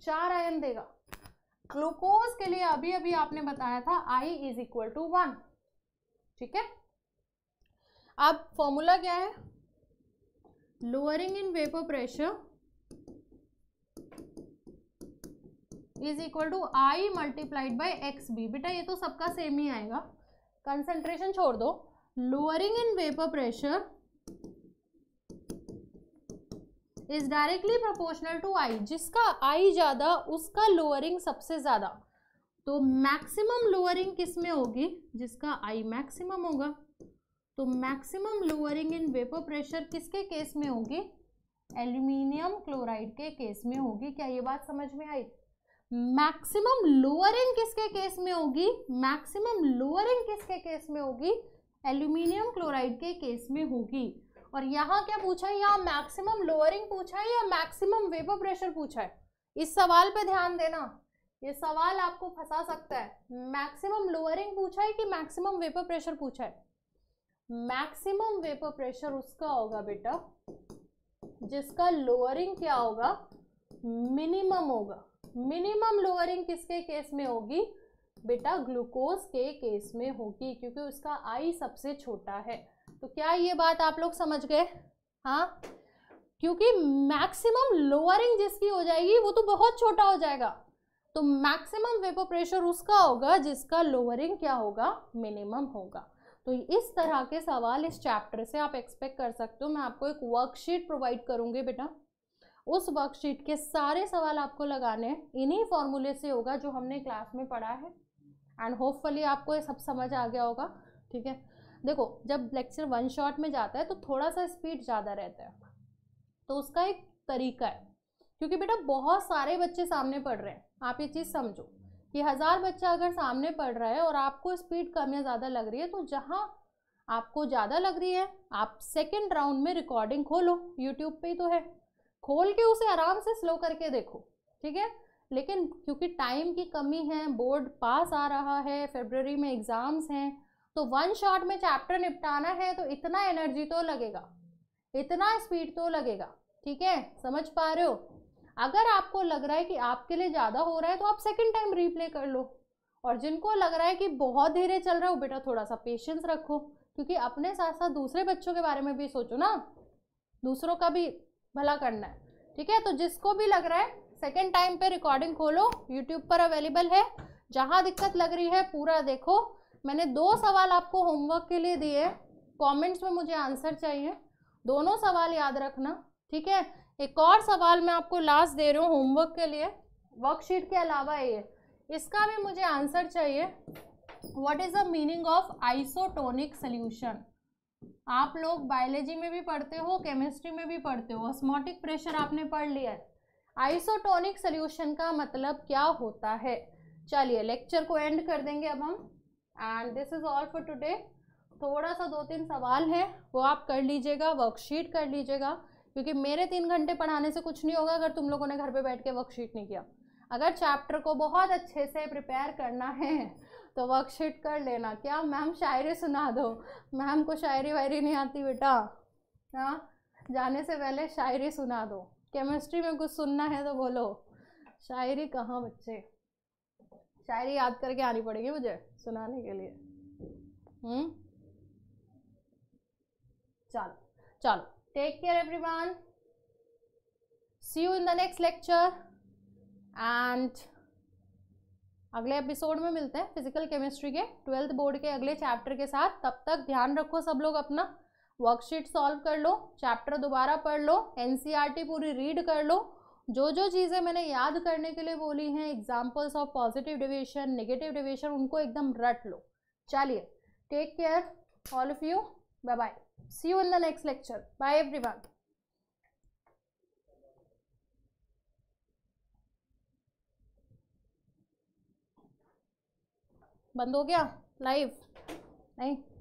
चार आयन देगा ग्लूकोज के लिए अभी अभी आपने बताया था I is equal to one ठीक है अब फॉर्मूला क्या है lowering in vapour pressure is equal to i multiplied by X B बेटा ये तो सबका सेम ही आएगा कंसेंट्रेशन छोड़ दो lowering in vapour pressure is directly proportional to i जिसका आई ज़्यादा उसका लोअरिंग सबसे ज़्यादा तो मैक्सिमम लोअरिंग किस में होगी जिसका आई मैक्सिमम होगा तो maximum lowering in vapour pressure किसके केस में होगी एल्यूमिनियम क्लोराइड के केस में होगी क्या ये बात समझ में आई मैक्सिमम लोअरिंग किसके केस में होगी मैक्सिमम लोअरिंग किसके केस में होगी एल्यूमिनियम क्लोराइड के केस में होगी और यहाँ क्या पूछा है यहाँ मैक्सिमम लोअरिंग पूछा है या मैक्सिमम वेपर प्रेशर पूछा है इस सवाल पे ध्यान देना ये सवाल आपको फंसा सकता है मैक्सिमम लोअरिंग पूछा है कि मैक्सिमम वेपर प्रेशर पूछा है मैक्सिमम वेपर प्रेशर उसका होगा बेटा जिसका लोअरिंग क्या होगा मिनिमम होगा मिनिमम लोअरिंग किसके केस में होगी बेटा ग्लूकोज के केस में होगी क्योंकि उसका आई सबसे छोटा है तो क्या ये बात आप लोग समझ गए हाँ क्योंकि मैक्सिमम लोअरिंग जिसकी हो जाएगी वो तो बहुत छोटा हो जाएगा तो मैक्सिमम वेपर प्रेशर उसका होगा जिसका लोअरिंग क्या होगा मिनिमम होगा तो इस तरह के सवाल इस चैप्टर से आप एक्सपेक्ट कर सकते हो मैं आपको एक वर्कशीट प्रोवाइड करूँगी बेटा उस वर्कशीट के सारे सवाल आपको लगाने हैं इन्हीं फॉर्मूले से होगा जो हमने क्लास में पढ़ा है एंड होपफुली आपको ये सब समझ आ गया होगा ठीक है देखो जब लेक्चर वन शॉट में जाता है तो थोड़ा सा स्पीड ज़्यादा रहता है तो उसका एक तरीका है क्योंकि बेटा बहुत सारे बच्चे सामने पढ़ रहे हैं आप ये चीज़ समझो कि हज़ार बच्चा अगर सामने पढ़ रहा है और आपको स्पीड कम या ज़्यादा लग रही है तो जहाँ आपको ज़्यादा लग रही है आप सेकेंड राउंड में रिकॉर्डिंग खोलो यूट्यूब पे ही तो है खोल के उसे आराम से स्लो करके देखो ठीक है लेकिन क्योंकि टाइम की कमी है बोर्ड पास आ रहा है फेबररी में एग्ज़ाम्स हैं तो वन शॉट में चैप्टर निपटाना है तो इतना एनर्जी तो लगेगा इतना स्पीड तो लगेगा ठीक है समझ पा रहे हो अगर आपको लग रहा है कि आपके लिए ज़्यादा हो रहा है तो आप सेकेंड टाइम रीप्ले कर लो और जिनको लग रहा है कि बहुत धीरे चल रहा हो बेटा थोड़ा सा पेशेंस रखो क्योंकि अपने साथ साथ दूसरे बच्चों के बारे में भी सोचो ना दूसरों का भी भला करना है ठीक है तो जिसको भी लग रहा है सेकेंड टाइम पे रिकॉर्डिंग खोलो यूट्यूब पर अवेलेबल है जहाँ दिक्कत लग रही है पूरा देखो मैंने दो सवाल आपको होमवर्क के लिए दिए कमेंट्स में मुझे आंसर चाहिए दोनों सवाल याद रखना ठीक है एक और सवाल मैं आपको लास्ट दे रही हूँ होमवर्क के लिए वर्कशीट के अलावा ये इसका भी मुझे आंसर चाहिए what is the meaning of isotonic solution आप लोग बायोलॉजी में भी पढ़ते हो केमिस्ट्री में भी पढ़ते हो ऑस्मोटिक प्रेशर आपने पढ़ लिया है आइसोटोनिक सोल्यूशन का मतलब क्या होता है चलिए लेक्चर को एंड कर देंगे अब हम and this is all for today थोड़ा सा दो तीन सवाल है वो आप कर लीजिएगा वर्कशीट कर लीजिएगा क्योंकि मेरे तीन घंटे पढ़ाने से कुछ नहीं होगा अगर तुम लोगों ने घर पे बैठ के वर्कशीट नहीं किया अगर चैप्टर को बहुत अच्छे से प्रिपेयर करना है तो वर्कशीट कर लेना क्या मैम शायरी सुना दो मैम को शायरी वायरी नहीं आती बेटा हाँ जाने से पहले शायरी सुना दो केमिस्ट्री में कुछ सुनना है तो बोलो शायरी कहाँ बच्चे शायरी याद करके आनी पड़ेगी मुझे सुनाने के लिए हम्म चलो चलो Take care everyone. See you in the next lecture. And अगले एपिसोड में मिलते हैं फिजिकल केमिस्ट्री के ट्वेल्थ बोर्ड के अगले चैप्टर के साथ तब तक ध्यान रखो सब लोग अपना वर्कशीट सॉल्व कर लो चैप्टर दोबारा पढ़ लो टी e पूरी रीड कर लो जो जो चीज़ें मैंने याद करने के लिए बोली हैं examples of positive deviation negative deviation उनको एकदम रट लो चलिए take care all of you bye bye See you in the next lecture. Bye everyone. बंद हो गया लाइव नहीं